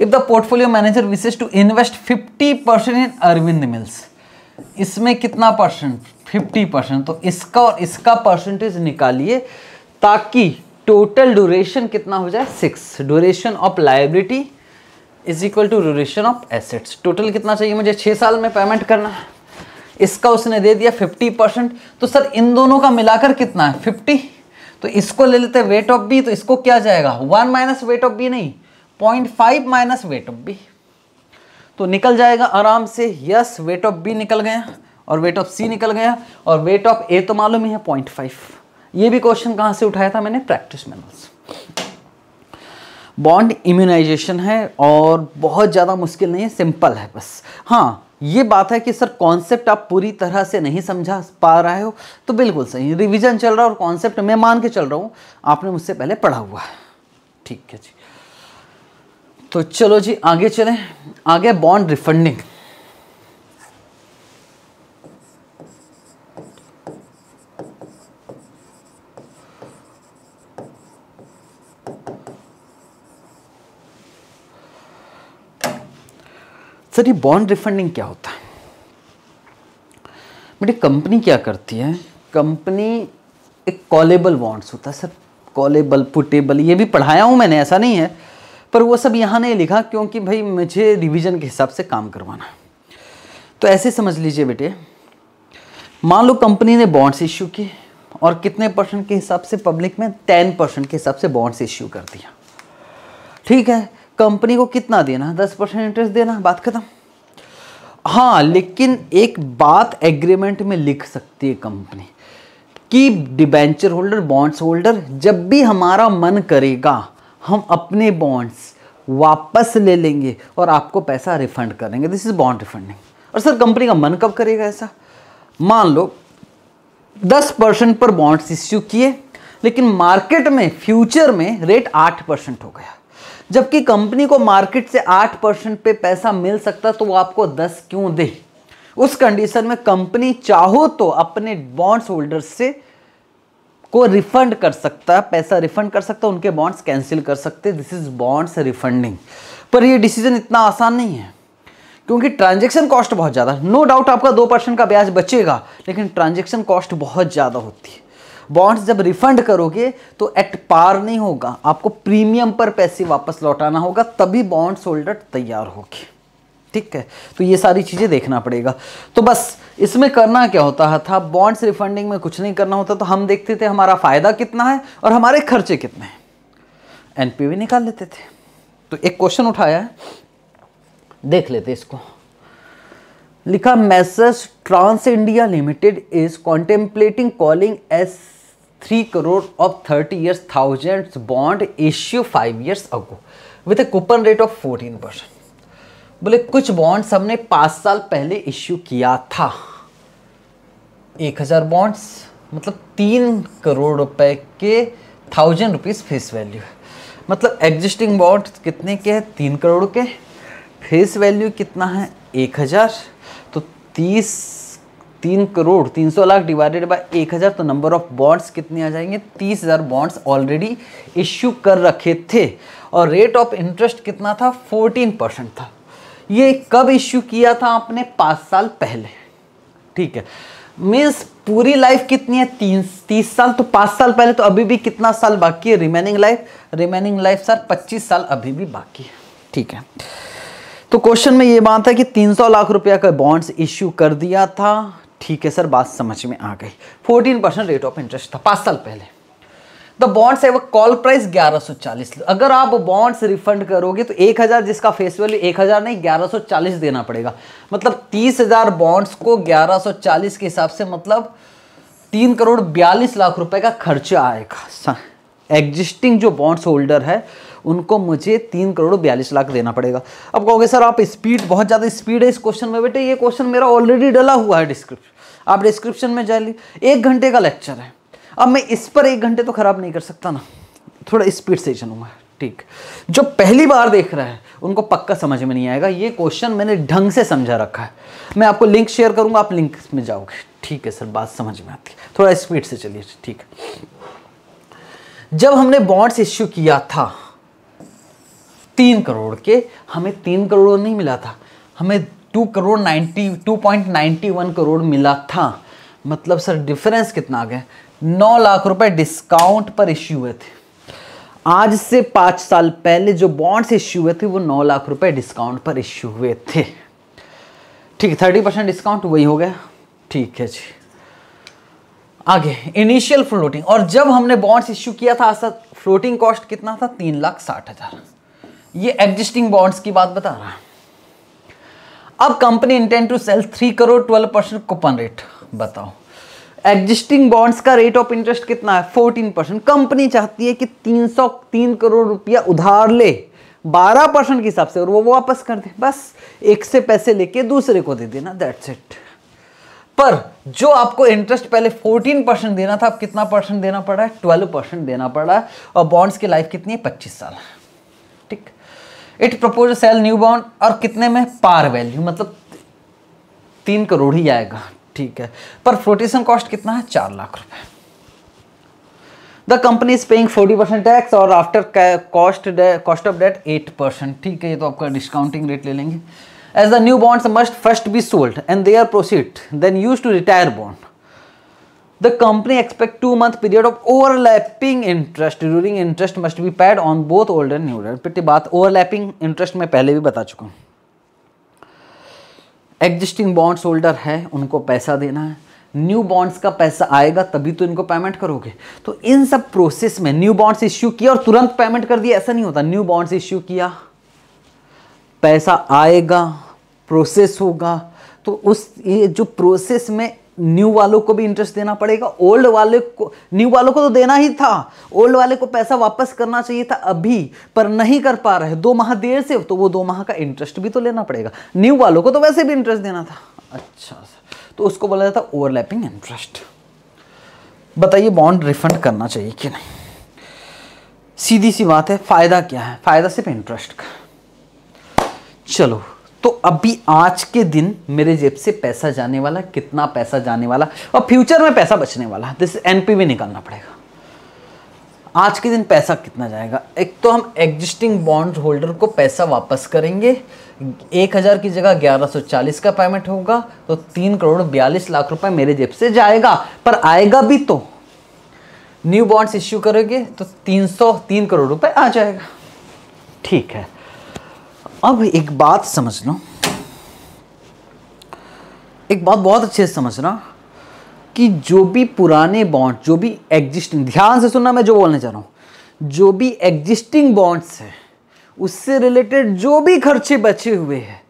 if the portfolio manager wishes to invest 50 percent in Arvind mills इसमें कितना परसेंट 50 परसेंट तो इसका और इसका परसेंटेज निकालिए ताकि टोटल ड्यूरेशन कितना हो जाए six duration of liability is equal to duration of assets total कितना चाहिए मुझे छः साल में पेमेंट करना है इसका उसने दे दिया फिफ्टी परसेंट तो सर इन दोनों का मिलाकर कितना है फिफ्टी तो इसको ले लेते वेट ऑफ बी तो इसको क्या जाएगा one minus weight of B नहीं point five minus weight of B तो निकल जाएगा आराम से यस वेट ऑफ बी निकल गया और वेट ऑफ सी निकल गया और वेट ऑफ ए तो मालूम ही है पॉइंट फाइव ये भी क्वेश्चन कहाँ से उठाया था मैंने प्रैक्टिस मैनल्स बॉन्ड इम्यूनाइजेशन है और बहुत ज़्यादा मुश्किल नहीं है सिंपल है बस हाँ ये बात है कि सर कॉन्सेप्ट आप पूरी तरह से नहीं समझा पा रहे हो तो बिल्कुल सही रिवीजन चल रहा है और कॉन्सेप्ट मैं मान के चल रहा हूँ आपने मुझसे पहले पढ़ा हुआ है ठीक है जी तो चलो जी आगे चलें आगे बॉन्ड रिफंडिंग सर ये बॉन्ड रिफंडिंग क्या होता है बेटे कंपनी क्या करती है कंपनी एक कॉलेबल बॉन्ड्स होता है सर कॉलेबल पुटेबल ये भी पढ़ाया हूँ मैंने ऐसा नहीं है पर वो सब यहाँ नहीं लिखा क्योंकि भाई मुझे रिवीजन के हिसाब से काम करवाना है तो ऐसे समझ लीजिए बेटे मान लो कंपनी ने बॉन्ड्स इश्यू किए और कितने परसेंट के हिसाब से पब्लिक में टेन परसेंट के हिसाब से बॉन्ड्स इश्यू कर दिया ठीक है कंपनी को कितना देना दस परसेंट इंटरेस्ट देना बात खत्म हाँ लेकिन एक बात एग्रीमेंट में लिख सकती है कंपनी कि डिबेंचर होल्डर बॉन्ड्स होल्डर जब भी हमारा मन करेगा हम अपने बॉन्ड्स वापस ले लेंगे और आपको पैसा रिफंड करेंगे दिस इज़ बॉन्ड रिफंडिंग और सर कंपनी का मन कब करेगा ऐसा मान लो दस परसेंट पर बॉन्ड्स इश्यू किए लेकिन मार्केट में फ्यूचर में रेट आठ परसेंट हो गया जबकि कंपनी को मार्केट से आठ परसेंट पे पैसा मिल सकता तो वो आपको दस क्यों दे उस कंडीशन में कंपनी चाहो तो अपने बॉन्ड्स होल्डर्स से को रिफंड कर सकता है पैसा रिफंड कर सकता उनके बॉन्ड्स कैंसिल कर सकते दिस इज बॉन्ड्स रिफंडिंग पर ये डिसीजन इतना आसान नहीं है क्योंकि ट्रांजेक्शन कॉस्ट बहुत ज़्यादा नो डाउट आपका दो परसेंट का ब्याज बचेगा लेकिन ट्रांजेक्शन कॉस्ट बहुत ज़्यादा होती है बॉन्ड्स जब रिफंड करोगे तो एट पार नहीं होगा आपको प्रीमियम पर पैसे वापस लौटाना होगा तभी बॉन्ड्स होल्डर तैयार होगी ठीक है तो ये सारी चीज़ें देखना पड़ेगा तो बस इसमें करना क्या होता था बॉन्ड्स रिफंडिंग में कुछ नहीं करना होता तो हम देखते थे हमारा फ़ायदा कितना है और हमारे खर्चे कितने हैं एनपीवी निकाल लेते थे तो एक क्वेश्चन उठाया है देख लेते इसको लिखा Messrs trans India limited is contemplating calling S three crore of thirty years thousand bond issue five years ago with a coupon rate of fourteen percent बोले कुछ बॉन्ड्स हमने पाँच साल पहले इश्यू किया था एक हज़ार बॉन्ड्स मतलब तीन करोड़ रुपए के थाउजेंड रुपीज़ फेस वैल्यू मतलब एग्जिस्टिंग बॉन्ड कितने के हैं तीन करोड़ के फेस वैल्यू कितना है एक हज़ार तो तीस तीन करोड़ तीन सौ लाख डिवाइडेड बाय एक हज़ार तो नंबर ऑफ बॉन्ड्स कितने आ जाएंगे तीस हज़ार बॉन्ड्स ऑलरेडी इश्यू कर रखे थे और रेट ऑफ इंटरेस्ट कितना था फोर्टीन परसेंट था ये कब इश्यू किया था आपने पाँच साल पहले ठीक है मीन्स पूरी लाइफ कितनी है तीन तीस साल तो पाँच साल पहले तो अभी भी कितना साल बाकी है remaining life remaining life sir पच्चीस साल अभी भी बाकी है ठीक है तो क्वेश्चन में ये बात है कि 300 लाख रुपया का बॉन्ड्स इश्यू कर दिया था ठीक है सर बात समझ में आ गई 14 परसेंट रेट ऑफ इंटरेस्ट था पाँच साल पहले द बॉन्ड्स है वो कॉल प्राइस 1140 अगर आप बॉन्ड्स रिफंड करोगे तो 1000 जिसका फेस वैल्यू 1000 नहीं 1140 देना पड़ेगा मतलब 30000 बॉन्ड्स को 1140 के हिसाब से मतलब तीन करोड़ बयालीस लाख रुपए का खर्चा आएगा सर एग्जिस्टिंग जो बॉन्ड्स होल्डर है उनको मुझे तीन करोड़ बयालीस लाख देना पड़ेगा अब कहोगे सर आप स्पीड बहुत ज़्यादा स्पीड है इस क्वेश्चन में बेटे ये क्वेश्चन मेरा ऑलरेडी डला हुआ है डिस्क्रिप्शन आप डिस्क्रिप्शन में जाइए एक घंटे का लेक्चर है अब मैं इस पर एक घंटे तो ख़राब नहीं कर सकता ना थोड़ा स्पीड से चलूँगा ठीक जो पहली बार देख रहा है उनको पक्का समझ में नहीं आएगा ये क्वेश्चन मैंने ढंग से समझा रखा है मैं आपको लिंक शेयर करूँगा आप लिंक में जाओगे ठीक है सर बात समझ में आती है थोड़ा स्पीड से चलिए ठीक है जब हमने बॉन्ड्स इश्यू किया था तीन करोड़ के हमें तीन करोड़ नहीं मिला था हमें two crore ninety two point ninety one crore मिला था मतलब सर डिफरेंस कितना आ गया नौ लाख रुपए डिस्काउंट पर इश्यू हुए थे आज से पाँच साल पहले जो बॉन्ड्स इश्यू हुए थे वो नौ लाख रुपए डिस्काउंट पर इश्यू हुए थे ठीक है थर्टी परसेंट डिस्काउंट वही हो गया ठीक है जी आगे इनिशियल फ्लोटिंग और जब हमने बॉन्ड्स इश्यू किया था सर फ्लोटिंग कॉस्ट कितना था तीन लाख साठ हजार ये एग्जिस्टिंग बॉन्ड्स की बात बता रहा है अब company intend to sell three crore twelve percent coupon rate बताओ एग्जिस्टिंग बॉन्ड्स का रेट ऑफ इंटरेस्ट कितना है फोर्टीन परसेंट कंपनी चाहती है कि तीन सौ तीन करोड़ रुपया उधार ले बारह परसेंट के हिसाब से और वो वापस कर दे बस एक से पैसे लेके दूसरे को दे देना दैट्स इट पर जो आपको इंटरेस्ट पहले 14 परसेंट देना था अब कितना परसेंट देना पड़ा है ट्वेल्व परसेंट देना पड़ा है और बॉन्ड्स की लाइफ कितनी है पच्चीस साल ठीक it propose sell new bond और कितने में पार वैल्यू मतलब तीन करोड़ ही आएगा ठीक है पर फ्लोटेशन कॉस्ट कितना है चार लाख रुपए the company is paying forty percent tax और after cost cost of debt eight percent ठीक है ये तो आपका डिस्काउंटिंग रेट ले लेंगे as the new bonds must first be sold and they are proceed then use to retire bond the company expect two month period of overlapping interest during interest must be paid on both old and new पिटी बात overlapping interest में पहले भी बता चुका हूँ existing bonds holder है उनको पैसा देना है न्यू बॉन्ड्स का पैसा आएगा तभी तो इनको पेमेंट करोगे तो इन सब प्रोसेस में न्यू बॉन्ड्स इश्यू किया और तुरंत पेमेंट कर दिया ऐसा नहीं होता न्यू बॉन्ड्स इश्यू किया पैसा आएगा प्रोसेस होगा तो उस ये जो प्रोसेस में न्यू वालों को भी इंटरेस्ट देना पड़ेगा ओल्ड वाले को न्यू वालों को तो देना ही था ओल्ड वाले को पैसा वापस करना चाहिए था अभी पर नहीं कर पा रहे दो माह देर से तो वो दो माह का इंटरेस्ट भी तो लेना पड़ेगा न्यू वालों को तो वैसे भी इंटरेस्ट देना था अच्छा तो उसको बोला जाता ओवरलैपिंग इंटरेस्ट बताइए बॉन्ड रिफंड करना चाहिए कि नहीं सीधी सी बात है फ़ायदा क्या है फ़ायदा सिर्फ इंटरेस्ट का चलो तो अभी आज के दिन मेरे जेब से पैसा जाने वाला कितना पैसा जाने वाला और फ्यूचर में पैसा बचने वाला दिस एनपीवी निकालना पड़ेगा आज के दिन पैसा कितना जाएगा एक तो हम एग्जिस्टिंग बॉन्ड होल्डर को पैसा वापस करेंगे एक हज़ार की जगह ग्यारह सौ चालीस का पेमेंट होगा तो तीन करोड़ बयालीस लाख रुपए मेरे जेब से जाएगा पर आएगा भी तो न्यू बॉन्ड्स इश्यू करोगे तो तीन सौ तीन करोड़ रुपए आ जाएगा ठीक है अब एक बात समझ लो एक बात बहुत अच्छे से समझना कि जो भी पुराने बॉन्ड जो भी एग्जिस्टिंग ध्यान से सुनना मैं जो बोलने चाह रहा हूँ जो भी एग्जिस्टिंग बॉन्ड्स है उससे रिलेटेड जो भी खर्चे बचे हुए हैं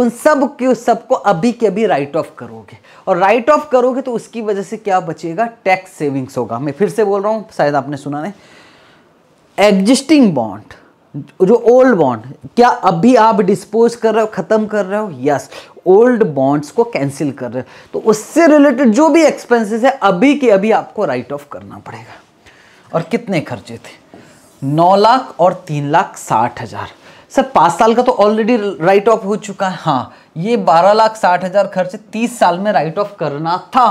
उन सब के सबको अभी के अभी राइट ऑफ करोगे और राइट ऑफ करोगे तो उसकी वजह से क्या बचेगा टैक्स सेविंग्स होगा मैं फिर से बोल रहा हूँ शायद आपने सुना नहीं एग्जिस्टिंग बॉन्ड जो ओल्ड बॉन्ड क्या अभी आप डिस्पोज कर रहे हो ख़त्म कर रहे हो यस ओल्ड बॉन्ड्स को कैंसिल कर रहे हो तो उससे रिलेटेड जो भी एक्सपेंसेस है अभी के अभी आपको राइट ऑफ करना पड़ेगा और कितने खर्चे थे नौ लाख और तीन लाख साठ हज़ार सर पाँच साल का तो ऑलरेडी राइट ऑफ हो चुका है हाँ ये बारह लाख साठ हज़ार खर्च तीस साल में राइट ऑफ करना था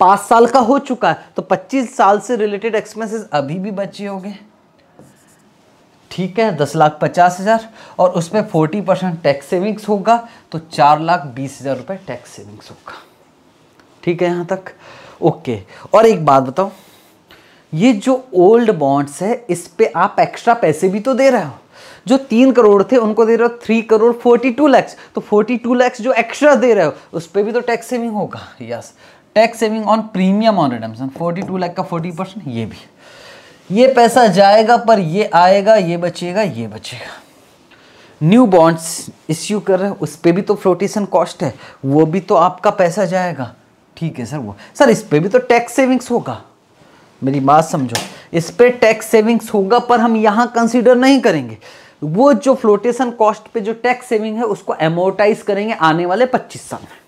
पाँच साल का हो चुका है तो पच्चीस साल से रिलेटेड एक्सपेंसेस अभी भी बचे होंगे ठीक है दस लाख पचास हज़ार और उस पर फोर्टी परसेंट टैक्स सेविंग्स होगा तो चार लाख बीस हज़ार रुपये टैक्स सेविंग्स होगा ठीक है यहाँ तक ओके और एक बात बताओ ये जो ओल्ड बॉन्ड्स है इस पर आप एक्स्ट्रा पैसे भी तो दे रहे हो जो तीन करोड़ थे उनको दे रहे हो three crore forty two lakhs तो फोर्टी टू लैक्स जो एक्स्ट्रा दे रहे हो उस पर भी तो टैक्स सेविंग होगा yes tax saving on premium on redemption forty two lakh का फोर्टी परसेंट ये भी ये पैसा जाएगा पर ये आएगा ये बचेगा ये बचेगा न्यू बॉन्ड्स इश्यू कर रहे हैं उस पर भी तो फ्लोटेशन कॉस्ट है वो भी तो आपका पैसा जाएगा ठीक है सर वो सर इस पर भी तो टैक्स सेविंग्स होगा मेरी बात समझो इस पर टैक्स सेविंग्स होगा पर हम यहाँ कंसिडर नहीं करेंगे वो जो फ्लोटेशन कॉस्ट पे जो टैक्स सेविंग है उसको एमोटाइज करेंगे आने वाले पच्चीस साल में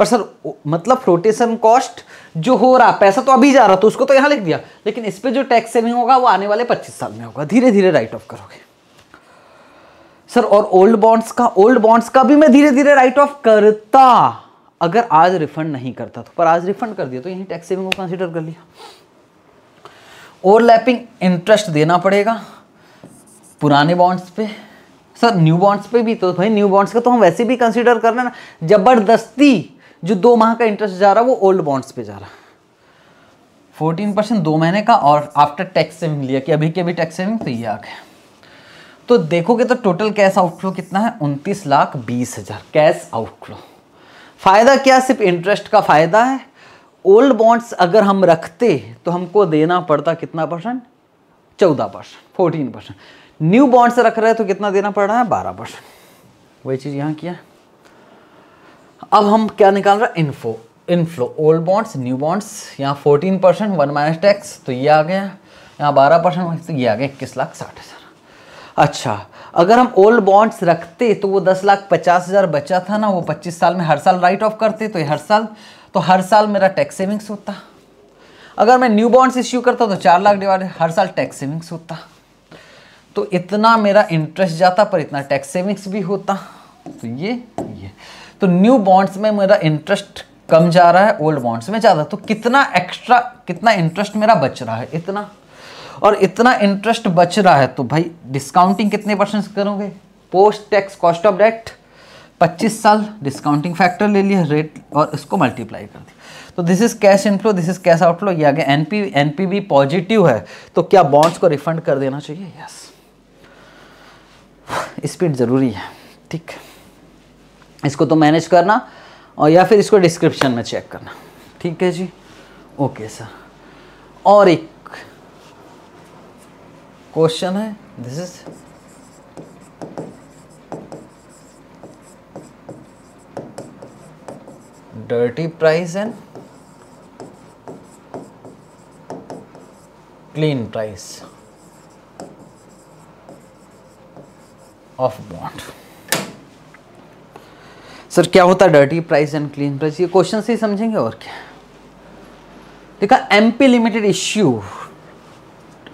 और सर मतलब फ्लोटेशन कॉस्ट जो हो रहा पैसा तो अभी जा रहा तो उसको तो यहाँ लिख दिया लेकिन इस पर जो टैक्स सेविंग होगा वो आने वाले पच्चीस साल में होगा धीरे धीरे राइट ऑफ करोगे सर और ओल्ड बॉन्ड्स का ओल्ड बॉन्ड्स का भी मैं धीरे धीरे राइट ऑफ करता अगर आज रिफंड नहीं करता तो पर आज रिफंड कर दिया तो यही टैक्स सेविंग को कंसिडर कर लिया ओवरलैपिंग इंटरेस्ट देना पड़ेगा पुराने बॉन्ड्स पे सर न्यू बॉन्ड्स पे भी तो भाई न्यू बॉन्ड्स का तो हम वैसे भी कंसिडर कर रहे हैं ना जबरदस्ती जो दो माह का इंटरेस्ट जा रहा है वो ओल्ड बॉन्ड्स पे जा रहा है फोर्टीन परसेंट दो महीने का और आफ्टर टैक्स सेविंग लिया कि अभी के अभी टैक्स सेविंग तो ये आ गया तो देखोगे तो टोटल कैश आउटफ्लो कितना है उनतीस लाख बीस हज़ार कैश आउटफ्लो फ़ायदा क्या सिर्फ इंटरेस्ट का फ़ायदा है ओल्ड बॉन्ड्स अगर हम रखते तो हमको देना पड़ता कितना परसेंट चौदह परसेंट फोर्टीन परसेंट न्यू बॉन्ड्स रख रहे तो कितना देना पड़ रहा है बारह परसेंट वही चीज़ यहाँ किया है अब हम क्या निकाल रहे हैं info inflow old bonds new bonds यहाँ fourteen percent one minus tax तो ये आ गया यहाँ बारह परसेंट तो ये आ गया इक्कीस लाख साठ हज़ार अच्छा अगर हम ओल्ड बॉन्ड्स रखते तो वो दस लाख पचास हज़ार बचा था ना वो पच्चीस साल में हर साल राइट ऑफ करते तो ये हर साल तो हर साल मेरा टैक्स सेविंग्स होता अगर मैं न्यू बॉन्ड्स इश्यू करता तो चार लाख डिवाइड हर साल टैक्स सेविंग्स होता तो इतना मेरा इंटरेस्ट जाता पर इतना टैक्स सेविंग्स भी होता तो ये ये तो न्यू बॉन्ड्स में मेरा इंटरेस्ट कम जा रहा है ओल्ड बॉन्ड्स में ज़्यादा तो कितना एक्स्ट्रा कितना इंटरेस्ट मेरा बच रहा है इतना और इतना इंटरेस्ट बच रहा है तो भाई डिस्काउंटिंग कितने परसेंट करोगे post tax cost of debt 25 साल डिस्काउंटिंग फैक्टर ले लिया रेट और इसको मल्टीप्लाई कर दिया तो this is cash inflow this is cash outflow ये आगे एन पी एन पी भी पॉजिटिव है तो क्या बॉन्ड्स को रिफंड कर देना चाहिए यस स्पीड ज़रूरी है ठीक है इसको तो मैनेज करना और या फिर इसको डिस्क्रिप्शन में चेक करना ठीक है जी ओके सर और एक क्वेश्चन है this is dirty price and clean price of bond sir क्या होता है dirty price and clean price ये क्वेश्चन से ही समझेंगे और क्या M MP limited issue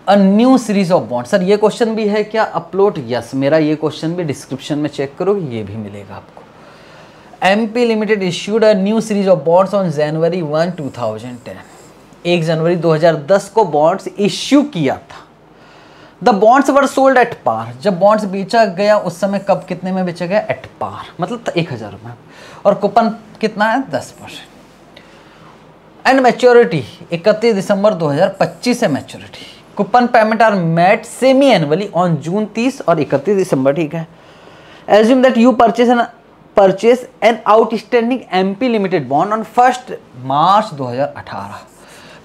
a new series of bond sir ये क्वेश्चन भी है क्या अपलोड यस मेरा ये क्वेश्चन भी डिस्क्रिप्शन में चेक करो ये भी मिलेगा आपको MP limited issued a new series of bonds on January thousand ten एक जनवरी दस को बॉन्ड्स इश्यू किया था the bonds were sold at par जब बॉन्ड्स बेचा गया उस समय कब कितने में बेचा गया एट पार मतलब तो एक हज़ार रुपये और कूपन कितना है दस परसेंट एंड मेच्योरिटी इकतीस दिसंबर 2025 है maturity coupon payment are made semi annually on June 30 और 31 दिसंबर ठीक है assume that you purchase an purchase an outstanding MP limited bond on first March 2018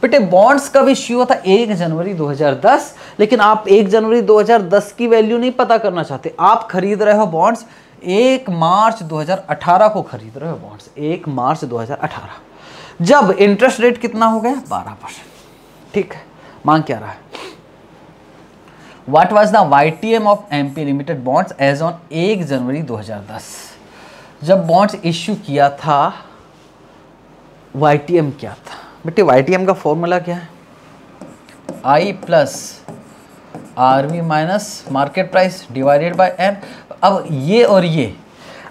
बेटे बॉन्ड्स का इश्यू हुआ था एक जनवरी 2010 लेकिन आप एक जनवरी 2010 की वैल्यू नहीं पता करना चाहते आप खरीद रहे हो बॉन्ड्स एक मार्च 2018 को खरीद रहे हो बॉन्ड्स एक मार्च 2018 जब इंटरेस्ट रेट कितना हो गया बारह परसेंट ठीक है मांग क्या रहा है what was the Y T M of M P limited bonds as on एक जनवरी 2010 जब बॉन्ड्स इश्यू किया था वाई टी एम क्या था बेटे वाई टी एम का फॉर्मूला क्या है I plus R V minus market price divided by N अब ये और ये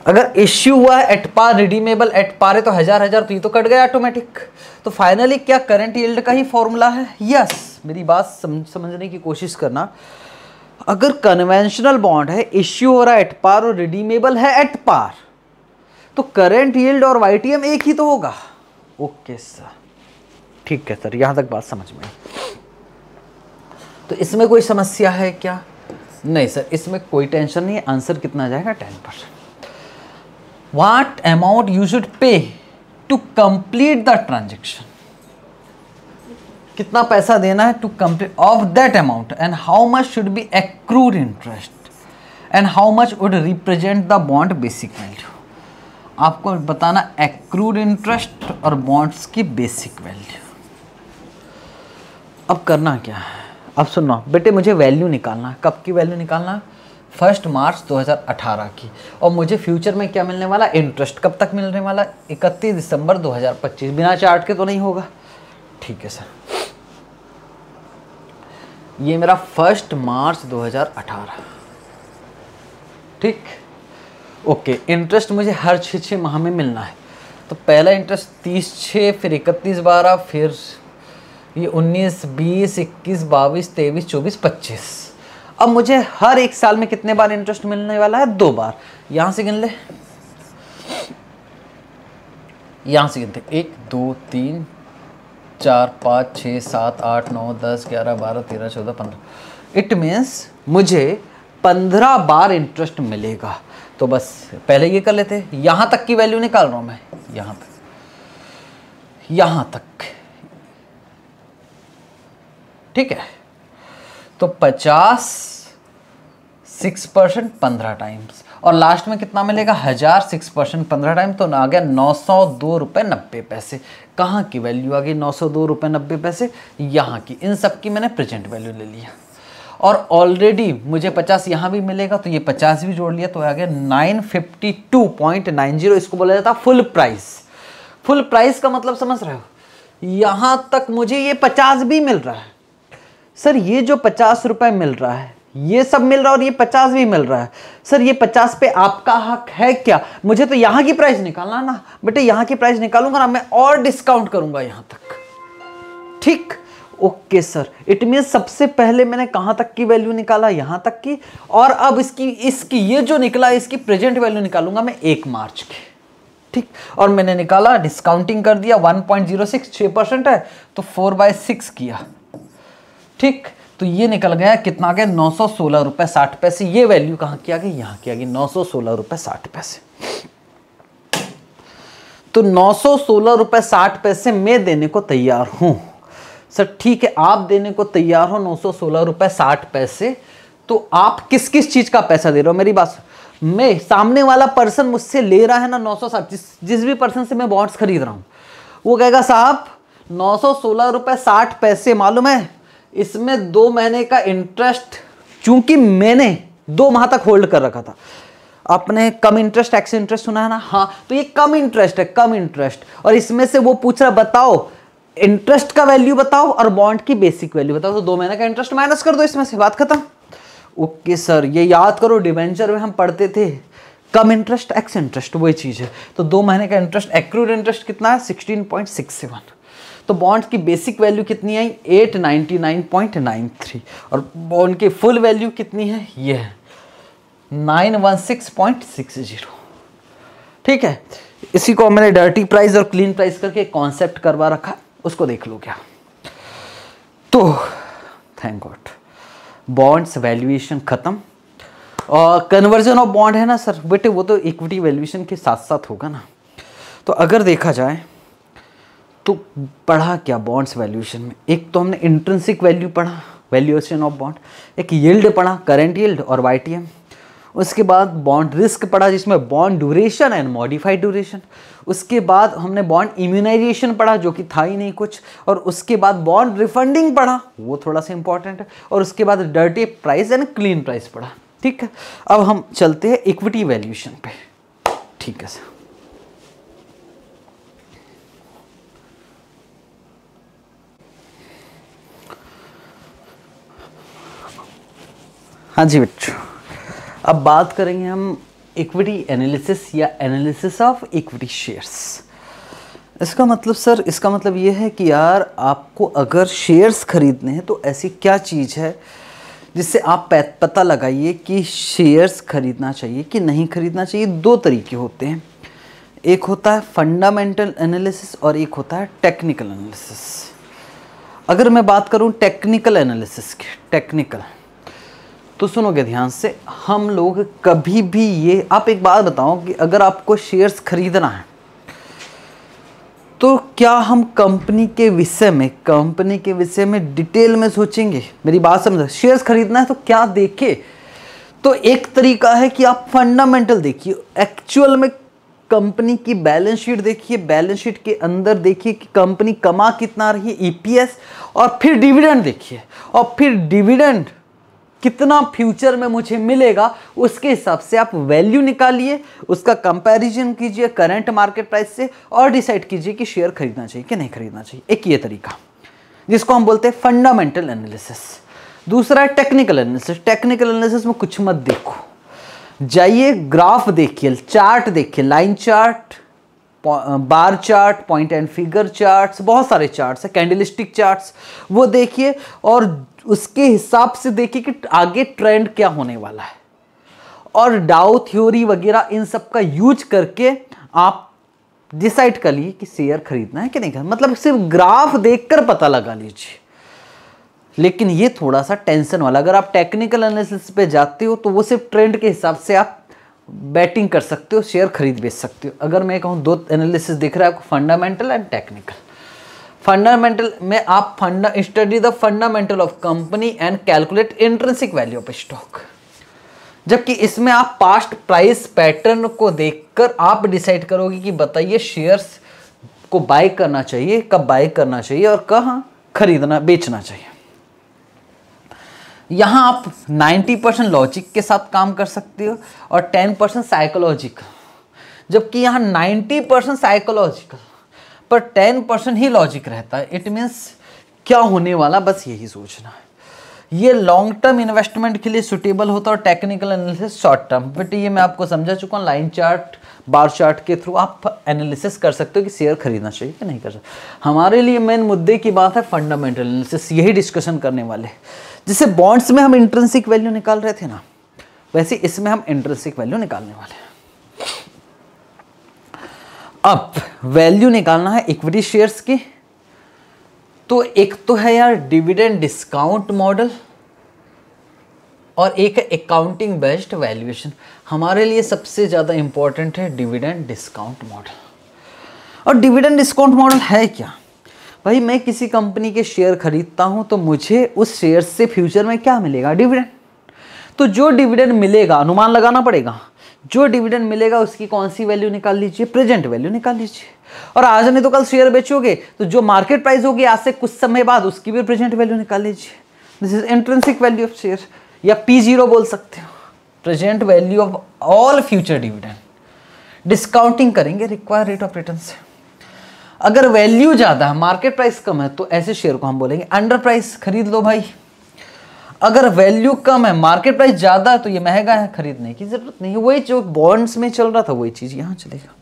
अगर इश्यू हुआ है at par redeemable at par है तो हज़ार हज़ार तो ये तो कट गया ऑटोमेटिक तो फाइनली क्या करंट यील्ड का ही फॉर्मूला है यस मेरी बात समझ समझने की कोशिश करना अगर कन्वेंशनल बॉन्ड है इश्यू हो रहा है एट पार और रिडीमेबल है एट पार तो करंट यील्ड और एम एक ही तो होगा ओके सर ठीक है सर यहाँ तक बात समझ में तो इसमें कोई समस्या है क्या नहीं सर इसमें कोई टेंशन नहीं है आंसर कितना जाएगा ten percent what amount you should pay to complete the transaction कितना पैसा देना है to complete of that amount and how much should be accrued interest and how much would represent the bond basic value आपको बताना accrued interest और bonds की basic value अब करना क्या है अब सुनना बेटे मुझे वैल्यू निकालना कब की वैल्यू निकालना फर्स्ट मार्च 2018 की और मुझे फ्यूचर में क्या मिलने वाला इंटरेस्ट कब तक मिलने वाला 31 दिसंबर 2025 बिना चार्ट के तो नहीं होगा ठीक है सर ये मेरा फर्स्ट मार्च 2018 ठीक ओके इंटरेस्ट मुझे हर छः छः माह में मिलना है तो पहला इंटरेस्ट तीस छः फिर इकतीस बारह फिर ये 19, 20, 21, 22, 23, 24, 25 अब मुझे हर एक साल में कितने बार इंटरेस्ट मिलने वाला है दो बार यहाँ से गिन ले यहाँ से गिनते एक दो तीन चार पाँच छः सात आठ नौ दस ग्यारह बारह तेरह चौदह पंद्रह इट मीन्स मुझे पंद्रह बार इंटरेस्ट मिलेगा तो बस पहले ये कर लेते यहां यहाँ तक की वैल्यू निकाल रहा हूँ मैं यहाँ तक यहाँ तक ठीक है तो पचास सिक्स परसेंट पंद्रह टाइम्स और लास्ट में कितना मिलेगा हज़ार सिक्स परसेंट पंद्रह टाइम तो आ गया नौ सौ दो रुपये नब्बे पैसे कहाँ की वैल्यू आ गई नौ सौ दो रुपये नब्बे पैसे यहाँ की इन सब की मैंने प्रेजेंट वैल्यू ले लिया और ऑलरेडी मुझे 50 यहाँ भी मिलेगा तो ये 50 भी जोड़ लिया तो आ गया nine nine fifty two point zero इसको बोला जाता फुल प्राइस फुल प्राइस का मतलब समझ रहे हो यहाँ तक मुझे ये पचास भी मिल रहा है सर ये जो पचास रुपये मिल रहा है ये सब मिल रहा है और ये पचास भी मिल रहा है सर ये पचास पे आपका हक है क्या मुझे तो यहाँ की प्राइस निकालना ना बेटे यहाँ की प्राइस निकालूंगा ना मैं और डिस्काउंट करूंगा यहाँ तक ठीक ओके सर इट मीन सबसे पहले मैंने कहाँ तक की वैल्यू निकाला यहां तक की और अब इसकी इसकी ये जो निकला इसकी प्रेजेंट वैल्यू निकालूंगा मैं एक मार्च की ठीक और मैंने निकाला डिस्काउंटिंग कर दिया 1.06 पॉइंट परसेंट है तो 4 बाय सिक्स किया ठीक तो ये निकल गया कितना गया नौ सौ सोलह रुपए साठ पैसे ये वैल्यू कहां की आ गई यहां की आ गई नौ सौ सोलह रुपये साठ पैसे तो नौ सौ सोलह रुपए साठ पैसे मैं देने को तैयार हूं सर ठीक है आप देने को तैयार हो नौ सौ सोलह रुपए साठ पैसे तो आप किस किस चीज़ का पैसा दे रहे हो मेरी बात मैं सामने वाला पर्सन मुझसे ले रहा है ना नौ सौ साठ जिस जिस भी पर्सन से मैं बॉन्ड्स खरीद रहा हूं वो कहेगा साहब नौ सौ सोलह रुपए साठ पैसे मालूम है इसमें दो महीने का इंटरेस्ट चूंकि मैंने दो माह तक होल्ड कर रखा था आपने कम इंटरेस्ट एक्स इंटरेस्ट सुना है ना हाँ तो ये कम इंटरेस्ट है कम इंटरेस्ट और इसमें से वो पूछ रहा बताओ इंटरेस्ट का वैल्यू बताओ और बॉन्ड की बेसिक वैल्यू बताओ तो दो महीने का इंटरेस्ट माइनस कर दो इसमें से बात खत्म ओके सर ये याद करो डिवेंचर में हम पढ़ते थे कम इंटरेस्ट एक्स इंटरेस्ट वही चीज़ है तो दो महीने का इंटरेस्ट एक्रूड इंटरेस्ट कितना है सिक्सटीन पॉइंट सिक्स सेवन तो बॉन्ड्स की बेसिक वैल्यू कितनी आई 899.93 और बॉन्ड की फुल वैल्यू कितनी है ये है 916.60 ठीक है इसी को मैंने डर्टी प्राइस और क्लीन प्राइस करके कॉन्सेप्ट करवा रखा उसको देख लो क्या तो थैंक गॉड बॉन्ड्स वैल्यूएशन ख़त्म और कन्वर्जन ऑफ बॉन्ड है ना सर बेटे वो तो इक्विटी वैल्यूएशन के साथ साथ होगा ना तो अगर देखा जाए तो पढ़ा क्या बॉन्ड्स वैल्यूएशन में एक तो हमने इंट्रेंसिक वैल्यू पढ़ा वैल्यूएशन ऑफ बॉन्ड एक यील्ड पढ़ा करेंट यील्ड और वाईटीएम उसके बाद बॉन्ड रिस्क पढ़ा जिसमें bond duration and modified duration उसके बाद हमने बॉन्ड इम्यूनाइजेशन पढ़ा जो कि था ही नहीं कुछ और उसके बाद बॉन्ड रिफंडिंग पढ़ा वो थोड़ा सा इंपॉर्टेंट है और उसके बाद dirty price and clean price पढ़ा ठीक है अब हम चलते हैं इक्विटी वैल्यूएशन पे ठीक है सर हाँ जी बच्चों अब बात करेंगे हम इक्विटी एनालिसिस या एनालिसिस ऑफ इक्विटी शेयर्स इसका मतलब सर इसका मतलब ये है कि यार आपको अगर शेयर्स खरीदने हैं तो ऐसी क्या चीज़ है जिससे आप पता लगाइए कि शेयर्स खरीदना चाहिए कि नहीं खरीदना चाहिए दो तरीके होते हैं एक होता है फंडामेंटल एनालिसिस और एक होता है टेक्निकल एनालिसिस अगर मैं बात करूं टेक्निकल एनालिसिस की टेक्निकल तो सुनोगे ध्यान से हम लोग कभी भी ये आप एक बात बताओ कि अगर आपको शेयर्स खरीदना है तो क्या हम कंपनी के विषय में कंपनी के विषय में डिटेल में सोचेंगे मेरी बात समझो शेयर्स खरीदना है तो क्या देखे तो एक तरीका है कि आप फंडामेंटल देखिए एक्चुअल में कंपनी की बैलेंस शीट देखिए बैलेंस शीट के अंदर देखिए कि कंपनी कमा कितना रही ईपीएस e और फिर डिविडेंड देखिए और फिर डिविडेंड कितना फ्यूचर में मुझे मिलेगा उसके हिसाब से आप वैल्यू निकालिए उसका कंपैरिजन कीजिए करंट मार्केट प्राइस से और डिसाइड कीजिए कि शेयर खरीदना चाहिए कि नहीं खरीदना चाहिए एक ये तरीका जिसको हम बोलते हैं फंडामेंटल एनालिसिस दूसरा है टेक्निकल एनालिसिस टेक्निकल एनालिसिस में कुछ मत देखो जाइए ग्राफ देखिए चार्ट देखिए line chart bar chart point and figure charts बहुत सारे चार्ट्स हैं कैंडलिस्टिक चार्ट्स वो देखिए और उसके हिसाब से देखिए कि आगे ट्रेंड क्या होने वाला है और डाउ थ्योरी वगैरह इन सब का यूज करके आप डिसाइड कर लीजिए कि शेयर खरीदना है कि नहीं खरीदना मतलब सिर्फ ग्राफ देखकर पता लगा लीजिए लेकिन ये थोड़ा सा टेंशन वाला अगर आप टेक्निकल एनालिसिस पे जाते हो तो वो सिर्फ ट्रेंड के हिसाब से आप बैटिंग कर सकते हो शेयर खरीद बेच सकते हो अगर मैं कहूँ दो एनालिसिस दिख रहा है आपको फंडामेंटल एंड टेक्निकल फंडामेंटल में आप funda study the fundamental of company and calculate intrinsic value of stock जबकि इसमें आप पास्ट प्राइस पैटर्न को देखकर आप डिसाइड करोगे कि बताइए शेयर्स को बाय करना चाहिए कब बाय करना चाहिए और कहाँ खरीदना बेचना चाहिए यहाँ आप 90 परसेंट लॉजिक के साथ काम कर सकते हो और 10 परसेंट साइकोलॉजिकल जबकि यहाँ 90 परसेंट साइकोलॉजिकल पर टेन परसेंट ही लॉजिक रहता है इट मीन्स क्या होने वाला बस यही सोचना है ये लॉन्ग टर्म इन्वेस्टमेंट के लिए सुटेबल होता है और technical analysis short term but ये मैं आपको समझा चुका हूँ लाइन चार्ट बार चार्ट के थ्रू आप एनालिसिस कर सकते हो कि शेयर खरीदना चाहिए कि नहीं कर सकते हमारे लिए मेन मुद्दे की बात है फंडामेंटल एनालिसिस यही डिस्कशन करने वाले जैसे बॉन्ड्स में हम इंट्रेंसिक वैल्यू निकाल रहे थे ना वैसे इसमें हम इंट्रेंसिक वैल्यू निकालने वाले हैं अब वैल्यू निकालना है इक्विटी शेयर्स की तो एक तो है यार डिविडेंड डिस्काउंट मॉडल और एक है अकाउंटिंग बेस्ड वैल्यूएशन हमारे लिए सबसे ज़्यादा इंपॉर्टेंट है डिविडेंड डिस्काउंट मॉडल और डिविडेंड डिस्काउंट मॉडल है क्या भाई मैं किसी कंपनी के शेयर खरीदता हूँ तो मुझे उस शेयर से फ्यूचर में क्या मिलेगा डिविडेंड तो जो डिविडेंड मिलेगा अनुमान लगाना पड़ेगा जो डिविडेंड मिलेगा उसकी कौन सी वैल्यू निकाल लीजिए प्रेजेंट वैल्यू निकाल लीजिए और आज नहीं तो कल शेयर बेचोगे तो जो मार्केट प्राइस होगी आज से कुछ समय बाद उसकी भी प्रेजेंट वैल्यू निकाल लीजिए this is intrinsic value of share या पी जीरो बोल सकते हो present value of all future dividend discounting करेंगे रिक्वायर रेट ऑफ रिटर्न से अगर वैल्यू ज़्यादा है मार्केट प्राइस कम है तो ऐसे शेयर को हम बोलेंगे अंडर प्राइस खरीद लो भाई अगर वैल्यू कम है मार्केट प्राइस ज़्यादा है तो ये महंगा है खरीदने की ज़रूरत नहीं वही जो बॉन्ड्स में चल रहा था वही चीज़ यहां चलेगा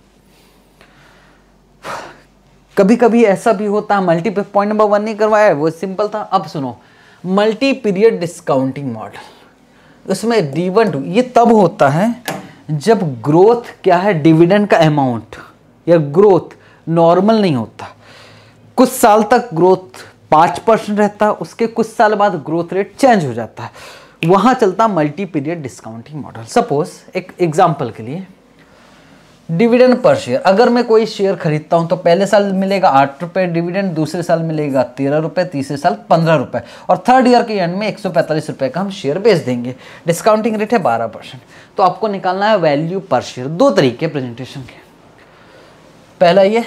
कभी कभी ऐसा भी होता है मल्टी पॉइंट नंबर वन नहीं करवाया वो सिंपल था अब सुनो मल्टी पीरियड डिस्काउंटिंग मॉडल उसमें डी टू ये तब होता है जब ग्रोथ क्या है डिविडेंड का अमाउंट या ग्रोथ नॉर्मल नहीं होता कुछ साल तक ग्रोथ पाँच परसेंट रहता है उसके कुछ साल बाद ग्रोथ रेट चेंज हो जाता है वहाँ चलता multi period discounting model suppose एक एग्जाम्पल के लिए डिविडेंड पर शेयर अगर मैं कोई शेयर खरीदता हूँ तो पहले साल मिलेगा आठ रुपये डिविडेंड दूसरे साल मिलेगा तेरह रुपये तीसरे साल पंद्रह रुपये और थर्ड ईयर के एंड में एक सौ पैंतालीस रुपये का हम शेयर बेच देंगे डिस्काउंटिंग रेट है बारह परसेंट तो आपको निकालना है वैल्यू पर शेयर दो तरीके प्रेजेंटेशन के पहला ये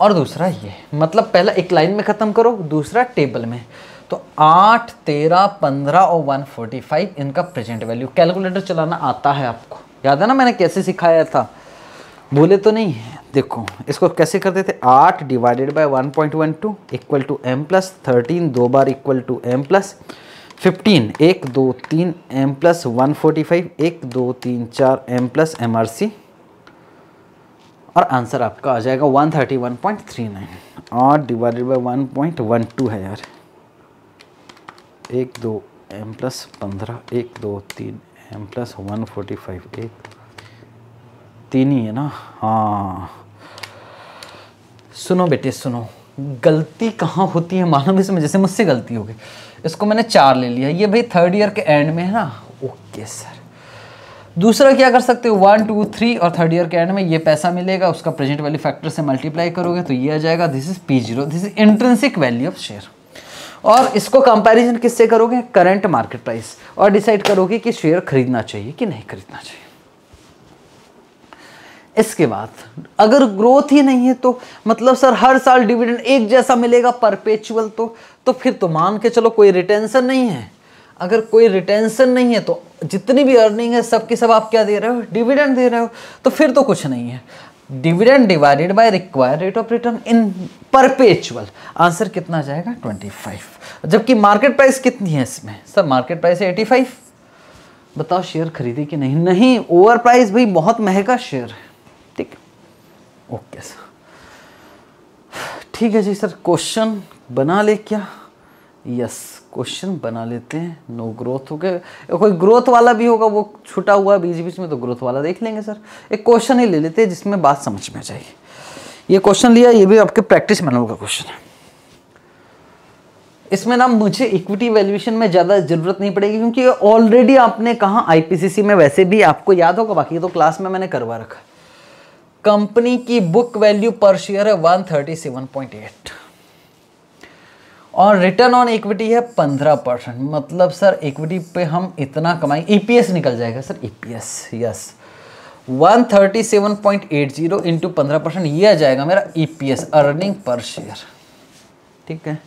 और दूसरा ये मतलब पहला एक लाइन में ख़त्म करो दूसरा टेबल में तो आठ तेरह पंद्रह और वन फोर्टी फाइव इनका प्रेजेंट वैल्यू कैलकुलेटर चलाना आता है आपको याद है ना मैंने कैसे सिखाया था बोले तो नहीं है देखो इसको कैसे करते थे आठ divided by one point one two equal to M plus thirteen दो बार equal to M plus fifteen एक दो तीन M plus one forty five एक दो तीन चार M plus M R C और आंसर आपका आ जाएगा 131.39 और डिवाइडेड बाई 1.12 है यार एक दो एम प्लस पंद्रह एक दो तीन M plus one forty five एक तीन ही है ना हाँ सुनो बेटे सुनो गलती कहाँ होती है मानव इसमें जैसे मुझसे गलती हो गई इसको मैंने चार ले लिया ये भाई थर्ड ईयर के एंड में है ना ओके सर दूसरा क्या कर सकते हो वन टू थ्री और थर्ड ईयर के एंड में ये पैसा मिलेगा उसका प्रेजेंट वैल्यू फैक्टर से मल्टीप्लाई करोगे तो ये आ जाएगा this is P zero this is intrinsic value of share और इसको कंपैरिजन किससे करोगे करंट मार्केट प्राइस और डिसाइड करोगे कि शेयर खरीदना चाहिए कि नहीं खरीदना चाहिए इसके बाद अगर ग्रोथ ही नहीं है तो मतलब सर हर साल डिविडेंड एक जैसा मिलेगा परपेचुअल तो तो फिर तो मान के चलो कोई रिटेंशन नहीं है अगर कोई रिटेंशन नहीं है तो जितनी भी अर्निंग है सब की सब आप क्या दे रहे हो डिविडेंड दे रहे हो तो फिर तो कुछ नहीं है dividend divided by require rate of return in perpetual answer कितना जाएगा 25 जबकि मार्केट प्राइस कितनी है इसमें सर मार्केट प्राइस है 85 बताओ शेयर खरीदे कि नहीं नहीं ओवर प्राइस भाई बहुत महंगा शेयर है ठीक ओके सर ठीक है जी सर क्वेश्चन बना ले क्या यस क्वेश्चन बना लेते हैं नो ग्रोथ हो गया कोई ग्रोथ वाला भी होगा वो छुटा हुआ बीच बीच में तो ग्रोथ वाला देख लेंगे सर एक क्वेश्चन ही ले लेते हैं जिसमें बात समझ में आ जाएगी ये क्वेश्चन लिया ये भी आपके प्रैक्टिस मैनुअल का क्वेश्चन है इसमें ना मुझे इक्विटी वैल्यूएशन में ज़्यादा ज़रूरत नहीं पड़ेगी क्योंकि ऑलरेडी आपने कहा आईपीसीसी में वैसे भी आपको याद होगा बाकी तो क्लास में मैंने करवा रखा कंपनी की बुक वैल्यू पर शेयर है one thirty seven point eight और रिटर्न ऑन इक्विटी है पंद्रह परसेंट मतलब सर इक्विटी पे हम इतना कमाएंगे ईपीएस e निकल जाएगा sir EPS yes one thirty seven point eight zero into पंद्रह परसेंट यह आ जाएगा मेरा ईपीएस अर्निंग पर शेयर ठीक है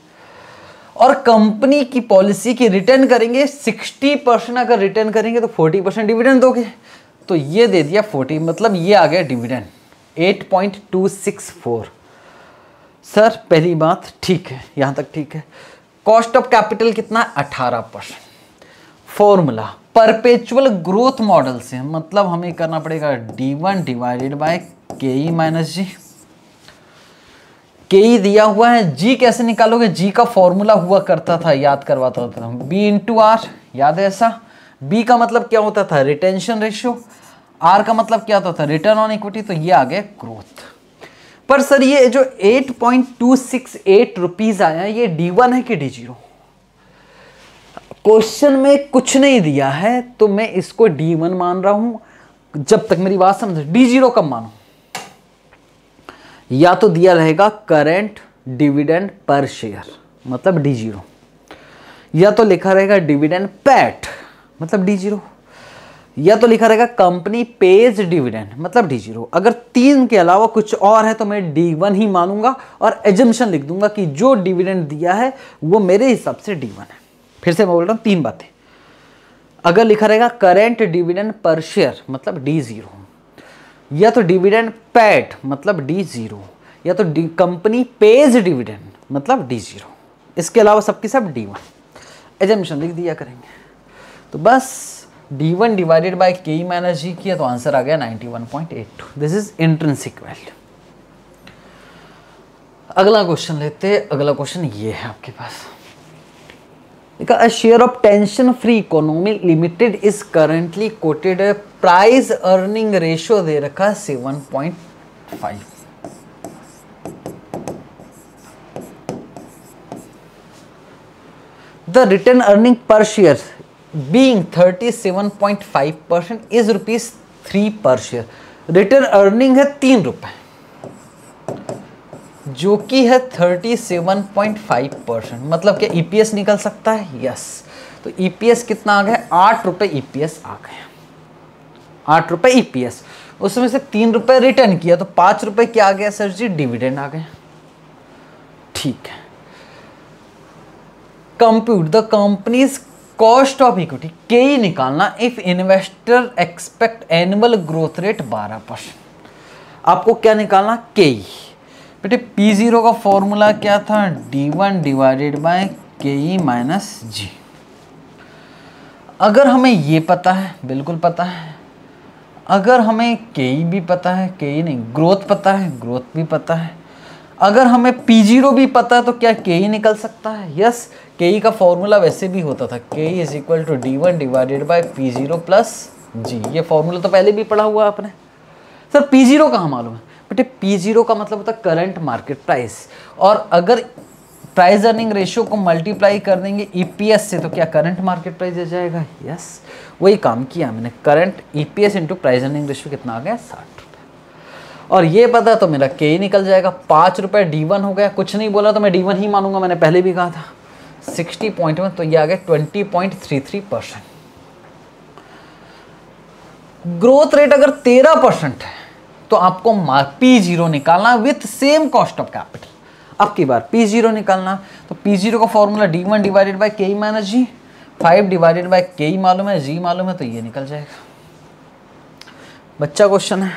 और कंपनी की पॉलिसी की रिटर्न करेंगे सिक्सटी परसेंट अगर रिटर्न करेंगे तो फोर्टी परसेंट डिविडेंड दोगे तो ये दे दिया फोर्टी मतलब ये आ गया dividend eight point two six four sir पहली बात ठीक है यहाँ तक ठीक है कॉस्ट ऑफ कैपिटल कितना अठारह percent formula perpetual growth model से मतलब हमें करना पड़ेगा डी वन डिवाइडेड बाय के ई माइनस जी के ई दिया हुआ है जी कैसे निकालोगे जी का फॉर्मूला हुआ करता था याद करवाता था बी इंटू आर याद है ऐसा बी का मतलब क्या होता था रिटेंशन रेशियो आर का मतलब क्या होता था रिटर्न ऑन इक्विटी तो ये आ गया ग्रोथ पर सर ये जो 8.268 पॉइंट रुपीज आया ये डी वन है कि डी जीरो क्वेश्चन में कुछ नहीं दिया है तो मैं इसको डी वन मान रहा हूं जब तक मेरी बात समझ डी जीरो कब मानो या तो दिया रहेगा करेंट डिविडेंड पर शेयर मतलब डी जीरो या तो लिखा रहेगा डिविडेंड पैट मतलब डी जीरो या तो लिखा रहेगा कंपनी पेज डिविडेंड मतलब डी जीरो अगर तीन के अलावा कुछ और है तो मैं डी वन ही मानूंगा और एजम्पन लिख दूंगा कि जो डिविडेंड दिया है वो मेरे हिसाब से डी वन है फिर से मैं बोल रहा हूँ तीन बातें अगर लिखा रहेगा करेंट डिविडेंड पर शेयर मतलब डी जीरो या तो डिविडेंड पैट मतलब डी जीरो या तो कंपनी पेज डिविडेंड मतलब डी जीरो इसके अलावा सबकी सब डी वन एजम्पन लिख दिया करेंगे तो बस D one divided by K E minus जी किया तो आंसर आ गया ninety one point 91.82 this is intrinsic value अगला क्वेश्चन लेते अगला क्वेश्चन ये है आपके पास देखा share of tension free economy limited is currently quoted price earning ratio दे रखा seven point five the return earning per share point 37.5 percent is rupees three per share return earning है तीन रुपए जो कि है 37.5 परसेंट मतलब क्या ईपीएस e निकल सकता है यस तो ईपीएस e कितना आ गया आठ रुपए ईपीएस e आ गए आठ रुपए ईपीएस उसमें से तीन रुपए रिटर्न किया तो पांच रुपए क्या आ गया सर जी डिविडेंड आ गया ठीक है compute the company's cost of equity के ही निकालना if investor expect annual growth rate 12 percent आपको क्या निकालना के ही बेटे पी जीरो का फॉर्मूला क्या था डी वन डिवाइडेड बाय के ई माइनस जी अगर हमें ये पता है बिल्कुल पता है अगर हमें के ई भी पता है के ई नहीं ग्रोथ पता है ग्रोथ भी पता है अगर हमें पी जीरो भी पता है तो क्या के ई निकल सकता है यस yes, के ई का फॉर्मूला वैसे भी होता था K E is equal to D one divided by P zero plus G ये फॉर्मूला तो पहले भी पढ़ा हुआ आपने सर पी जीरो कहाँ मालूम है बेटे पी जीरो का मतलब होता है करंट मार्केट प्राइस और अगर प्राइस अर्निंग रेशियो को मल्टीप्लाई कर देंगे ईपीएस e से तो क्या करंट मार्केट प्राइस आ जाएगा यस वही काम किया मैंने current EPS into price earning ratio कितना आ गया साठ और ये पता तो मेरा के ही निकल जाएगा पाँच रुपये डी वन हो गया कुछ नहीं बोला तो मैं डी वन ही मानूंगा मैंने पहले भी कहा था 60 पॉइंट में तो ये आ गया 20.33 पॉइंट परसेंट ग्रोथ रेट अगर 13 परसेंट है तो आपको पी जीरो निकालना with same cost of capital अब की बार पी जीरो निकालना तो पी जीरो का formula D one divided by K minus G five divided by K मालूम है जी मालूम है तो ये निकल जाएगा बच्चा क्वेश्चन है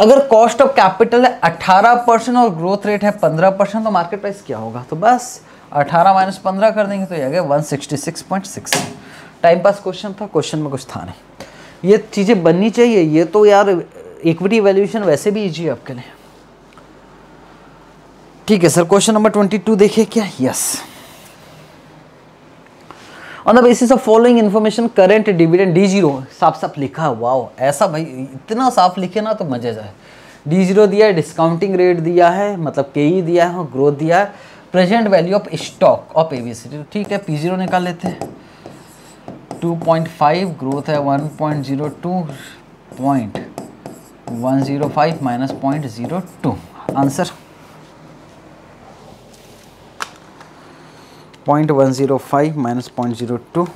अगर कॉस्ट ऑफ कैपिटल है 18 परसेंट और ग्रोथ रेट है 15 परसेंट तो मार्केट प्राइस क्या होगा तो बस 18 माइनस पंद्रह कर देंगे तो ये आ गया 166.6 टाइम पास क्वेश्चन था क्वेश्चन में कुछ था नहीं ये चीज़ें बननी चाहिए ये तो यार इक्विटी वैल्यूएशन वैसे भी ईजी है आपके लिए ठीक है सर क्वेश्चन नंबर 22 देखिए क्या yes on the basis of following information current dividend D zero साफ साफ लिखा है वाओ ऐसा भाई इतना साफ लिखे ना तो मजा जाए डी जीरो दिया है डिस्काउंटिंग रेट दिया है मतलब के ई e दिया है ग्रोथ दिया है present value of stock of ABC तो ठीक है पी जीरो निकाल लेते हैं 2.5 ग्रोथ है 1.02 point 105 minus point zero two answer point one zero five minus point zero two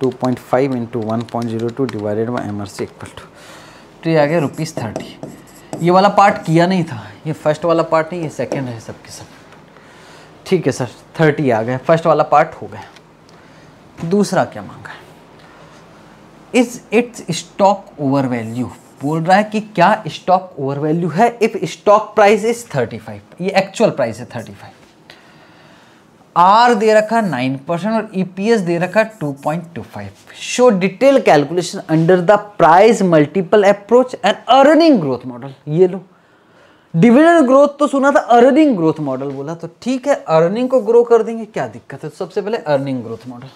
two point five into one point zero two divided by M R C equal to तो ये आ गया rupees thirty ये वाला part किया नहीं था ये फर्स्ट वाला पार्ट नहीं ये सेकेंड है सबके सब ठीक है सर थर्टी आ गए फर्स्ट वाला पार्ट हो गया दूसरा क्या मांगा है is it's stock over value बोल रहा है कि क्या स्टॉक ओवर वैल्यू है if stock price is five ये एक्चुअल प्राइस है फाइव आर दे रखा नाइन परसेंट और ईपीएस e दे रखा two two point five show detail calculation under the price multiple approach and earning growth model ये लो डिविडेंड ग्रोथ तो सुना था अर्निंग ग्रोथ मॉडल बोला तो ठीक है अर्निंग को ग्रो कर देंगे क्या दिक्कत है सबसे पहले अर्निंग ग्रोथ मॉडल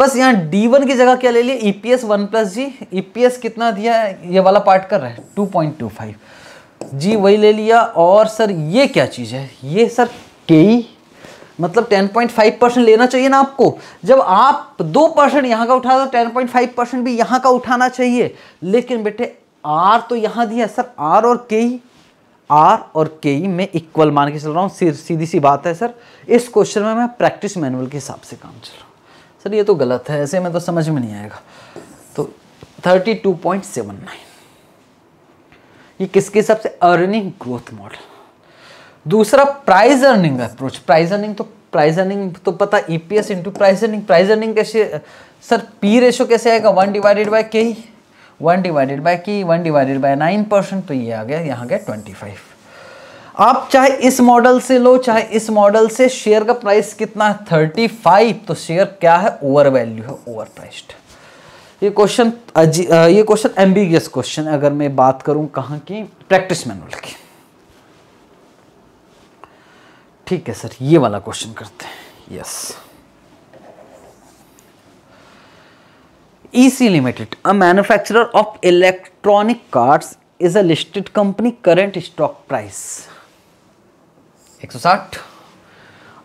बस यहाँ डी वन की जगह क्या ले लिया E P S one plus G E P S कितना दिया है ये वाला पार्ट कर रहा है two point two five G वही ले लिया और सर ये क्या चीज़ है ये सर के e, मतलब 10.5 परसेंट लेना चाहिए ना आपको जब आप दो परसेंट यहाँ का उठा तो 10.5 परसेंट भी यहाँ का उठाना चाहिए लेकिन बेटे आर तो यहाँ दिया सर आर और के ही e। आर और के ई में इक्वल मान के चल रहा हूँ सीधी सी बात है सर इस क्वेश्चन में मैं प्रैक्टिस मैनुअल के हिसाब से काम चल रहा हूँ सर ये तो गलत है ऐसे में तो समझ में नहीं आएगा तो 32.79 ये किसके हिसाब से अर्निंग ग्रोथ मॉडल दूसरा price earning approach price earning तो प्राइज अर्निंग तो पता E P S into price earning price earning कैसे सर पी रेशो कैसे आएगा वन डिवाइडेड बाई के ही one divided by K one divided by nine percent तो ये आ गया यहाँ गया ट्वेंटी फाइव आप चाहे इस मॉडल से लो चाहे इस मॉडल से शेयर का प्राइस कितना है थर्टी फाइव तो शेयर क्या है ओवर वैल्यू है ओवर प्राइस्ड ये क्वेश्चन ये क्वेश्चन एम्बिगियस क्वेश्चन अगर मैं बात करूं कहाँ की प्रैक्टिस मैनुअल की ठीक है सर ये वाला क्वेश्चन करते हैं yes yes. EC Limited, a manufacturer of electronic cars, is a listed company. Current stock price 160.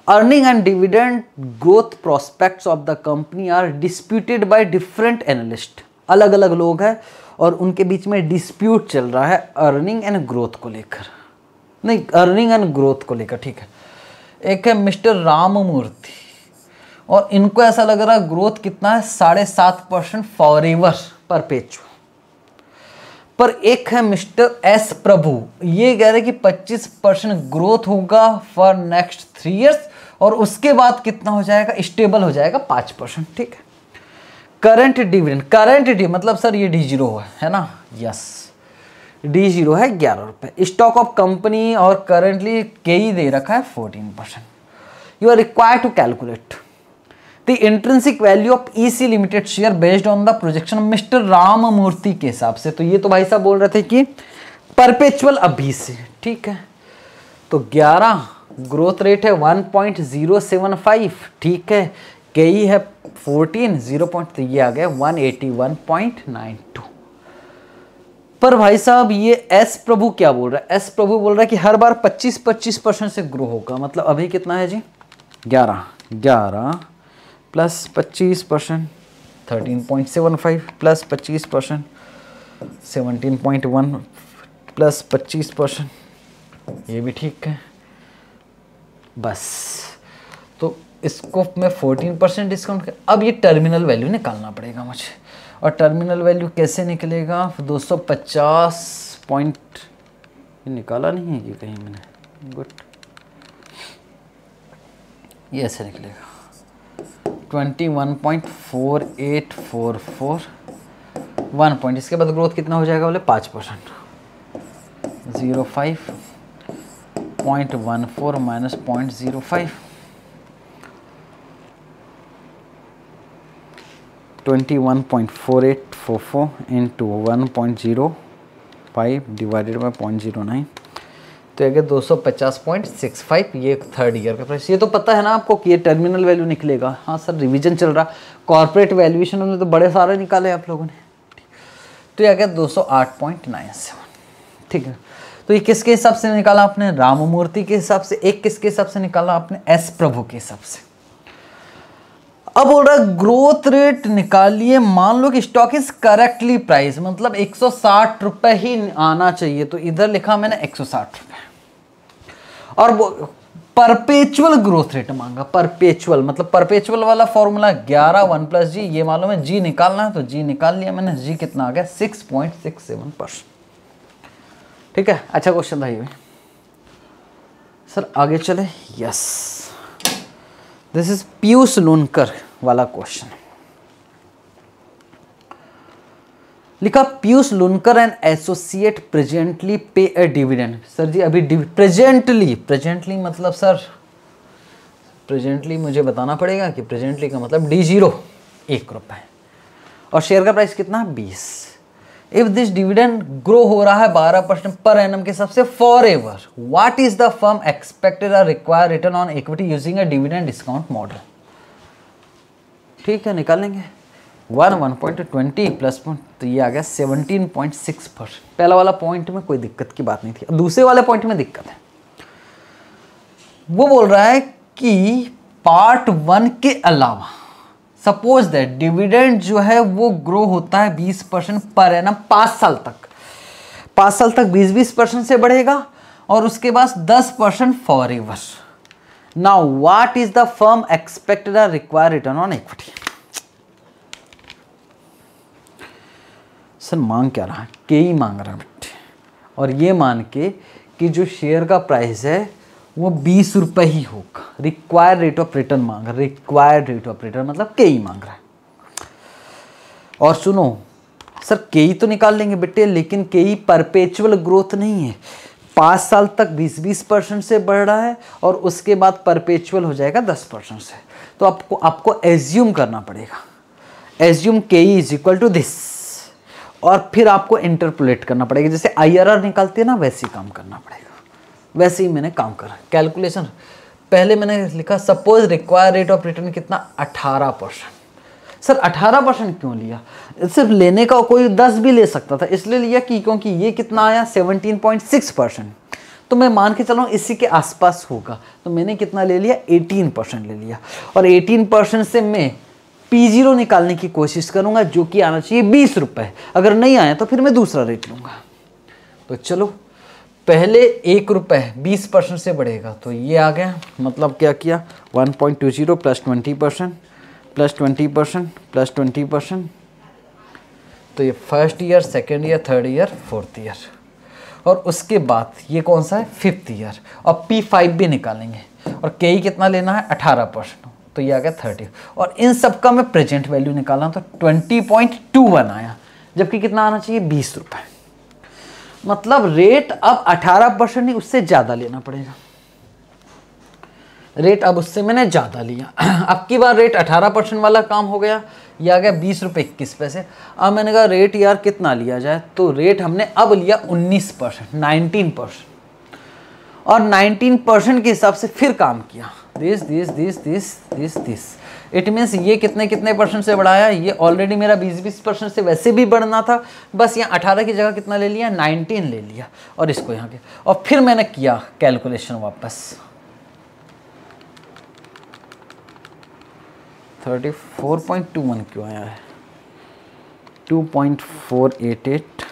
Earning and dividend growth prospects of the company are disputed by different analysts. अलग अलग लोग हैं और उनके बीच में डिस्प्यूट चल रहा है अर्निंग एंड ग्रोथ को लेकर नहीं अर्निंग एंड ग्रोथ को लेकर ठीक है एक है मिस्टर राममूर्ति और इनको ऐसा लग रहा है ग्रोथ कितना है साढ़े सात परसेंट एवर पर पेज पर एक है मिस्टर एस प्रभु ये कह रहे कि 25 परसेंट ग्रोथ होगा फॉर नेक्स्ट थ्री इयर्स और उसके बाद कितना हो जाएगा स्टेबल हो जाएगा पांच परसेंट ठीक है करंट डिविडेंड करंट डी मतलब सर ये डी जीरो है है ना यस डी जीरो है ग्यारह रुपए स्टॉक ऑफ कंपनी और करंटली के ही दे रखा है fourteen percent you are require to calculate the intrinsic value of EC limited share based on the projection of Mr. Ramamurthy के हिसाब से तो ये तो भाई साहब बोल रहे थे कि परपेचुअल अभी से ठीक है तो 11 ग्रोथ रेट है 1.075 ठीक है कई e है 14 0.3 ये आ गया 181.92 पर भाई साहब ये एस प्रभु क्या बोल रहा है एस प्रभु बोल रहा है कि हर बार 25 25 परसेंट से ग्रो होगा मतलब अभी कितना है जी 11 11 प्लस पच्चीस percent thirteen point seven five plus पच्चीस percent seventeen point one plus पच्चीस परसेंट ये भी ठीक है बस तो इसको मैं फोर्टीन परसेंट डिस्काउंट कर अब ये टर्मिनल वैल्यू निकालना पड़ेगा मुझे और टर्मिनल वैल्यू कैसे निकलेगा दो सौ पचास पॉइंट निकाला नहीं है ये कहीं मैंने गुड ये ऐसे निकलेगा twenty one point four eight four four one point इसके बाद ग्रोथ कितना हो जाएगा बोले पाँच percent zero five point one four minus point zero five twenty one point four eight four four into one point zero five divided by point zero nine तो अगर 250.65 ये थर्ड ईयर का प्राइस ये तो पता है ना आपको कि ये टर्मिनल वैल्यू निकलेगा हाँ सर रिवीजन चल रहा कॉर्पोरेट वैल्यूएशन में तो बड़े सारे निकाले आप लोगों ने तो ये आ गया दो ठीक है तो ये किसके हिसाब से निकाला आपने राम मूर्ति के हिसाब से एक किसके हिसाब से निकाला आपने एस प्रभु के हिसाब से अब बोल रहा ग्रोथ रेट निकालिए मान लो कि स्टॉक इज करेक्टली प्राइस मतलब 160 रुपए ही आना चाहिए तो इधर लिखा मैंने 160 रुपए और वो परपेचुअल ग्रोथ रेट मांगा परपेचुअल मतलब परपेचुअल वाला फॉर्मूला ग्यारह वन प्लस जी ये मालूम है जी निकालना है तो जी निकाल लिया मैंने जी कितना आ गया six point six seven percent ठीक है अच्छा क्वेश्चन था ये सर आगे चले yes this is Piyush Lonkar वाला क्वेश्चन लिखा Piyush Lunkar and associate presently pay a dividend sir ji अभी प्रेजेंटली प्रेजेंटली मतलब सर प्रेजेंटली मुझे बताना पड़ेगा कि प्रेजेंटली का मतलब डी जीरो एक रुपये और शेयर का प्राइस कितना बीस इफ दिस डिविडेंड ग्रो हो रहा है बारह परसेंट पर एन के सबसे forever what is the firm expected R require return on equity using a dividend discount model ठीक है निकालेंगे one one point twenty plus point तो ये आ गया सेवनटीन पॉइंट सिक्स परसेंट पहला वाला पॉइंट में कोई दिक्कत की बात नहीं थी दूसरे वाले पॉइंट में दिक्कत है वो बोल रहा है कि पार्ट वन के अलावा सपोज दैट डिविडेंड जो है वो ग्रो होता है बीस परसेंट पर है ना पाँच साल तक पाँच साल तक बीस बीस परसेंट से बढ़ेगा और उसके बाद दस percent forever now what is the firm expected require return on equity sir मांग क्या रहा के ही मांग रहा बेटे और ये मान के कि जो शेयर का प्राइस है वो बीस रुपये ही होगा रिक्वायर्ड रेट ऑफ रिटर्न मांग रहा है रिक्वायर्ड रेट ऑफ रिटर्न मतलब के ही मांग रहा है और सुनो सर के ही तो निकाल लेंगे बेटे लेकिन के ही परपेचुअल ग्रोथ नहीं है पाँच साल तक बीस बीस परसेंट से बढ़ रहा है और उसके बाद परपेचुअल हो जाएगा दस परसेंट से तो आपको आपको एज्यूम करना पड़ेगा एज्यूम के ही इज इक्वल टू दिस और फिर आपको इंटरपोलेट करना पड़ेगा जैसे आईआरआर निकालती है ना वैसे ही काम करना पड़ेगा वैसे ही मैंने काम करा कैलकुलेशन पहले मैंने लिखा suppose require rate of return कितना अठारह परसेंट सर अठारह परसेंट क्यों लिया सिर्फ लेने का कोई दस भी ले सकता था इसलिए लिया कि क्योंकि ये कितना आया सेवनटीन पॉइंट सिक्स परसेंट तो मैं मान के चला इसी के आसपास होगा तो मैंने कितना ले लिया एटीन परसेंट ले लिया और एटीन परसेंट से मैं पी जीरो निकालने की कोशिश करूँगा जो कि आना चाहिए बीस रुपए अगर नहीं आया तो फिर मैं दूसरा रेट लूँगा तो चलो पहले एक रुपये बीस परसेंट से बढ़ेगा तो ये आ गया मतलब क्या किया one point two zero plus twenty percent plus twenty percent plus twenty percent तो ये first year second year third year fourth year और उसके बाद ये कौन सा है फिफ्थ ईयर और पी फाइव भी निकालेंगे और के कितना लेना है अठारह परसेंट तो ये आ गया थर्टी और इन सब का मैं प्रेजेंट वैल्यू निकाला तो ट्वेंटी पॉइंट टू वन आया जबकि कितना आना चाहिए बीस रुपये मतलब रेट अब अठारह परसेंट नहीं उससे ज़्यादा लेना पड़ेगा रेट अब उससे मैंने ज़्यादा लिया अब की बार रेट अठारह परसेंट वाला काम हो गया ये आ गया बीस रुपये इक्कीस पैसे अब मैंने कहा रेट यार कितना लिया जाए तो रेट हमने अब लिया उन्नीस परसेंट नाइनटीन परसेंट और नाइनटीन परसेंट के हिसाब से फिर काम किया this this this this this this it means ये कितने कितने परसेंट से बढ़ाया ये ऑलरेडी मेरा बीस बीस परसेंट से वैसे भी बढ़ना था बस यहाँ अठारह की जगह कितना ले लिया नाइनटीन ले लिया और इसको यहाँ के और फिर मैंने किया कैलकुलेशन वापस thirty four point two one क्यों आया है two point four eight eight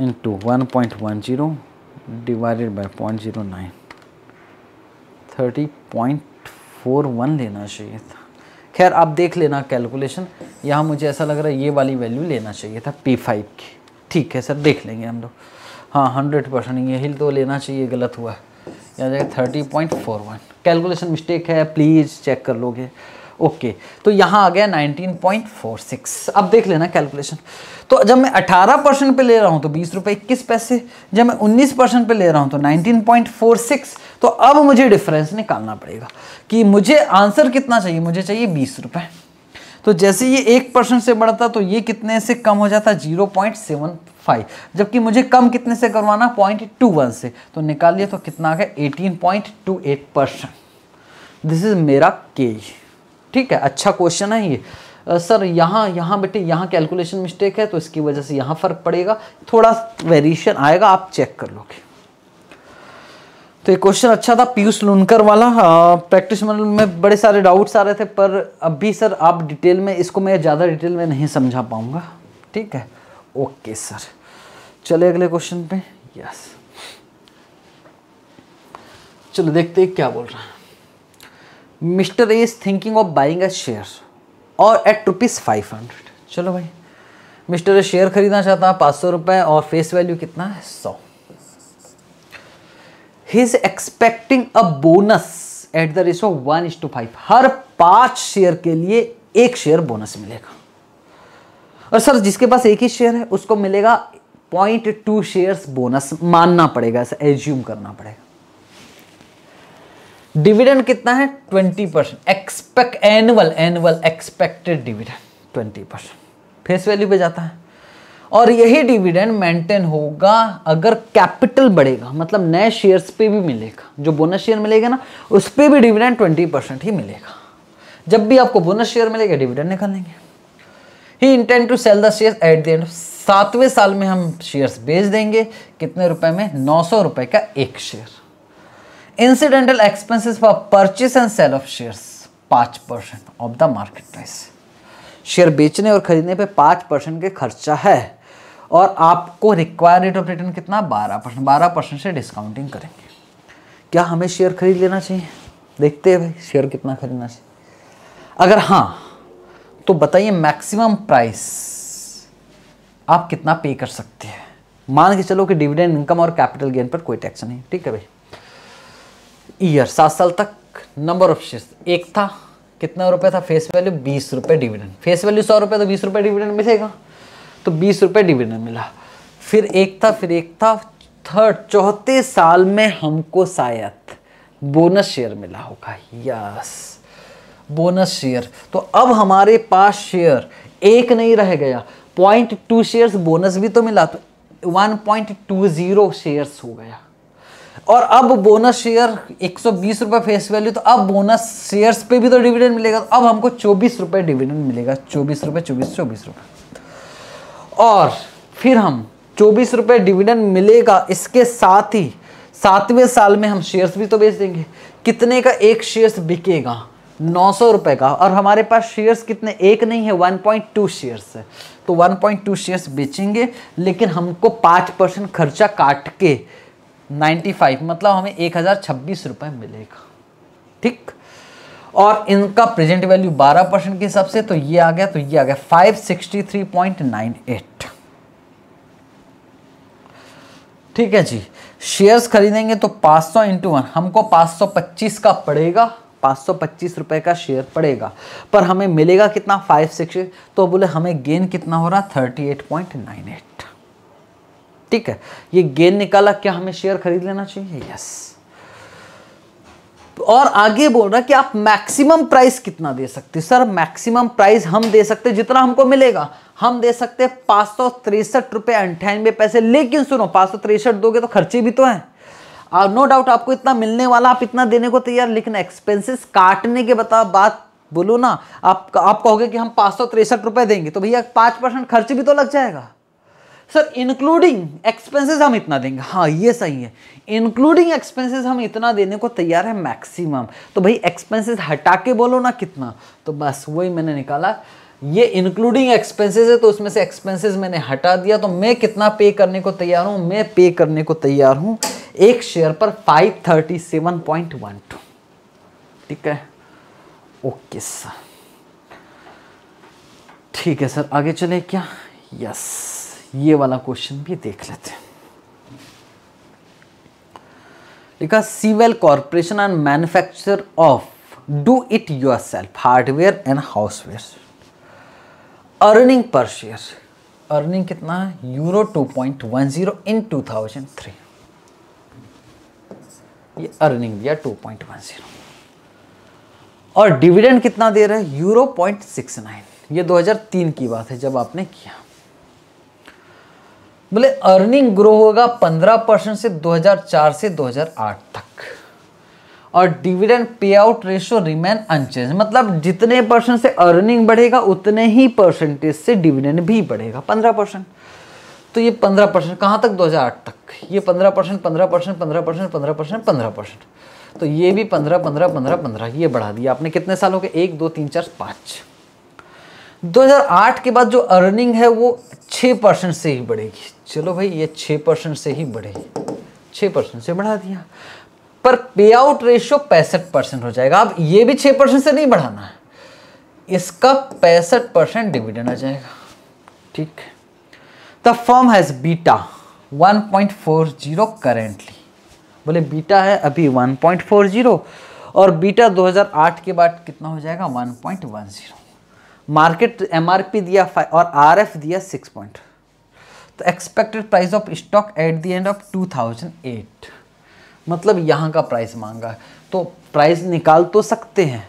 into one point one zero divided by point zero nine thirty point four one लेना चाहिए था खैर आप देख लेना कैलकुलेशन यहाँ मुझे ऐसा लग रहा है ये वाली वैल्यू लेना चाहिए था पी फाइव की ठीक है सर देख लेंगे हम लोग हाँ हंड्रेड परसेंट ये हिल तो लेना चाहिए गलत हुआ है यहाँ जाएगा thirty point four one calculation mistake है प्लीज़ चेक कर लोगे ओके तो यहाँ आ गया 19.46 अब देख लेना कैलकुलेशन तो जब मैं 18 परसेंट पर ले रहा हूँ तो बीस रुपये इक्कीस पैसे जब मैं 19 परसेंट पर ले रहा हूँ तो 19.46 तो अब मुझे डिफरेंस निकालना पड़ेगा कि मुझे आंसर कितना चाहिए मुझे चाहिए बीस रुपये तो जैसे ये एक परसेंट से बढ़ता तो ये कितने से कम हो जाता जीरो पॉइंट सेवन फाइव जबकि मुझे कम कितने से करवाना पॉइंट टू वन से तो निकालिए तो कितना आ गया eighteen point two eight percent this is मेरा केज ठीक है अच्छा क्वेश्चन है ये सर यहाँ यहाँ बेटे यहाँ कैलकुलेशन मिस्टेक है तो इसकी वजह से यहाँ फ़र्क पड़ेगा थोड़ा वेरिएशन आएगा आप चेक कर लोगे तो ये क्वेश्चन अच्छा था पीयूष लुनकर वाला प्रैक्टिस मॉडल में बड़े सारे डाउट्स आ रहे थे पर अभी सर आप डिटेल में इसको मैं ज़्यादा डिटेल में नहीं समझा पाऊँगा ठीक है ओके सर चले अगले क्वेश्चन पे यस चलो देखते हैं क्या बोल रहा है mister A is thinking of buying a share और एट रुपीज़ फाइव हंड्रेड चलो भाई मिस्टर ए शेयर खरीदना चाहता है पाँच सौ रुपये और फेस वैल्यू कितना है सौ he is expecting a bonus at the rate of one is to five हर पांच शेयर के लिए एक शेयर बोनस मिलेगा और सर जिसके पास एक ही शेयर है उसको मिलेगा पॉइंट टू शेयर बोनस मानना पड़ेगा ऐसा एज्यूम करना पड़ेगा डिविडेंड कितना है twenty percent expect annual annual expected dividend twenty percent face value पे जाता है और यही डिविडेंड मेंटेन होगा अगर कैपिटल बढ़ेगा मतलब नए शेयर्स पे भी मिलेगा जो बोनस शेयर मिलेगा ना उस पर भी डिविडेंड ट्वेंटी परसेंट ही मिलेगा जब भी आपको बोनस शेयर मिलेगा डिविडेंड निकालेंगे he intent to sell the share at the end सातवें साल में हम शेयर्स बेच देंगे कितने रुपए में नौ सौ रुपए का एक share incidental expenses for purchase and sale of shares पाँच percent of the market price share बेचने और खरीदने पे पाँच परसेंट के खर्चा है और आपको रिक्वायर रेट ऑफ रिटर्न कितना बारह परसेंट बारह परसेंट से डिस्काउंटिंग करेंगे क्या हमें शेयर खरीद लेना चाहिए देखते हैं भाई शेयर कितना खरीदना चाहिए अगर हाँ तो बताइए मैक्सिमम प्राइस आप कितना पे कर सकते हैं मान के चलो कि डिविडेंड इनकम और कैपिटल गेन पर कोई टैक्स नहीं ठीक है भाई ईयर सात साल तक नंबर ऑफ शेयर एक था कितना रुपए था फेस वैल्यू बीस रुपये डिविडेंड फेस वैल्यू सौ रुपये तो बीस रुपये डिविडेंड मिलेगा तो बीस रुपये डिविडेंड मिला फिर एक था फिर एक था थर्ड चौथे साल में हमको शायद बोनस शेयर मिला होगा यस बोनस शेयर तो अब हमारे पास शेयर एक नहीं रह गया पॉइंट टू शेयर बोनस भी तो मिला तो one point two zero shares हो गया और अब बोनस शेयर एक सौ बीस रुपये फेस वैल्यू तो अब बोनस शेयर्स पे भी तो डिविडेंड मिलेगा तो अब हमको चौबीस रुपये डिविडेंड मिलेगा चौबीस रुपये चौबीस चौबीस रुपये और फिर हम चौबीस रुपये डिविडेंड मिलेगा इसके साथ ही सातवें साल में हम शेयर्स भी तो बेच देंगे कितने का एक शेयर्स बिकेगा नौ सौ रुपये का और हमारे पास शेयर्स कितने एक नहीं है वन पॉइंट टू शेयर्स है तो वन पॉइंट टू शेयर्स बेचेंगे लेकिन हमको पाँच परसेंट खर्चा काट के 95 मतलब हमें एक हज़ार छब्बीस मिलेगा ठीक और इनका प्रेजेंट वैल्यू 12 परसेंट के हिसाब से तो ये आ गया तो ये आ गया 563.98 ठीक है जी शेयर्स खरीदेंगे तो 500 सौ इंटू वन हमको 525 का पड़ेगा 525 रुपए का शेयर पड़ेगा पर हमें मिलेगा कितना 560 तो बोले हमें गेन कितना हो रहा 38.98 ठीक है ये गेन निकाला क्या हमें शेयर खरीद लेना चाहिए यस और आगे बोल रहा कि आप मैक्सिमम प्राइस कितना दे सकते सर मैक्सिमम प्राइस हम दे सकते जितना हमको मिलेगा हम दे सकते हैं सौ तिरसठ रुपए अंठानवे पैसे लेकिन सुनो पांच सौ तिरसठ दोगे तो खर्चे भी तो है और नो डाउट आपको इतना मिलने वाला आप इतना देने को तैयार लेकिन एक्सपेंसेस काटने के बता बात बोलो ना आप आप कहोगे कि हम पांच सौ तिरसठ रुपए देंगे तो भैया पांच परसेंट खर्च भी तो लग जाएगा सर इंक्लूडिंग एक्सपेंसेस हम इतना देंगे हाँ ये सही है इंक्लूडिंग एक्सपेंसेस हम इतना देने को तैयार है मैक्सिमम तो भाई एक्सपेंसेस हटा के बोलो ना कितना तो बस वही मैंने निकाला ये इंक्लूडिंग एक्सपेंसेस है तो उसमें से एक्सपेंसेस मैंने हटा दिया तो मैं कितना पे करने को तैयार हूँ मैं पे करने को तैयार हूँ एक शेयर पर five thirty seven point one two ठीक है ओके सर ठीक है सर आगे चले क्या यस ये वाला क्वेश्चन भी देख लेते हैं लिखा Sewell corporation and manufacture of do it yourself hardware and houseware earning per share earning कितना है euro two point one zero in two thousand three ये अर्निंग दिया टू पॉइंट वन जीरो और डिविडेंड कितना दे रहा है euro point six nine ये दो हजार तीन की बात है जब आपने किया बोले अर्निंग ग्रो होगा 15 परसेंट से 2004 से 2008 तक और dividend pay out ratio remain unchange मतलब जितने परसेंट से अर्निंग बढ़ेगा उतने ही परसेंटेज से डिविडेंड भी बढ़ेगा 15 परसेंट तो ये 15 परसेंट कहाँ तक 2008 तक ये 15 परसेंट पंद्रह परसेंट पंद्रह परसेंट पंद्रह परसेंट पंद्रह परसेंट तो ये भी पंद्रह पंद्रह पंद्रह पंद्रह ये बढ़ा दिया आपने कितने साल हो एक दो तीन चार पाँच 2008 के बाद जो अर्निंग है वो 6 परसेंट से ही बढ़ेगी चलो भाई ये 6 परसेंट से ही बढ़ेगी छः परसेंट से बढ़ा दिया पर पे आउट रेशियो पैंसठ परसेंट हो जाएगा अब ये भी 6 परसेंट से नहीं बढ़ाना है इसका पैंसठ परसेंट डिविडेंड आ जाएगा ठीक the firm has beta 1.40 currently बोले बीटा है अभी 1.40 और बीटा 2008 के बाद कितना हो जाएगा 1.10 मार्केट एमआरपी दिया फाइव और आरएफ दिया सिक्स पॉइंट तो expected price of stock at the end of 2008 मतलब यहाँ का प्राइस मांगा तो प्राइस निकाल तो सकते हैं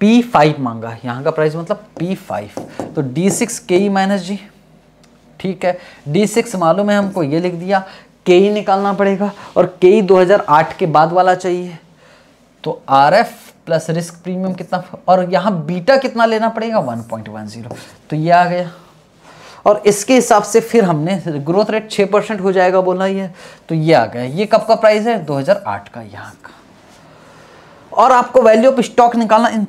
पी फाइव मांगा यहाँ का प्राइस मतलब पी फाइव तो D six K E minus जी ठीक है डी सिक्स मालूम है हमको ये लिख दिया के ई e निकालना पड़ेगा और के ई e दो हज़ार आठ के बाद वाला चाहिए तो R F plus risk premium कितना और यहाँ बीटा कितना लेना पड़ेगा 1.10 तो ये आ गया और इसके हिसाब से फिर हमने ग्रोथ रेट छः परसेंट हो जाएगा बोला ये तो ये आ गया ये कब का प्राइस है 2008 का यहाँ का और आपको वैल्यू ऑफ स्टॉक निकालना in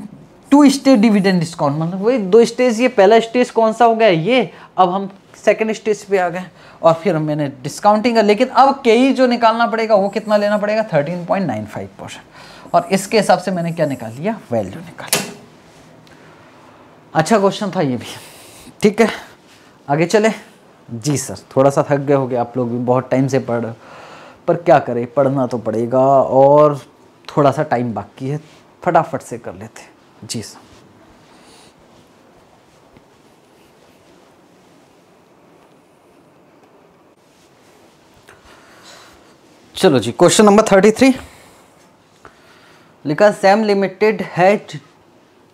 two stage dividend discount मतलब वही दो स्टेज ये पहला स्टेज कौन सा हो गया ये अब हम सेकेंड स्टेज पे आ गए और फिर मैंने डिस्काउंटिंग का लेकिन अब के e जो निकालना पड़ेगा वो कितना लेना पड़ेगा thirteen point nine five percent और इसके हिसाब से मैंने क्या निकाल लिया वैल्यू निकाल लिया अच्छा क्वेश्चन था ये भी ठीक है आगे चले जी सर थोड़ा सा थक गए हो गए आप लोग भी बहुत टाइम से पढ़ पर क्या करें पढ़ना तो पड़ेगा और थोड़ा सा टाइम बाकी है फटाफट से कर लेते जी सर चलो जी क्वेश्चन नंबर थर्टी थ्री लिखा Sam limited has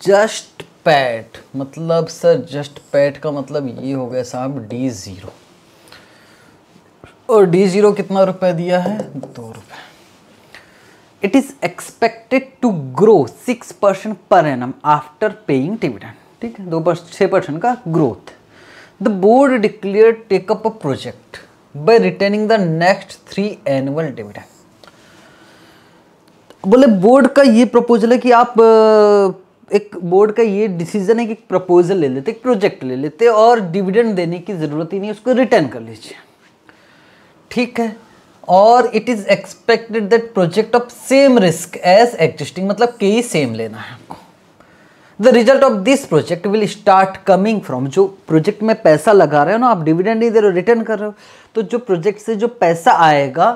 just paid मतलब सर जस्ट पैट का मतलब ये हो गया साहब डी ज़ीरो और डी ज़ीरो कितना रुपए दिया है दो रुपए it is expected to grow six percent पर एनम आफ्टर पेइंग डिविडेंड ठीक है दो परसेंट छः परसेंट का growth the board declare take up a project by returning the next three annual dividend बोले बोर्ड का ये प्रपोजल है कि आप एक बोर्ड का ये डिसीजन है कि एक प्रपोजल ले लेते एक प्रोजेक्ट ले लेते और डिविडेंड देने की ज़रूरत ही नहीं उसको रिटर्न कर लीजिए ठीक है और it is expected that project of same risk as existing मतलब के ही सेम लेना है आपको the result of this project will start coming from जो प्रोजेक्ट में पैसा लगा रहे हो ना आप डिविडेंड नहीं दे रहे हो रिटर्न कर रहे हो तो जो प्रोजेक्ट से जो पैसा आएगा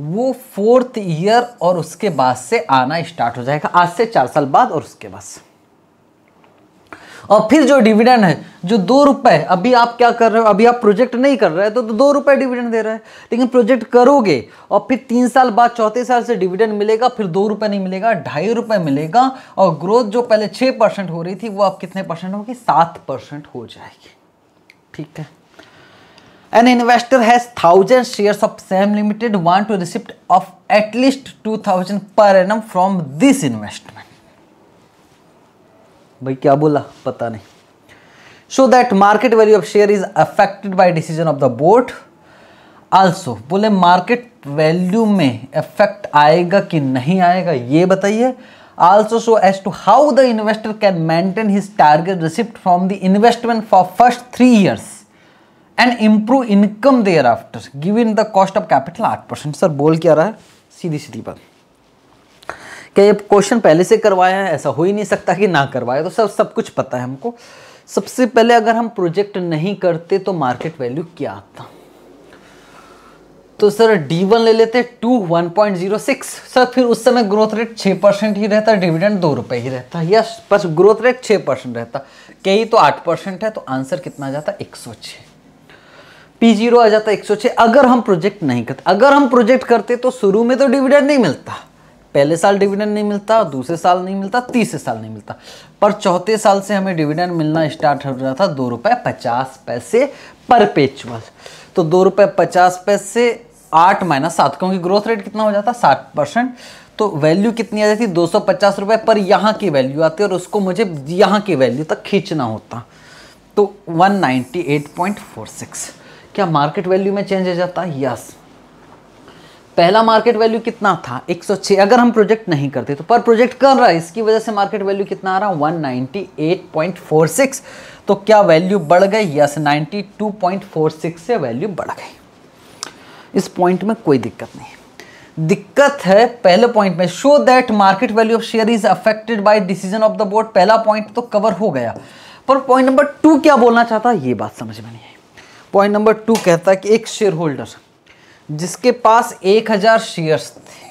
वो फोर्थ ईयर और उसके बाद से आना स्टार्ट हो जाएगा आज से चार साल बाद और उसके बाद और फिर जो डिविडेंड है जो दो रुपए अभी आप क्या कर रहे हो अभी आप प्रोजेक्ट नहीं कर रहे हैं तो, तो दो रुपए डिविडेंड दे रहे हैं लेकिन प्रोजेक्ट करोगे और फिर तीन साल बाद चौथे साल से डिविडेंड मिलेगा फिर दो रुपए नहीं मिलेगा ढाई रुपए मिलेगा और ग्रोथ जो पहले छह परसेंट हो रही थी वो आप कितने परसेंट होगी सात परसेंट हो जाएगी ठीक है an investor has thousand share of Sam limited want to receive of at least two thousand per annum from this investment भाई क्या बोला पता नहीं so that market value of share is affected by decision of the board also बोले market value में effect आएगा कि नहीं आएगा ये बताइए also so as to how the investor can maintain his target receipt from the investment for first three years and improve income thereafter give in the cost of capital आठ परसेंट sir बोल क्या रहा है सीधी सीधी बात क्या ये question पहले से करवाया है ऐसा हो ही नहीं सकता कि ना करवाया तो सर सब कुछ पता है हमको सबसे पहले अगर हम प्रोजेक्ट नहीं करते तो मार्केट वैल्यू क्या आता तो सर डी वन ले लेते two one point zero six sir फिर उस समय ग्रोथ रेट छः परसेंट ही रहता डिविडेंड दो रुपये ही रहता यस बस ग्रोथ रेट छः परसेंट रहता कई तो आठ परसेंट है तो आंसर कितना जाता एक सौ छः पी जीरो आ जाता एक सौ छः अगर हम प्रोजेक्ट नहीं करते अगर हम प्रोजेक्ट करते तो शुरू में तो डिविडेंड नहीं मिलता पहले साल डिविडेंड नहीं मिलता दूसरे साल नहीं मिलता तीसरे साल नहीं मिलता पर चौथे साल से हमें डिविडेंड मिलना स्टार्ट हो रहा था दो रुपये पचास पैसे पर पेचुअल तो दो रुपये पचास पैसे आठ माइनस सात क्योंकि ग्रोथ रेट कितना हो जाता साठ परसेंट तो वैल्यू कितनी आ जाती दो सौ पचास रुपये पर यहाँ की वैल्यू आती है और उसको मुझे यहाँ की वैल्यू तक खींचना होता तो one ninety eight point four six क्या मार्केट वैल्यू में चेंज हो जाता है यस पहला मार्केट वैल्यू कितना था 106 अगर हम प्रोजेक्ट नहीं करते तो पर प्रोजेक्ट कर रहा है इसकी वजह से मार्केट वैल्यू कितना आ रहा 198.46 तो क्या वैल्यू बढ़ गई यस 92.46 से वैल्यू बढ़ गई इस पॉइंट में कोई दिक्कत नहीं दिक्कत है पहले पॉइंट में show that market value of share is affected by decision of the board पहला पॉइंट तो कवर हो गया पर पॉइंट नंबर टू क्या बोलना चाहता है ये बात समझ में नहीं है पॉइंट नंबर टू कहता है कि एक शेयर होल्डर जिसके पास एक हज़ार शेयर्स थे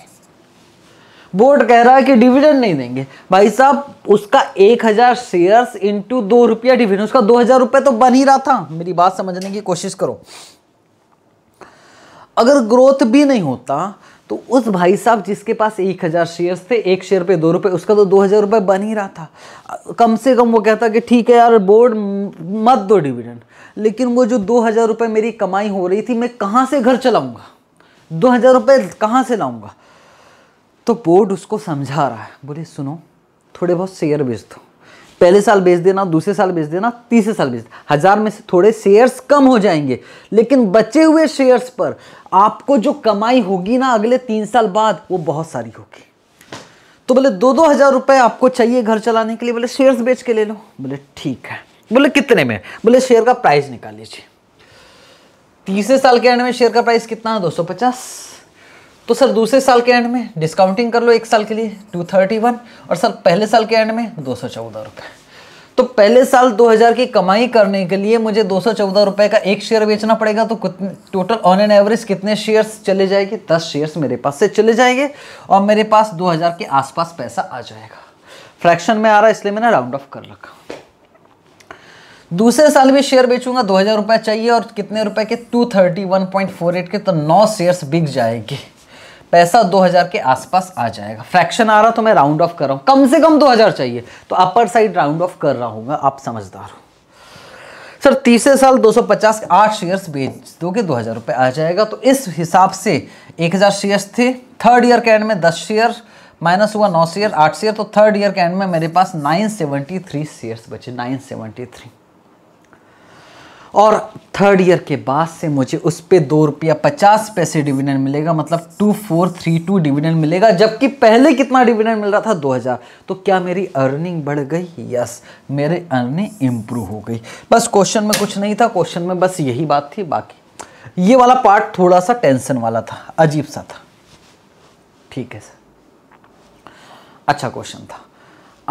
बोर्ड कह रहा है कि डिविडेंड नहीं देंगे भाई साहब उसका एक हज़ार शेयर्स इंटू दो रुपया डिविडेंड उसका दो हज़ार रुपया तो बन ही रहा था मेरी बात समझने की कोशिश करो अगर ग्रोथ भी नहीं होता तो उस भाई साहब जिसके पास एक हज़ार शेयर्स थे एक शेयर पे दो रुपए उसका तो दो हज़ार रुपए बन ही रहा था कम से कम वो कहता कि ठीक है यार बोर्ड मत दो डिविडेंड लेकिन वो जो दो हज़ार रुपये मेरी कमाई हो रही थी मैं कहाँ से घर चलाऊँगा दो हज़ार रुपये कहाँ से लाऊँगा तो बोर्ड उसको समझा रहा है बोले सुनो थोड़े बहुत शेयर बेच दो पहले साल बेच देना दूसरे साल बेच देना तीसरे साल बेच देना हज़ार में से थोड़े शेयर्स कम हो जाएंगे लेकिन बचे हुए शेयर्स पर आपको जो कमाई होगी ना अगले तीन साल बाद वो बहुत सारी होगी तो बोले दो दो हज़ार रुपये आपको चाहिए घर चलाने के लिए बोले शेयर्स बेच के ले लो बोले ठीक है बोले कितने में बोले शेयर का प्राइस निकाल लीजिए तीसरे साल के एंड में शेयर का प्राइस कितना है दो सौ पचास तो सर दूसरे साल के एंड में डिस्काउंटिंग कर लो एक साल के लिए टू थर्टी वन और सर पहले साल के एंड में दो सौ चौदह तो पहले साल दो हज़ार की कमाई करने के लिए मुझे दो सौ चौदह का एक शेयर बेचना पड़ेगा तो टोटल ऑन एन एवरेज कितने शेयर्स चले जाएंगे दस शेयर्स मेरे पास से चले जाएंगे और मेरे पास हजार के आसपास पैसा आ जाएगा फ्रैक्शन में आ रहा है इसलिए मैंने राउंड ऑफ कर रखा दूसरे साल भी शेयर बेचूंगा दो हज़ार रुपये चाहिए और कितने रुपए के two thirty one point four eight के तो नौ शेयर्स बिक जाएगी पैसा दो हज़ार के आसपास आ जाएगा फ्रैक्शन आ रहा तो मैं राउंड ऑफ कर रहा हूँ कम से कम दो हजार चाहिए तो अपर साइड राउंड ऑफ कर रहा हूँ आप समझदार हो सर तीसरे साल 250 के आठ शेयर्स बेच दोगे दो हज़ार रुपये आ जाएगा तो इस हिसाब से 1000 शेयर्स थे थर्ड ईयर के एंड में 10 शेयर माइनस हुआ 9 शेयर 8 शेयर तो थर्ड ईयर के एंड में मेरे पास 973 शेयर्स बचे 973 और थर्ड ईयर के बाद से मुझे उस पर दो रुपया पचास पैसे डिविडेंड मिलेगा मतलब two four three two dividend मिलेगा जबकि पहले कितना डिविडेंड मिल रहा था दो हज़ार तो क्या मेरी अर्निंग बढ़ गई यस मेरे अर्निंग इम्प्रूव हो गई बस क्वेश्चन में कुछ नहीं था क्वेश्चन में बस यही बात थी बाकी ये वाला पार्ट थोड़ा सा टेंशन वाला था अजीब सा था ठीक है सर अच्छा क्वेश्चन था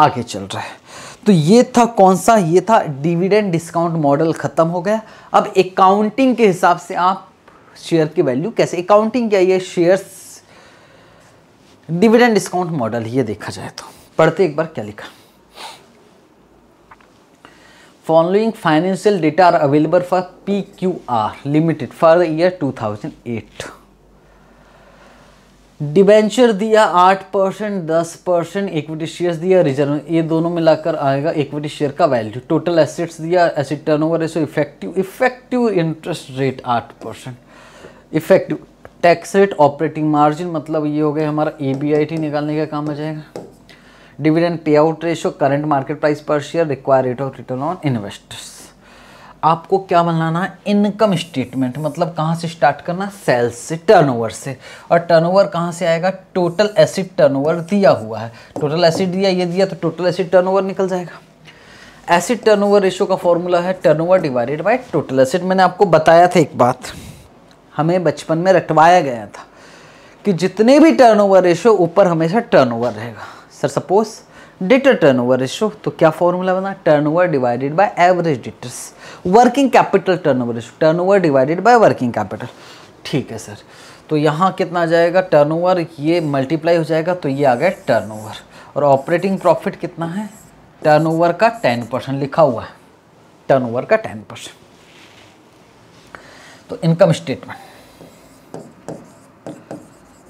आगे चल रहा है तो ये था कौन सा ये था डिविडेंड डिस्काउंट मॉडल ख़त्म हो गया अब अकाउंटिंग के हिसाब से आप शेयर की वैल्यू कैसे अकाउंटिंग क्या ये शेयर्स डिविडेंड डिस्काउंट मॉडल ये देखा जाए तो पढ़ते एक बार क्या लिखा following financial data are available for P Q R limited for the year two thousand eight debenture दिया आठ परसेंट दस परसेंट इक्विटी शेयर्स दिया रिजर्व ये दोनों मिलाकर आएगा इक्विटी शेयर का वैल्यू टोटल एसेट्स दिया asset turnover ratio effective effective interest rate आठ percent effective tax rate operating margin मतलब ये हो गया हमारा ए निकालने का काम आ जाएगा dividend pay out ratio current market price per share require rate of return on investors आपको क्या बनाना है इनकम स्टेटमेंट मतलब कहाँ से स्टार्ट करना सेल्स से टर्नओवर से और टर्नओवर कहाँ से आएगा टोटल एसिड टर्नओवर दिया हुआ है टोटल एसिड दिया ये दिया तो टोटल एसिड टर्नओवर निकल जाएगा एसिड टर्नओवर रेशो का फॉर्मूला है turnover divided by total asset मैंने आपको बताया था एक बात हमें बचपन में रटवाया गया था कि जितने भी टर्न रेशो ऊपर हमेशा टर्न रहेगा sir suppose turn turnover ratio तो क्या फॉर्मूला बना turnover divided by average debtors working capital turnover ratio turnover divided by working capital ठीक है सर तो यहाँ कितना आ जाएगा टर्नओवर ये मल्टीप्लाई हो जाएगा तो ये आ गया टर्नओवर और ऑपरेटिंग प्रॉफिट कितना है टर्नओवर का टेन परसेंट लिखा हुआ है टर्नओवर का टेन परसेंट तो इनकम स्टेटमेंट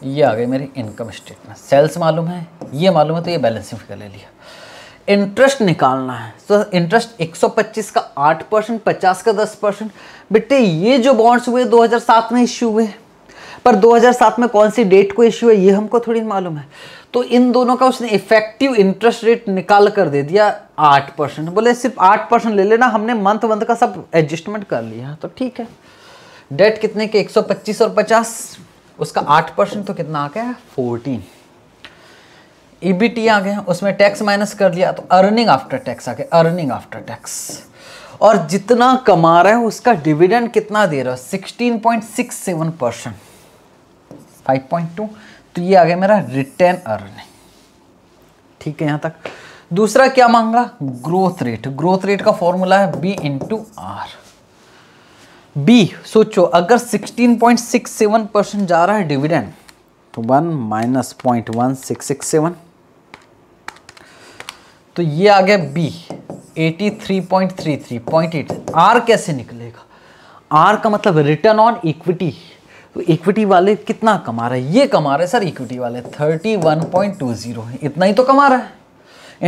ये आ गई मेरी इनकम स्टेटमेंट सेल्स मालूम है ये मालूम है तो ये बैलेंसिंग फिगर ले लिया इंटरेस्ट निकालना है तो इंटरेस्ट 125 का 8 परसेंट पचास का 10 परसेंट बेटे ये जो बॉन्ड्स हुए 2007 में इश्यू हुए पर 2007 में कौन सी डेट को इश्यू है ये हमको थोड़ी मालूम है तो इन दोनों का उसने इफेक्टिव इंटरेस्ट रेट निकाल कर दे दिया आठ परसेंट बोले सिर्फ आठ परसेंट ले लेना हमने मंथ मंथ का सब एडजस्टमेंट कर लिया तो ठीक है डेट कितने के 125 और 50 उसका आठ परसेंट तो कितना आ गया है फोर्टीन ईबीटी e आ गया उसमें टैक्स माइनस कर लिया तो अर्निंग आफ्टर टैक्स आ गया अर्निंग आफ्टर टैक्स और जितना कमा रहा है उसका डिविडेंड कितना दे रहा है sixteen point six seven percent five point two तो ये आ गया मेरा रिटर्न अर्निंग ठीक है यहां तक दूसरा क्या मांगा ग्रोथ रेट ग्रोथ रेट का फॉर्मूला है बी इंटू आर बी सोचो अगर 16.67 परसेंट जा रहा है डिविडेंड तो one minus point one six six seven तो ये आ गया बी 83.33.8 आर कैसे निकलेगा आर का मतलब रिटर्न ऑन इक्विटी तो इक्विटी वाले कितना कमा रहे ये कमा रहे सर इक्विटी वाले 31.20 इतना ही तो कमा रहा है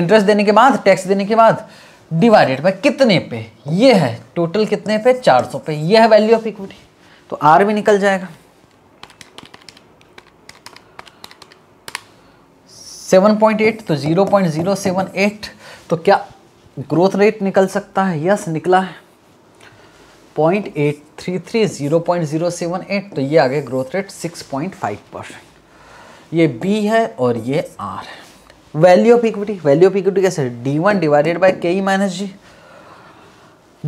इंटरेस्ट देने के बाद टैक्स देने के बाद डिवाइडेड बाय कितने पे ये है टोटल कितने पे 400 पे ये है वैल्यू ऑफ इक्विटी तो आर भी निकल जाएगा 7.8 तो 0.078 तो क्या ग्रोथ रेट निकल सकता है यस निकला है point eight three three zero point zero seven eight तो ये आ गया growth rate six point five percent ये बी है और ये आर है value of equity value of equity कैसे D one divided by K E minus G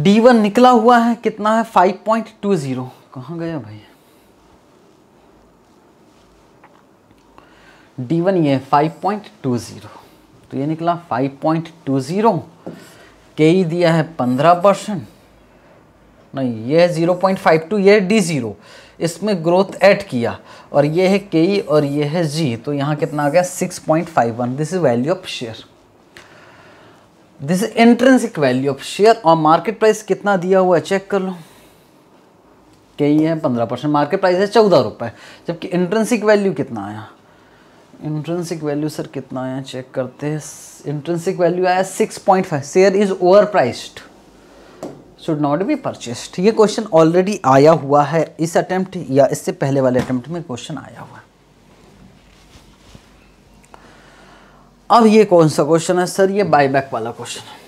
D one निकला हुआ है कितना है फाइव पॉइंट टू जीरो कहाँ गया भाई डी वन ये फाइव पॉइंट टू जीरो तो ये निकला फाइव पॉइंट टू जीरो के ई दिया है पंद्रह परसेंट नहीं ये जीरो पॉइंट फाइव टू ये डी जीरो इसमें ग्रोथ ऐड किया और ये है के ई और ये है जी तो यहाँ कितना आ गया six point five one this is value of share this is intrinsic value of share और मार्केट प्राइस कितना दिया हुआ है चेक कर लो के ई है पंद्रह परसेंट मार्केट प्राइस है चौदह रुपये जबकि इंट्रेंसिक वैल्यू कितना आया इंट्रेंसिक वैल्यू सर कितना आया चेक करते हैं इंट्रेंसिक वैल्यू आया six point five share is over priced should not be purchased ये क्वेश्चन ऑलरेडी आया हुआ है इस अटेम्प्ट या इससे पहले वाले अटेम्प्ट में क्वेश्चन आया हुआ है अब ये कौन सा क्वेश्चन है सर ये बायबैक वाला क्वेश्चन है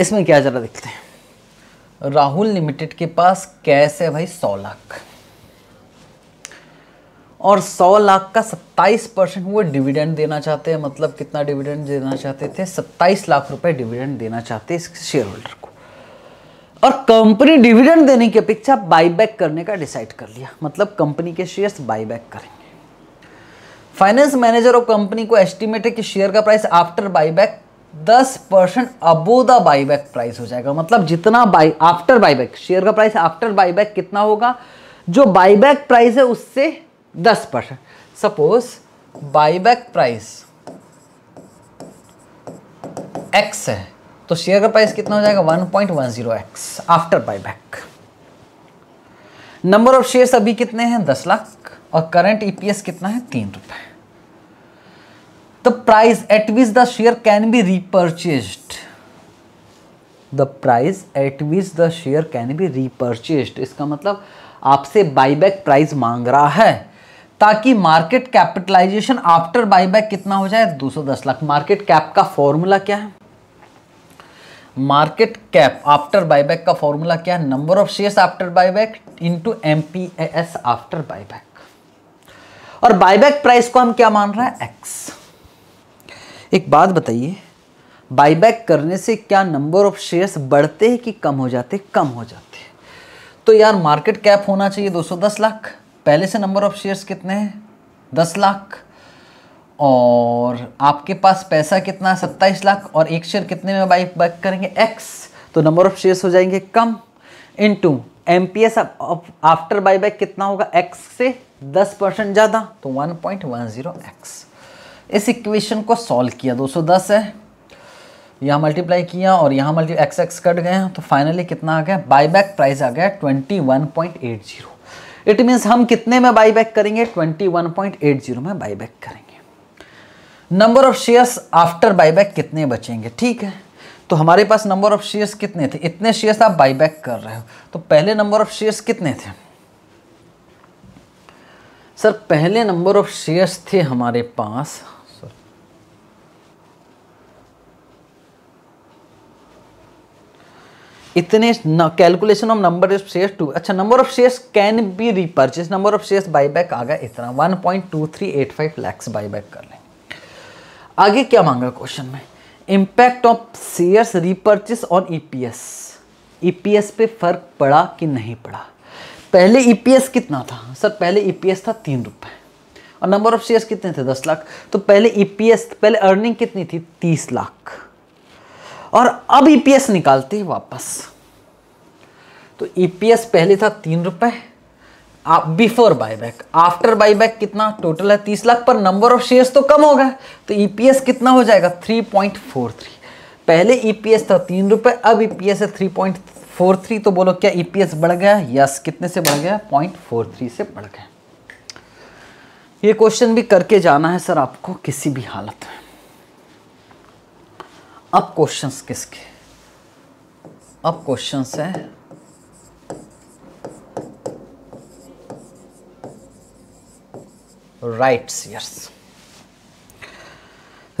इसमें क्या जरा देखते हैं राहुल लिमिटेड के पास कैश है भाई सौ लाख और 100 लाख का 27 परसेंट वो डिविडेंड देना चाहते हैं मतलब कितना डिविडेंड देना चाहते थे 27 लाख रुपए डिविडेंड देना चाहते हैं इस शेयर होल्डर को और कंपनी डिविडेंड देने की अपेक्षा बाईबैक करने का डिसाइड कर लिया मतलब कंपनी के शेयर्स बाईबैक करेंगे फाइनेंस मैनेजर ऑफ कंपनी को एस्टिमेट है कि शेयर का प्राइस आफ्टर बाईबैक दस percent above the buyback price हो जाएगा मतलब जितना बाई आफ्टर बाईबैक शेयर का प्राइस आफ्टर बाईबैक कितना होगा जो बाईबैक प्राइस है उससे दस percent suppose buyback price X है तो शेयर का प्राइस कितना हो जाएगा 1.10 X after buyback number of shares अभी कितने हैं दस लाख और करंट ईपीएस e कितना है तीन रुपए the price at which the share can be repurchase the price at which the share can be repurchase इसका मतलब आपसे बाईबैक प्राइस मांग रहा है ताकि मार्केट कैपिटलाइजेशन आफ्टर बाईबैक कितना हो जाए 210 लाख मार्केट कैप का फॉर्मूला क्या है मार्केट कैप आफ्टर बाईबैक का फॉर्मूला क्या है number of shares after buyback into MPS after buyback और बाईबैक प्राइस को हम क्या मान रहे हैं एक्स एक बात बताइए बाईबैक करने से क्या नंबर ऑफ शेयर्स बढ़ते हैं कि कम हो जाते कम हो जाते तो यार मार्केट कैप होना चाहिए 210 लाख पहले से नंबर ऑफ शेयर्स कितने हैं दस लाख और आपके पास पैसा कितना है सत्ताईस लाख और एक शेयर कितने में बाई बैक करेंगे एक्स तो नंबर ऑफ शेयर्स हो जाएंगे कम into M P S after buy back कितना होगा एक्स से दस परसेंट ज़्यादा तो one point one zero X इस इक्वेशन को सॉल्व किया दो सौ दस है यहाँ मल्टीप्लाई किया और यहाँ मल्टी एक्स एक्स कट गए तो फाइनली कितना आ गया बाई बैक प्राइस आ गया twenty one point eight zero it means हम कितने में बाई बैक करेंगे 21.80 में बाई बैक करेंगे number of shares after buy back कितने बचेंगे ठीक है तो हमारे पास नंबर ऑफ शेयर्स कितने थे इतने शेयर्स आप बाईबैक कर रहे हो तो पहले नंबर ऑफ शेयर्स कितने थे सर पहले नंबर ऑफ शेयर्स थे हमारे पास इतने calculation of number of share to अच्छा number of shares can be repurchase number of shares buyback आ गया इतना 1.2385 लाख बाईबैक कर लें आगे क्या मांगा क्वेश्चन में impact of shares repurchase on EPS EPS पे फर्क पड़ा कि नहीं पड़ा पहले ईपीएस e कितना था सर पहले ईपीएस e था तीन रुपये और नंबर ऑफ शेयर्स कितने थे दस लाख तो पहले ईपीएस e पहले अर्निंग कितनी थी तीस लाख और अब ईपीएस e निकालते हैं वापस तो ईपीएस e पहले था तीन रुपए बिफोर बायबैक आफ्टर बायबैक कितना टोटल है तीस लाख पर नंबर ऑफ शेयर्स तो कम होगा तो ईपीएस e कितना हो जाएगा थ्री पॉइंट फोर थ्री पहले ईपीएस था तीन रुपए अब ईपीएस है थ्री पॉइंट फोर थ्री तो बोलो क्या ईपीएस बढ़ गया यस कितने से बढ़ गया पॉइंट फोर थ्री से बढ़ गया ये क्वेश्चन भी करके जाना है सर आपको किसी भी हालत में अब क्वेश्चंस किसके अब क्वेश्चंस है राइट शेयर्स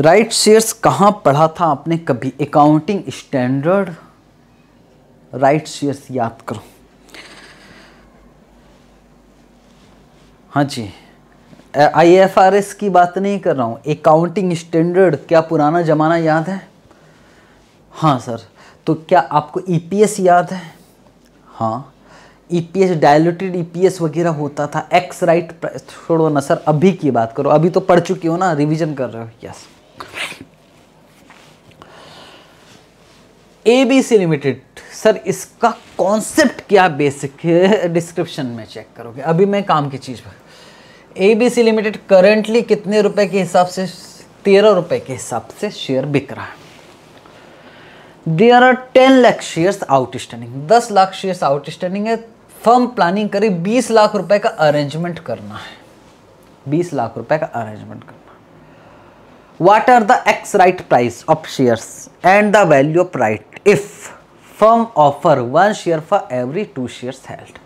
राइट शेयर्स कहां पढ़ा था आपने कभी अकाउंटिंग स्टैंडर्ड राइट शेयर्स याद करो हाँ जी आई एफ आर एस की बात नहीं कर रहा हूँ अकाउंटिंग स्टैंडर्ड क्या पुराना ज़माना याद है हाँ सर तो क्या आपको ईपीएस e याद है हाँ ईपीएस डायलूटेड ईपीएस वगैरह होता था एक्स राइट छोड़ो ना सर अभी की बात करो अभी तो पढ़ चुके हो ना रिवीजन कर रहे हो यस एबीसी लिमिटेड सर इसका कॉन्सेप्ट क्या बेसिक है डिस्क्रिप्शन में चेक करोगे अभी मैं काम की चीज़ पर एबीसी लिमिटेड करंटली कितने रुपए के हिसाब से तेरह रुपए के हिसाब से शेयर बिक रहा है there are ten lakh shares outstanding दस लाख शेयर्स आउटस्टैंडिंग है फर्म प्लानिंग करी बीस लाख रुपए का अरेंजमेंट करना है बीस लाख रुपए का अरेंजमेंट करना what are the X right price of shares and the value of right if firm offer one share for every two shares held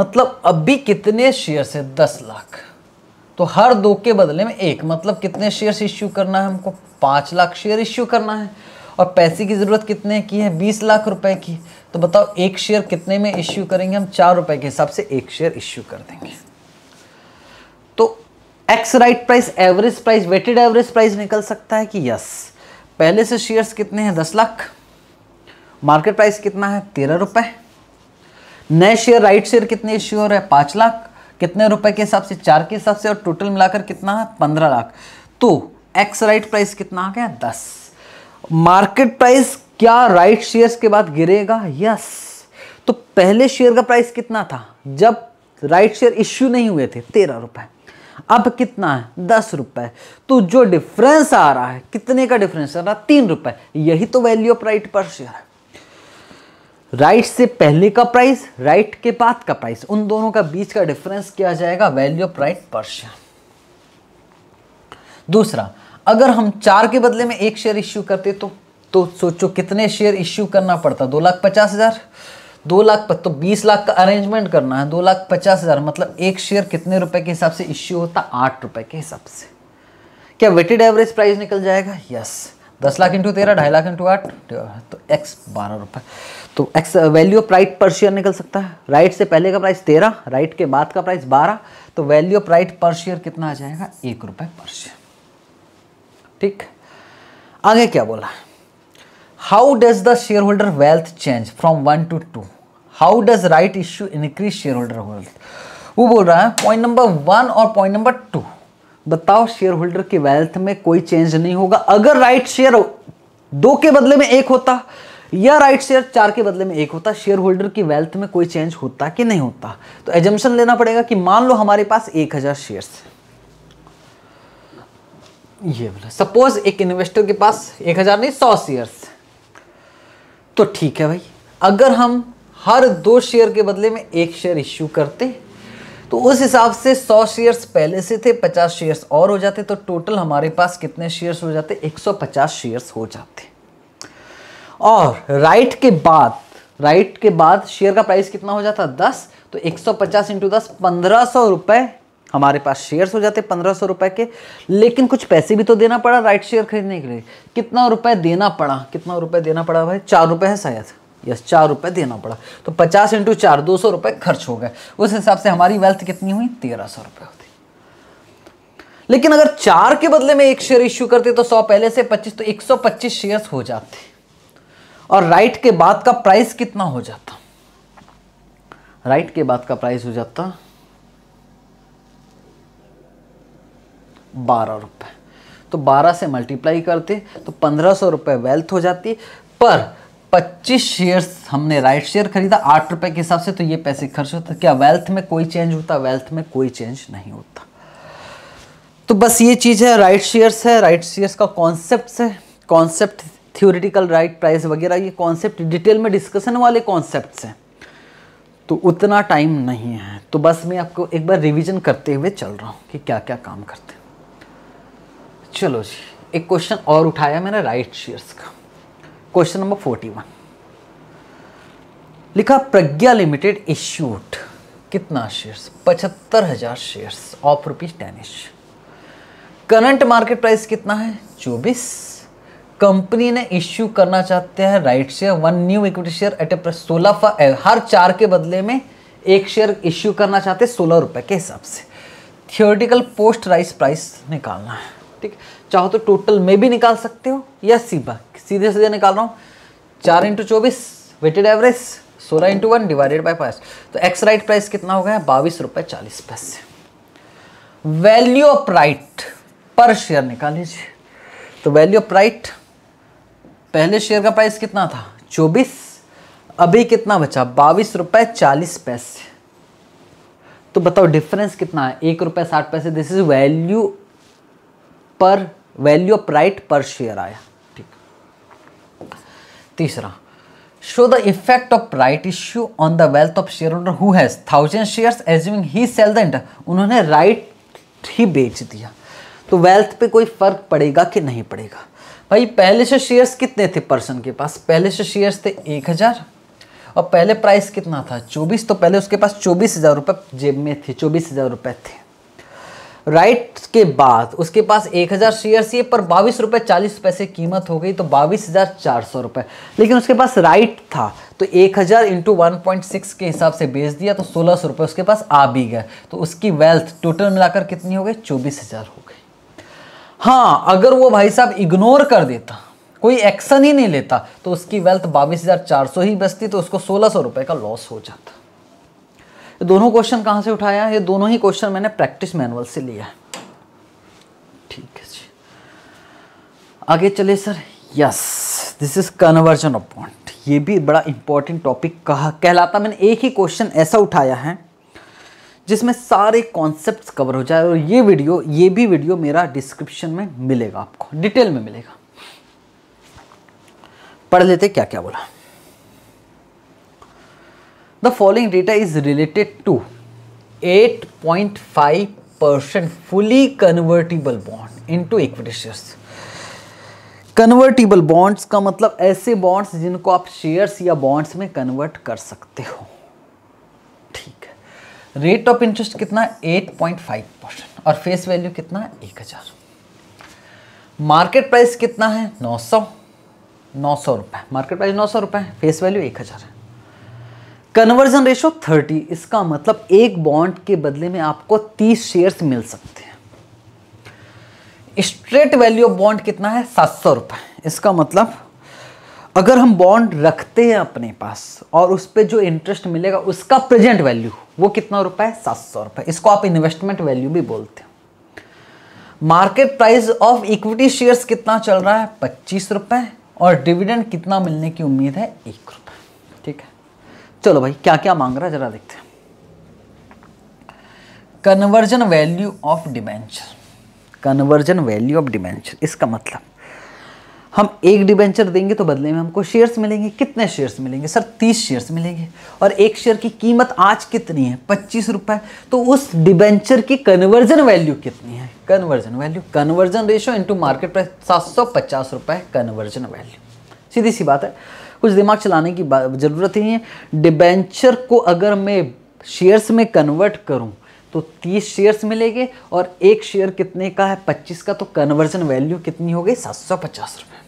मतलब अभी कितने शेयर्स है दस लाख तो हर दो के बदले में एक मतलब कितने शेयर्स इश्यू करना है हमको पांच लाख शेयर इश्यू करना है और पैसे की ज़रूरत कितने की है बीस लाख रुपए की तो बताओ एक शेयर कितने में इश्यू करेंगे हम चार रुपए के हिसाब से एक शेयर इश्यू कर देंगे तो X right price average price weighted average price निकल सकता है कि यस पहले से शेयर्स कितने हैं दस लाख मार्केट प्राइस कितना है तेरह रुपए नए शेयर राइट शेयर कितने इश्यू हो रहे हैं पांच लाख कितने रुपए के हिसाब से चार के हिसाब से और टोटल मिलाकर कितना है पंद्रह लाख तो एक्स राइट प्राइस कितना आ गया दस मार्केट प्राइस क्या राइट शेयर्स के बाद गिरेगा यस तो पहले शेयर का प्राइस कितना था जब राइट शेयर इश्यू नहीं हुए थे तेरह रुपए अब कितना है दस रुपए तो जो डिफरेंस आ रहा है कितने का डिफरेंस आ रहा है तीन रुपए यही तो value of right per share है राइट से पहले का प्राइस राइट के बाद का प्राइस उन दोनों का बीच का डिफरेंस किया जाएगा value of right per share दूसरा अगर हम चार के बदले में एक शेयर इश्यू करते तो तो सोचो कितने शेयर इश्यू करना पड़ता दो लाख पचास हज़ार दो लाख तो बीस लाख का अरेंजमेंट करना है दो लाख पचास हज़ार मतलब एक शेयर कितने रुपए के हिसाब से इश्यू होता आठ रुपए के हिसाब से क्या वेटेड एवरेज प्राइस निकल जाएगा यस दस लाख इंटू तेरह ढाई लाख इंटू आठ तो एक्स बारह रुपए तो X value of right per share निकल सकता है राइट से पहले का प्राइस तेरह राइट के बाद का प्राइस बारह तो value of right per share कितना आ जाएगा एक रुपए पर शेयर ठीक आगे क्या बोला how does the shareholder wealth change from one to two how does right issue increase shareholder wealth वो बोल रहा है पॉइंट नंबर वन और पॉइंट नंबर टू बताओ शेयर होल्डर की वेल्थ में कोई चेंज नहीं होगा अगर राइट शेयर दो के बदले में एक होता या राइट शेयर चार के बदले में एक होता शेयर होल्डर की वेल्थ में कोई चेंज होता कि नहीं होता तो एजम्पन लेना पड़ेगा कि मान लो हमारे पास एक हज़ार शेयर्स है ये बोला सपोज एक इन्वेस्टर के पास एक हज़ार नहीं सौ शेयर्स तो ठीक है भाई अगर हम हर दो शेयर के बदले में एक शेयर इश्यू करते तो उस हिसाब से सौ शेयर्स पहले से थे पचास शेयर्स और हो जाते तो टोटल हमारे पास कितने शेयर्स हो जाते एक सौ पचास शेयर्स हो जाते और राइट के बाद राइट के बाद शेयर का प्राइस कितना हो जाता दस तो एक सौ पचास इंटू दस पंद्रह सौ रुपए हमारे पास शेयर्स हो जाते पंद्रह सौ रुपए के लेकिन कुछ पैसे भी तो देना पड़ा राइट शेयर खरीदने के लिए कितना रुपए देना पड़ा कितना रुपए देना पड़ा भाई चार रुपए है शायद यस चार रुपए देना पड़ा तो पचास इंटू चार दो सौ रुपए खर्च हो गए उस हिसाब से हमारी वेल्थ कितनी हुई तेरह सौ रुपए होती लेकिन अगर चार के बदले में एक शेयर इश्यू करते तो सौ पहले से पच्चीस तो एक सौ पच्चीस शेयर हो जाते और राइट के बाद का प्राइस कितना हो जाता राइट के बाद का प्राइस हो जाता बारह रुपये तो बारह से मल्टीप्लाई करते तो पंद्रह सौ रुपये वेल्थ हो जाती पर पच्चीस शेयर्स हमने राइट शेयर खरीदा आठ रुपये के हिसाब से तो ये पैसे खर्च होते क्या वेल्थ में कोई चेंज होता वेल्थ में कोई चेंज नहीं होता तो बस ये चीज़ है राइट शेयर्स है राइट शेयर्स का कॉन्सेप्ट है कॉन्सेप्ट थियोरिटिकल राइट प्राइस वगैरह ये कॉन्सेप्ट डिटेल में डिस्कशन वाले कॉन्सेप्ट हैं तो उतना टाइम नहीं है तो बस मैं आपको एक बार रिवीजन करते हुए चल रहा हूँ कि क्या क्या काम करते हैं चलो जी एक क्वेश्चन और उठाया मैंने राइट शेयर्स का क्वेश्चन नंबर फोर्टी वन लिखा प्रज्ञा लिमिटेड इश्यूट कितना शेयर्स पचहत्तर हजार shares of rupees ten current market price कितना है चौबीस कंपनी ने इश्यू करना चाहते हैं right share one new equity share at a price सोलह हर चार के बदले में एक शेयर इश्यू करना चाहते हैं सोलह रुपए के हिसाब से थियोरटिकल पोस्ट राइस प्राइस निकालना है ठीक चाहो तो टोटल में भी निकाल सकते हो या सीधा सीधे सीधे निकाल रहा हूँ चार इंटू चौबीस वेटेड एवरेज सोलह into one divided by five तो एक्स राइट प्राइस कितना हो गया बाईस रुपए चालीस पैसे value of right per share निकाल लीजिए तो वैल्यू ऑफ राइट पहले शेयर का प्राइस कितना था चौबीस अभी कितना बचा बाईस रुपए चालीस पैसे तो बताओ डिफरेंस कितना है एक रुपए साठ पैसे this is value per value of right per share आया ठीक तीसरा show the effect of right issue on the of share shareholder who has thousand share assuming he sell the entire उन्होंने right ही बेच दिया तो वेल्थ पे कोई फर्क पड़ेगा कि नहीं पड़ेगा भाई पहले से शेयर्स कितने थे पर्सन के पास पहले से शेयर्स थे एक हज़ार और पहले प्राइस कितना था चौबीस तो पहले उसके पास चौबीस हज़ार रुपये जेब में थे चौबीस हज़ार रुपये थे राइट के बाद उसके पास एक हज़ार शेयर थी पर बाईस रुपये चालीस पैसे कीमत हो गई तो बाईस हज़ार चार सौ रुपये लेकिन उसके पास राइट था तो एक हज़ार इंटू वन पॉइंट सिक्स के हिसाब से बेच दिया तो सोलह सौ रुपये उसके पास आ भी गए तो उसकी वेल्थ टोटल मिलाकर कितनी हो गई चौबीस हज़ार हो गई हाँ अगर वो भाई साहब इग्नोर कर देता कोई एक्शन ही नहीं लेता तो उसकी वेल्थ बाईस हज़ार चार सौ ही बचती तो उसको सोलह सौ रुपये का लॉस हो जाता ये तो दोनों क्वेश्चन कहाँ से उठाया ये दोनों ही क्वेश्चन मैंने प्रैक्टिस मैनुअल से लिया है ठीक है जी आगे चले sir yes this is conversion of point ये भी बड़ा इंपॉर्टेंट टॉपिक कहा कहलाता मैंने एक ही क्वेश्चन ऐसा उठाया है जिसमें सारे कॉन्सेप्ट कवर हो जाए और ये वीडियो ये भी वीडियो मेरा डिस्क्रिप्शन में मिलेगा आपको डिटेल में मिलेगा पढ़ लेते क्या क्या बोला the following data is related to 8.5 percent fully convertible bond into equity shares convertible bonds का मतलब ऐसे बॉन्ड्स जिनको आप शेयर्स या बॉन्ड्स में कन्वर्ट कर सकते हो ठीक है रेट ऑफ इंटरेस्ट कितना 8.5 परसेंट और फेस वैल्यू कितना एक हजार मार्केट प्राइस कितना है 900 900 रुपए मार्केट प्राइस 900 रुपए फेस वैल्यू एक हजार है कन्वर्जन रेशो 30 इसका मतलब एक बॉन्ड के बदले में आपको 30 शेयर्स मिल सकते हैं स्ट्रेट वैल्यू ऑफ बॉन्ड कितना है सात सौ रुपए इसका मतलब अगर हम बॉन्ड रखते हैं अपने पास और उस पर जो इंटरेस्ट मिलेगा उसका प्रेजेंट वैल्यू वो कितना रुपए सात सौ रुपए इसको आप इन्वेस्टमेंट वैल्यू भी बोलते हैं market price of equity shares कितना चल रहा है पच्चीस रुपए और डिविडेंड कितना मिलने की उम्मीद है एक रुपए चलो भाई क्या क्या मांग रहा है जरा देखते हैं conversion value of debenture conversion value of debenture इसका मतलब हम एक डिबेंचर देंगे तो बदले में हमको शेयर्स मिलेंगे कितने शेयर्स मिलेंगे सर तीस शेयर्स मिलेंगे और एक शेयर की कीमत आज कितनी है पच्चीस रुपए तो उस डिबेंचर की कन्वर्जन वैल्यू कितनी है conversion value conversion ratio into market price सात सौ पचास रुपए कन्वर्जन वैल्यू सीधी सी बात है कुछ दिमाग चलाने की ज़रूरत ही नहीं है डिबेंचर को अगर मैं शेयर्स में कन्वर्ट करूँ तो 30 शेयर्स मिलेंगे और एक शेयर कितने का है 25 का तो कन्वर्जन वैल्यू कितनी हो गई सात सौ पचास रुपए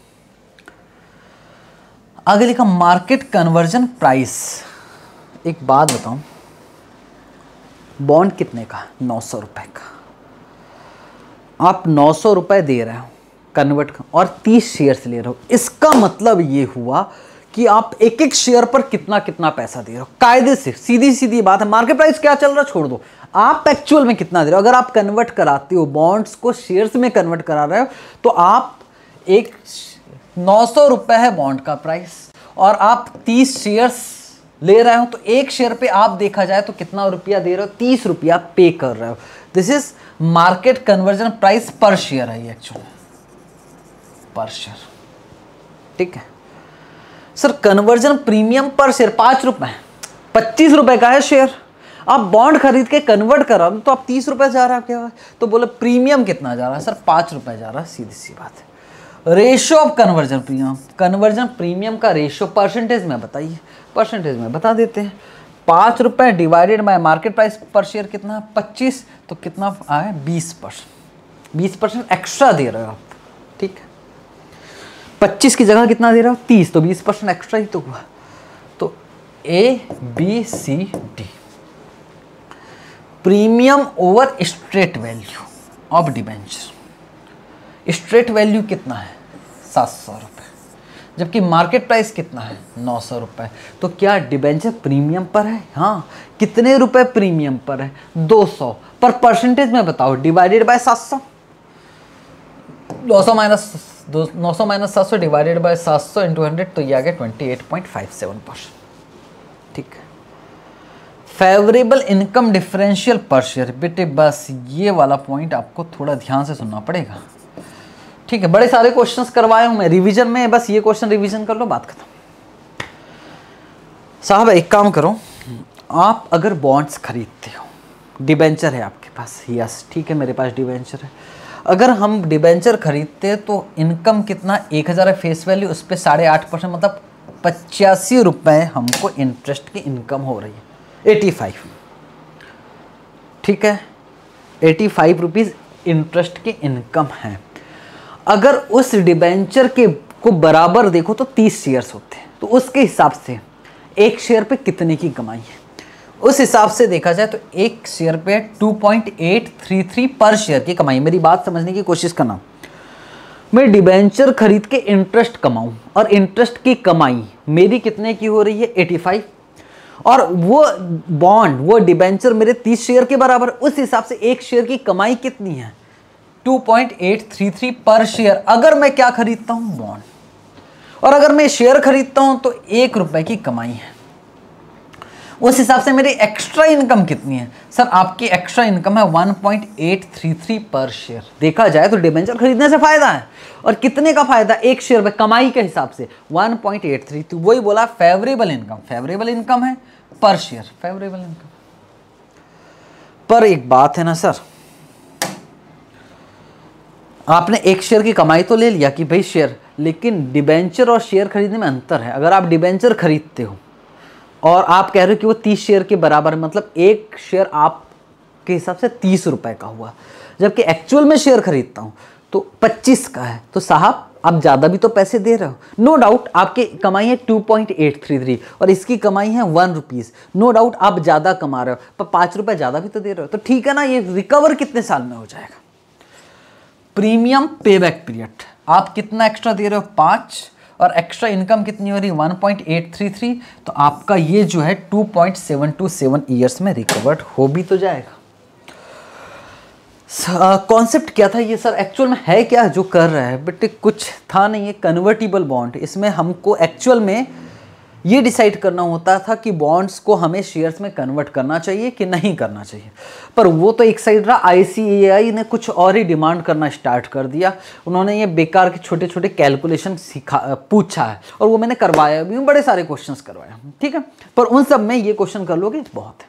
आगे लिखा मार्केट कन्वर्जन प्राइस एक बात बताऊं बॉन्ड कितने का नौ सौ रुपए का आप नौ सौ रुपए दे रहे हो कन्वर्ट और तीस शेयर्स ले रहे हो इसका मतलब ये हुआ कि आप एक एक शेयर पर कितना कितना पैसा दे रहे हो कायदे से सीधी सीधी बात है मार्केट प्राइस क्या चल रहा छोड़ दो आप एक्चुअल में कितना दे रहे हो अगर आप कन्वर्ट कराते हो बॉन्ड्स को शेयर्स में कन्वर्ट करा रहे हो तो आप एक नौ सौ रुपये है बॉन्ड का प्राइस और आप तीस शेयर्स ले रहे हो तो एक शेयर पे आप देखा जाए तो कितना रुपया दे रहे हो तीस रुपया पे कर रहे हो this is market conversion price per share है ये एक्चुअली पर शेयर ठीक है sir conversion premium per share पाँच रुपये पच्चीस रुपये का है शेयर आप बॉन्ड खरीद के कन्वर्ट करो तो आप तीस रुपये जा रहा है आपके तो बोले प्रीमियम कितना जा रहा है सर पाँच रुपये जा रहा है सीधी सी बात है ratio of conversion premium conversion premium का रेशो परसेंटेज में बताइए परसेंटेज में बता देते हैं पाँच रुपये divided by market price per share कितना पच्चीस तो कितना आए बीस परसेंट बीस परसेंट एक्स्ट्रा दे रहे हो आप 25 की जगह कितना दे रहा हो 30 तो 20 परसेंट एक्स्ट्रा ही तो हुआ तो A B C D premium over straight value of debenture straight value कितना है सात सौ रुपये जबकि मार्केट प्राइस कितना है नौ सौ रुपये तो क्या डिबेंचर प्रीमियम पर है हाँ कितने रुपए प्रीमियम पर है दो सौ पर परसेंटेज में बताओ डिवाइडेड बाय सात सौ दो सौ माइनस नौ सौ माइनस सात सौ डिवाइडेड बाई सात सौ इंटू हंड्रेड तो ये आ गया twenty eight point five seven percent ठीक favourable income differential per share बेटे बस ये वाला पॉइंट आपको थोड़ा ध्यान से सुनना पड़ेगा ठीक है बड़े सारे क्वेश्चन करवाए हूँ मैं रिविजन में बस ये क्वेश्चन रिविजन कर लो बात खत्म साहब एक काम करो आप अगर बॉन्ड्स खरीदते हो डिबेंचर है आपके पास यस ठीक है मेरे पास डिबेंचर है अगर हम डिबेंचर खरीदते तो इनकम कितना एक हज़ार है फेस वैल्यू उस पर साढ़े आठ परसेंट मतलब पचासी रुपये हमको इंटरेस्ट की इनकम हो रही है एटी फाइव ठीक है एटी फाइव रुपीज़ इंटरेस्ट की इनकम है अगर उस डिबेंचर के को बराबर देखो तो तीस शेयर्स होते हैं तो उसके हिसाब से एक शेयर पे कितने की कमाई है उस हिसाब से देखा जाए तो एक शेयर पे 2.833 पर शेयर की कमाई मेरी बात समझने की कोशिश करना मैं डिबेंचर खरीद के इंटरेस्ट कमाऊं और इंटरेस्ट की कमाई मेरी कितने की हो रही है 85 और वो बॉन्ड वो डिबेंचर मेरे 30 शेयर के बराबर उस हिसाब से एक शेयर की कमाई कितनी है 2.833 पर शेयर अगर मैं क्या खरीदता हूँ बॉन्ड और अगर मैं शेयर खरीदता हूँ तो एक रुपए की कमाई है उस हिसाब से मेरी एक्स्ट्रा इनकम कितनी है सर आपकी एक्स्ट्रा इनकम है 1.833 पर शेयर देखा जाए तो डिबेंचर खरीदने से फ़ायदा है और कितने का फ़ायदा एक शेयर में कमाई के हिसाब से पॉइंट तो वही बोला फेवरेबल इनकम फेवरेबल इनकम है पर शेयर फेवरेबल इनकम पर एक बात है ना सर आपने एक शेयर की कमाई तो ले लिया कि भाई शेयर लेकिन डिबेंचर और शेयर खरीदने में अंतर है अगर आप डिबेंचर खरीदते हो और आप कह रहे हो कि वो तीस शेयर के बराबर है मतलब एक शेयर आप के हिसाब से तीस रुपए का हुआ जबकि एक्चुअल में शेयर खरीदता हूँ तो पच्चीस का है तो साहब आप ज़्यादा भी तो पैसे दे रहे हो नो डाउट आपकी कमाई है two point eight three three और इसकी कमाई है वन रुपीज़ नो डाउट आप ज़्यादा कमा रहे हो पर पाँच रुपये ज़्यादा भी तो दे रहे हो तो ठीक है ना ये रिकवर कितने साल में हो जाएगा प्रीमियम पे बैक पीरियड आप कितना एक्स्ट्रा दे रहे हो पाँच और एक्स्ट्रा इनकम कितनी हो रही है 1.833 तो आपका ये जो है 2.727 ईयर्स में रिकवर्ड हो भी तो जाएगा कॉन्सेप्ट uh, क्या था ये सर एक्चुअल में है क्या जो कर रहा है बट कुछ था नहीं ये कन्वर्टिबल बॉन्ड इसमें हमको एक्चुअल में ये डिसाइड करना होता था कि बॉन्ड्स को हमें शेयर्स में कन्वर्ट करना चाहिए कि नहीं करना चाहिए पर वो तो एक साइड रहा आईसीएआई ने कुछ और ही डिमांड करना स्टार्ट कर दिया उन्होंने ये बेकार के छोटे छोटे कैलकुलेशन सीखा पूछा है और वो मैंने करवाया भी हूँ बड़े सारे क्वेश्चन करवाया ठीक है पर उन सब में ये क्वेश्चन कर लोगे बहुत है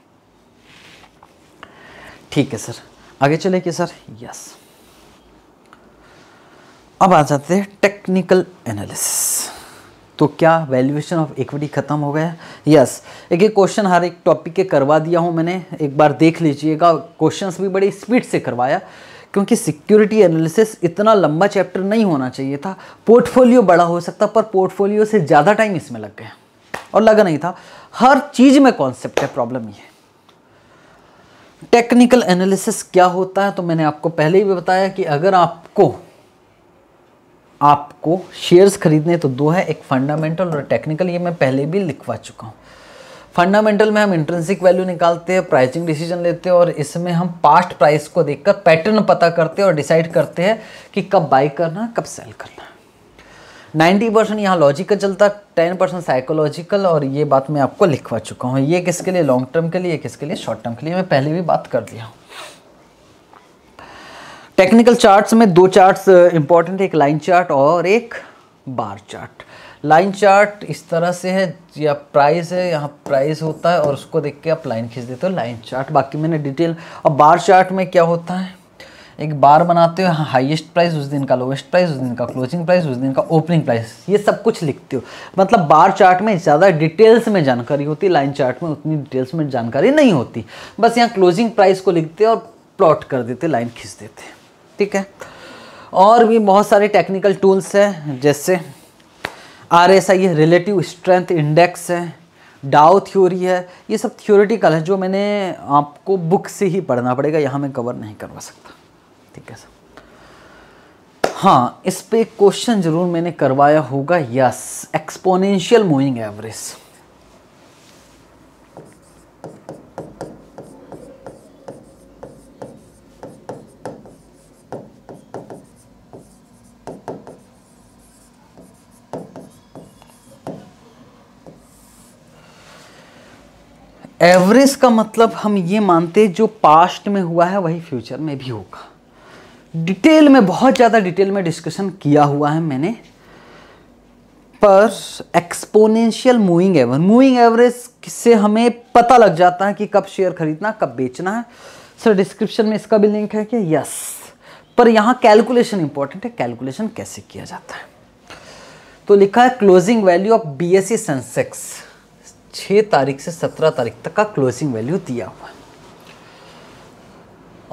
ठीक है सर आगे चले कि सर यस अब आ जाते हैं टेक्निकल एनालिसिस तो क्या वैल्यूएशन ऑफ इक्विटी ख़त्म हो गया यस एक एक क्वेश्चन हर एक टॉपिक के करवा दिया हूँ मैंने एक बार देख लीजिएगा क्वेश्चंस भी बड़ी स्पीड से करवाया क्योंकि सिक्योरिटी एनालिसिस इतना लंबा चैप्टर नहीं होना चाहिए था पोर्टफोलियो बड़ा हो सकता पर पोर्टफोलियो से ज़्यादा टाइम इसमें लग गया और लगा नहीं था हर चीज़ में कॉन्सेप्ट है प्रॉब्लम ये है टेक्निकल एनालिसिस क्या होता है तो मैंने आपको पहले ही भी बताया कि अगर आपको आपको शेयर्स खरीदने तो दो है एक फंडामेंटल और टेक्निकल ये मैं पहले भी लिखवा चुका हूँ फंडामेंटल में हम इंट्रेंसिक वैल्यू निकालते हैं प्राइसिंग डिसीजन लेते हैं और इसमें हम पास्ट प्राइस को देखकर पैटर्न पता करते हैं और डिसाइड करते हैं कि कब बाई करना कब सेल करना नाइन्टी परसेंट यहाँ लॉजिकल चलता टेन परसेंट साइकोलॉजिकल और ये बात मैं आपको लिखवा चुका हूँ ये किसके लिए लॉन्ग टर्म के लिए किसके लिए शॉर्ट टर्म के लिए मैं पहले भी बात कर दिया हूँ टेक्निकल चार्ट्स में दो चार्ट्स इंपॉर्टेंट uh, एक लाइन चार्ट और एक बार चार्ट लाइन चार्ट इस तरह से है या प्राइस है यहाँ प्राइस होता है और उसको देख के आप लाइन खींच देते हो लाइन चार्ट बाकी मैंने डिटेल और बार चार्ट में क्या होता है एक बार बनाते हो हाइएस्ट प्राइस उस दिन का लोवेस्ट प्राइस उस दिन का क्लोजिंग प्राइस उस दिन का ओपनिंग प्राइस ये सब कुछ लिखते हो मतलब बार चार्ट में ज़्यादा डिटेल्स में जानकारी होती है लाइन चार्ट में उतनी डिटेल्स में जानकारी नहीं होती बस यहाँ क्लोजिंग प्राइस को लिखते और प्लॉट कर देते लाइन खींच देते ठीक है और भी बहुत सारे टेक्निकल टूल्स हैं जैसे आर एस आई है रिलेटिव स्ट्रेंथ इंडेक्स है डाओ थ्योरी है ये सब थ्योरेटिकल है जो मैंने आपको बुक से ही पढ़ना पड़ेगा यहाँ मैं कवर नहीं करवा सकता ठीक है सर हाँ इस पर क्वेश्चन ज़रूर मैंने करवाया होगा yes exponential moving average average का मतलब हम ये मानते जो पास्ट में हुआ है वही फ्यूचर में भी होगा डिटेल में बहुत ज़्यादा डिटेल में डिस्कशन किया हुआ है मैंने पर exponential moving average moving average से हमें पता लग जाता है कि कब शेयर खरीदना कब बेचना है सर डिस्क्रिप्शन में इसका भी लिंक है कि यस पर यहाँ कैलकुलेशन इंपॉर्टेंट है कैलकुलेशन कैसे किया जाता है तो लिखा है closing value of B S Sensex छः तारीख से सत्रह तारीख तक का क्लोजिंग वैल्यू दिया हुआ है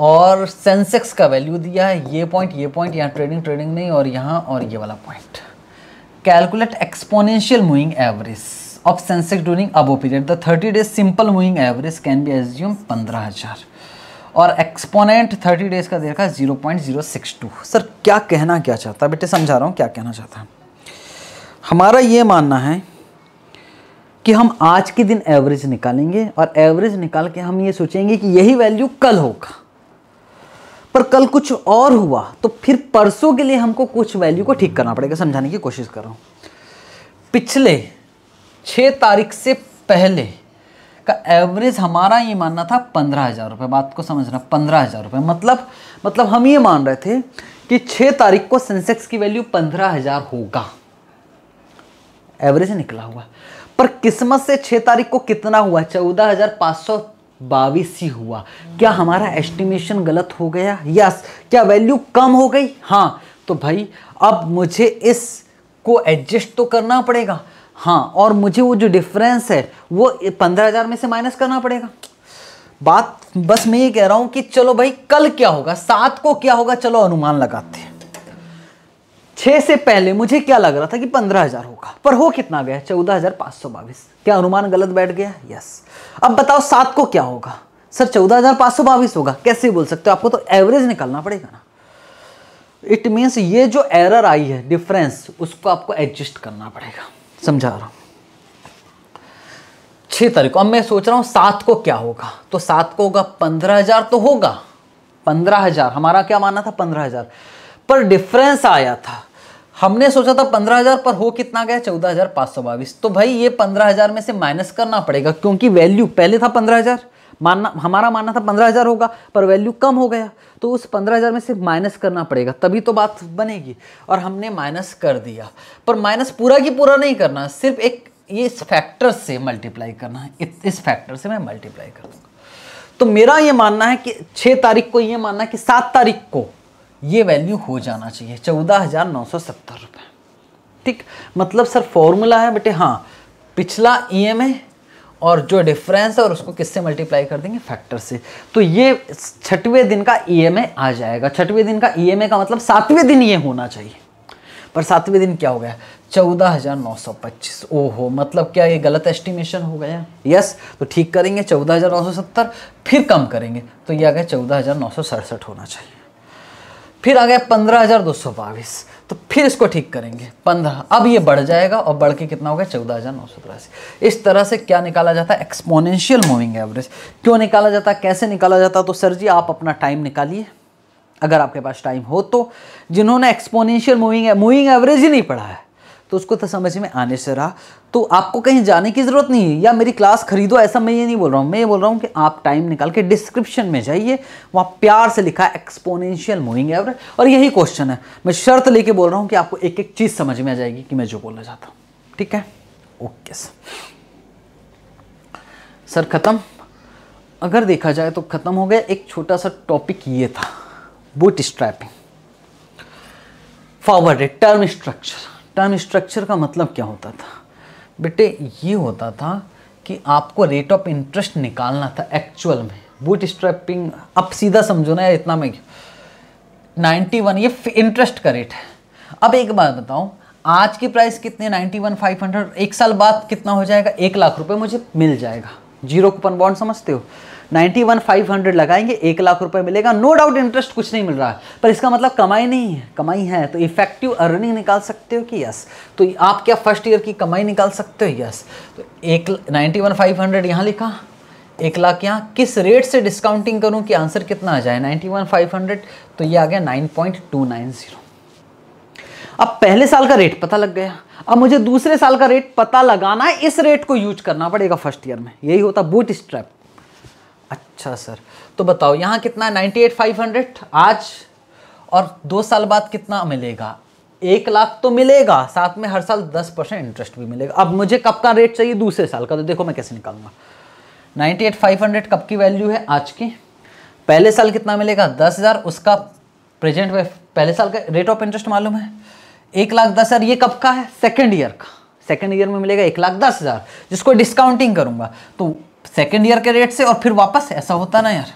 और सेंसेक्स का वैल्यू दिया है ये पॉइंट ये पॉइंट यहाँ ट्रेडिंग ट्रेडिंग नहीं और यहाँ और ये वाला point calculate exponential moving average of Sensex during above period the thirty days simple moving average can be assume पंद्रह हज़ार और एक्सपोनेंट थर्टी डेज का देखा zero point zero six two sir क्या कहना क्या चाहता है बेटे समझा रहा हूँ क्या कहना चाहता है हमारा ये मानना है कि हम आज के दिन एवरेज निकालेंगे और एवरेज निकाल के हम ये सोचेंगे कि यही वैल्यू कल होगा पर कल कुछ और हुआ तो फिर परसों के लिए हमको कुछ वैल्यू को ठीक करना पड़ेगा समझाने की कोशिश कर रहा हूँ पिछले छः तारीख से पहले का एवरेज हमारा ये मानना था पंद्रह हज़ार रुपये बात को समझना पंद्रह हज़ार रुपये मतलब मतलब हम ये मान रहे थे कि छः तारीख को सेंसेक्स की वैल्यू पंद्रह हज़ार होगा एवरेज निकला हुआ पर किस्मत से छह तारीख को कितना हुआ चौदह हज़ार पाँच सौ बाईस ही हुआ क्या हमारा एस्टिमेशन गलत हो गया यस क्या वैल्यू कम हो गई हाँ तो भाई अब मुझे इस को एडजस्ट तो करना पड़ेगा हाँ और मुझे वो जो डिफरेंस है वो पंद्रह हज़ार में से माइनस करना पड़ेगा बात बस मैं ये कह रहा हूँ कि चलो भाई कल क्या होगा सात को क्या होगा चलो अनुमान लगाते हैं छह से पहले मुझे क्या लग रहा था कि पंद्रह हज़ार होगा पर हो कितना गया चौदह हज़ार पांच सौ बाईस क्या अनुमान गलत बैठ गया यस अब बताओ सात को क्या होगा सर चौदह हज़ार पांच सौ बाईस होगा कैसे बोल सकते हो आपको तो एवरेज निकालना पड़ेगा ना इट मीन्स ये जो एरर आई है डिफरेंस उसको आपको एडजस्ट करना पड़ेगा समझा रहा हूं छह तारीख को अब मैं सोच रहा हूं सात को क्या होगा तो सात को होगा पंद्रह हज़ार तो होगा पंद्रह हज़ार हमारा क्या मानना था पंद्रह हज़ार पर डिफरेंस आया था हमने सोचा था पंद्रह हज़ार पर हो कितना गया चौदह हज़ार पाँच सौ बाईस तो भाई ये पंद्रह हज़ार में से माइनस करना पड़ेगा क्योंकि वैल्यू पहले था पंद्रह हज़ार मानना हमारा मानना था पंद्रह हज़ार होगा पर वैल्यू कम हो गया तो उस पंद्रह हज़ार में से माइनस करना पड़ेगा तभी तो बात बनेगी और हमने माइनस कर दिया पर माइनस पूरा की पूरा नहीं करना सिर्फ एक ये इस फैक्टर से मल्टीप्लाई करना है इस फैक्टर से मैं मल्टीप्लाई कर तो मेरा ये मानना है कि छः तारीख को ये मानना है कि सात तारीख को ये वैल्यू हो जाना चाहिए चौदह हज़ार नौ सौ सत्तर रुपये ठीक मतलब सर फॉर्मूला है बेटे हाँ पिछला ई एम ए और जो डिफरेंस है और उसको किससे मल्टीप्लाई कर देंगे फैक्टर से तो ये छठवें दिन का ई एम ए आ जाएगा छठवें दिन का ई एम ए का मतलब सातवें दिन ये होना चाहिए पर सातवें दिन क्या हो गया चौदह हज़ार नौ सौ पच्चीस ओहो मतलब क्या ये गलत एस्टिमेशन हो गया यस तो ठीक करेंगे चौदह हज़ार नौ सौ सत्तर फिर कम करेंगे तो ये आ गया चौदह हज़ार नौ सौ सड़सठ होना चाहिए फिर आ गया पंद्रह हज़ार दो सौ बाईस तो फिर इसको ठीक करेंगे पंद्रह अब ये बढ़ जाएगा और बढ़ के कितना हो गया चौदह हज़ार नौ सौ तिरासी इस तरह से क्या निकाला जाता है एक्सपोनेंशियल मूविंग एवरेज क्यों निकाला जाता है कैसे निकाला जाता तो सर जी आप अपना टाइम निकालिए अगर आपके पास टाइम हो तो जिन्होंने एक्सपोनेंशियल मूविंग मूविंग एवरेज ही नहीं पढ़ा है तो उसको तो समझ में आने से रहा तो आपको कहीं जाने की ज़रूरत नहीं है या मेरी क्लास खरीदो ऐसा मैं ये नहीं बोल रहा हूँ मैं ये बोल रहा हूँ कि आप टाइम निकाल के डिस्क्रिप्शन में जाइए वहाँ प्यार से लिखा एक्सपोनेंशियल मूविंग एवरेज और यही क्वेश्चन है मैं शर्त लेके बोल रहा हूँ कि आपको एक एक चीज़ समझ में आ जाएगी कि मैं जो बोलना चाहता हूँ ठीक है ओके सर सर ख़त्म अगर देखा जाए तो ख़त्म हो गया एक छोटा सा टॉपिक ये था bootstrapping forward term structure term structure का मतलब क्या होता था बेटे ये होता था कि आपको रेट ऑफ इंटरेस्ट निकालना था एक्चुअल में बूट स्ट्रैपिंग अब सीधा समझो ना इतना में नाइन्टी वन ये इंटरेस्ट का रेट है अब एक बात बताओ आज की प्राइस कितनी नाइन्टी वन फाइव हंड्रेड एक साल बाद कितना हो जाएगा एक लाख रुपए मुझे मिल जाएगा जीरो कूपन बॉन्ड समझते हो नाइन्टी वन फाइव हंड्रेड लगाएंगे एक लाख रुपए मिलेगा नो डाउट इंटरेस्ट कुछ नहीं मिल रहा है पर इसका मतलब कमाई नहीं है कमाई है तो इफेक्टिव अर्निंग निकाल सकते हो कि यस तो आप क्या फर्स्ट ईयर की कमाई निकाल सकते हो यस तो एक नाइन्टी वन फाइव हंड्रेड यहाँ लिखा एक लाख यहाँ किस रेट से डिस्काउंटिंग करूँ कि आंसर कितना आ जाए नाइन्टी वन फाइव हंड्रेड तो ये आ गया nine point two nine zero अब पहले साल का रेट पता लग गया अब मुझे दूसरे साल का रेट पता लगाना है इस रेट को यूज करना पड़ेगा फर्स्ट ईयर में यही होता बूट स्ट्रैप अच्छा सर तो बताओ यहाँ कितना नाइन्टी एट फाइव हंड्रेड आज और दो साल बाद कितना मिलेगा एक लाख तो मिलेगा साथ में हर साल दस परसेंट इंटरेस्ट भी मिलेगा अब मुझे कब का रेट चाहिए दूसरे साल का तो देखो मैं कैसे निकालूंगा नाइन्टी एट फाइव हंड्रेड कब की वैल्यू है आज की पहले साल कितना मिलेगा दस हज़ार उसका प्रेजेंट पहले साल का रेट ऑफ इंटरेस्ट मालूम है एक लाख दस हज़ार ये कब का है सेकेंड ईयर का सेकेंड ईयर में मिलेगा एक लाख दस हज़ार जिसको डिस्काउंटिंग करूँगा तो सेकेंड ईयर के रेट से और फिर वापस ऐसा होता ना यार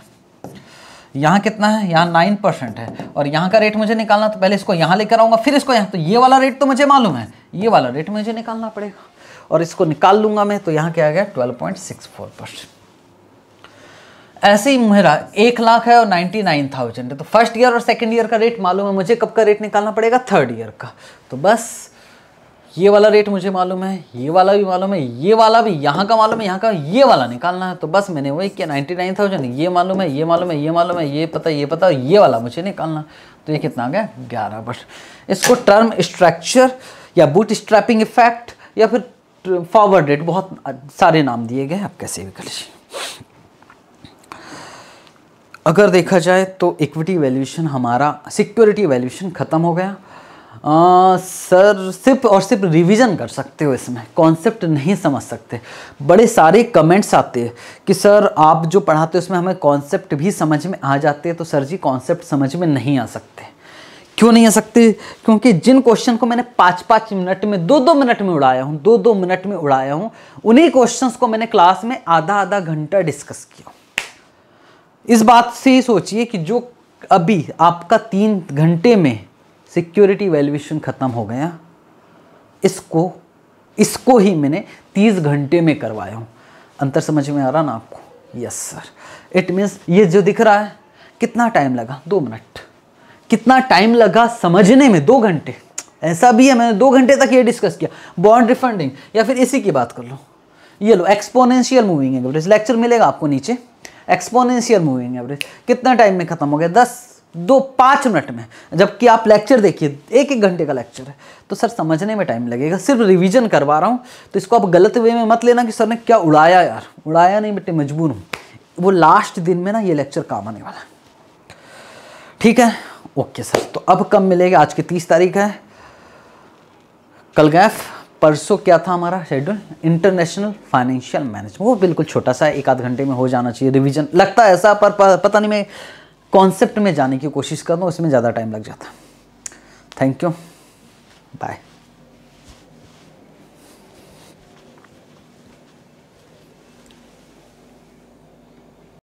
यहाँ कितना है यहाँ नाइन परसेंट है और यहाँ का रेट मुझे निकालना तो पहले इसको यहाँ लेकर आऊँगा फिर इसको यहाँ तो ये वाला रेट तो मुझे मालूम है ये वाला रेट मुझे निकालना पड़ेगा और इसको निकाल लूँगा मैं तो यहाँ क्या आ गया twelve point six four percent ऐसे ही मेरा एक लाख है और नाइन्टी नाइन थाउजेंड है तो फर्स्ट ईयर और सेकेंड ईयर का रेट मालूम है मुझे कब का रेट निकालना पड़ेगा थर्ड ईयर का तो बस ये वाला रेट मुझे मालूम है ये वाला भी मालूम है ये वाला भी यहाँ का मालूम है यहाँ का ये वाला निकालना है तो बस मैंने वही किया नाइन्टी नाइन थाउजेंड ये मालूम है ये मालूम है ये मालूम है ये पता ये पता ये वाला मुझे निकालना तो ये कितना आ गया ग्यारह परसेंट इसको टर्म स्ट्रक्चर या बूट स्ट्रैपिंग इफेक्ट या फिर फॉरवर्ड रेट बहुत सारे नाम दिए गए आप कैसे भी कर लीजिए अगर देखा जाए तो इक्विटी वैल्यूशन हमारा सिक्योरिटी वैल्यूशन ख़त्म हो गया आ, सर सिर्फ और सिर्फ रिवीजन कर सकते हो इसमें कॉन्सेप्ट नहीं समझ सकते बड़े सारे कमेंट्स आते हैं कि सर आप जो पढ़ाते हो उसमें हमें कॉन्सेप्ट भी समझ में आ जाते हैं तो सर जी कॉन्सेप्ट समझ में नहीं आ सकते क्यों नहीं आ सकते क्योंकि जिन क्वेश्चन को मैंने पाँच पाँच मिनट में दो दो मिनट में उड़ाया हूँ दो दो मिनट में उड़ाया हूँ उन्हीं क्वेश्चन को मैंने क्लास में आधा आधा घंटा डिस्कस किया इस बात से ही सोचिए कि जो अभी आपका तीन घंटे में सिक्योरिटी वैल्यूएशन ख़त्म हो गया इसको इसको ही मैंने तीस घंटे में करवाया हूँ अंतर समझ में आ रहा ना आपको यस सर इट मीन्स ये जो दिख रहा है कितना टाइम लगा दो मिनट कितना टाइम लगा समझने में दो घंटे ऐसा भी है मैंने दो घंटे तक ये डिस्कस किया बॉन्ड रिफंडिंग या फिर इसी की बात कर लो ये लो एक्सपोनेंशियल मूविंग एवरेज लेक्चर मिलेगा आपको नीचे एक्सपोनेंशियल मूविंग एवरेज कितना टाइम में खत्म हो गया दस दो पाँच मिनट में जबकि आप लेक्चर देखिए एक एक घंटे का लेक्चर है तो सर समझने में टाइम लगेगा सिर्फ रिवीजन करवा रहा हूँ तो इसको आप गलत वे में मत लेना कि सर ने क्या उड़ाया यार उड़ाया नहीं बेटे मजबूर हूँ वो लास्ट दिन में ना ये लेक्चर काम आने वाला है ठीक है ओके सर तो अब कब मिलेगा आज की तीस तारीख है कल गैफ परसों क्या था हमारा शेड्यूल इंटरनेशनल फाइनेंशियल मैनेजमेंट वो बिल्कुल छोटा सा एक आध घंटे में हो जाना चाहिए रिवीजन लगता है ऐसा पर पता नहीं मैं कॉन्सेप्ट में जाने की कोशिश करना उसमें ज़्यादा टाइम लग जाता थैंक यू बाय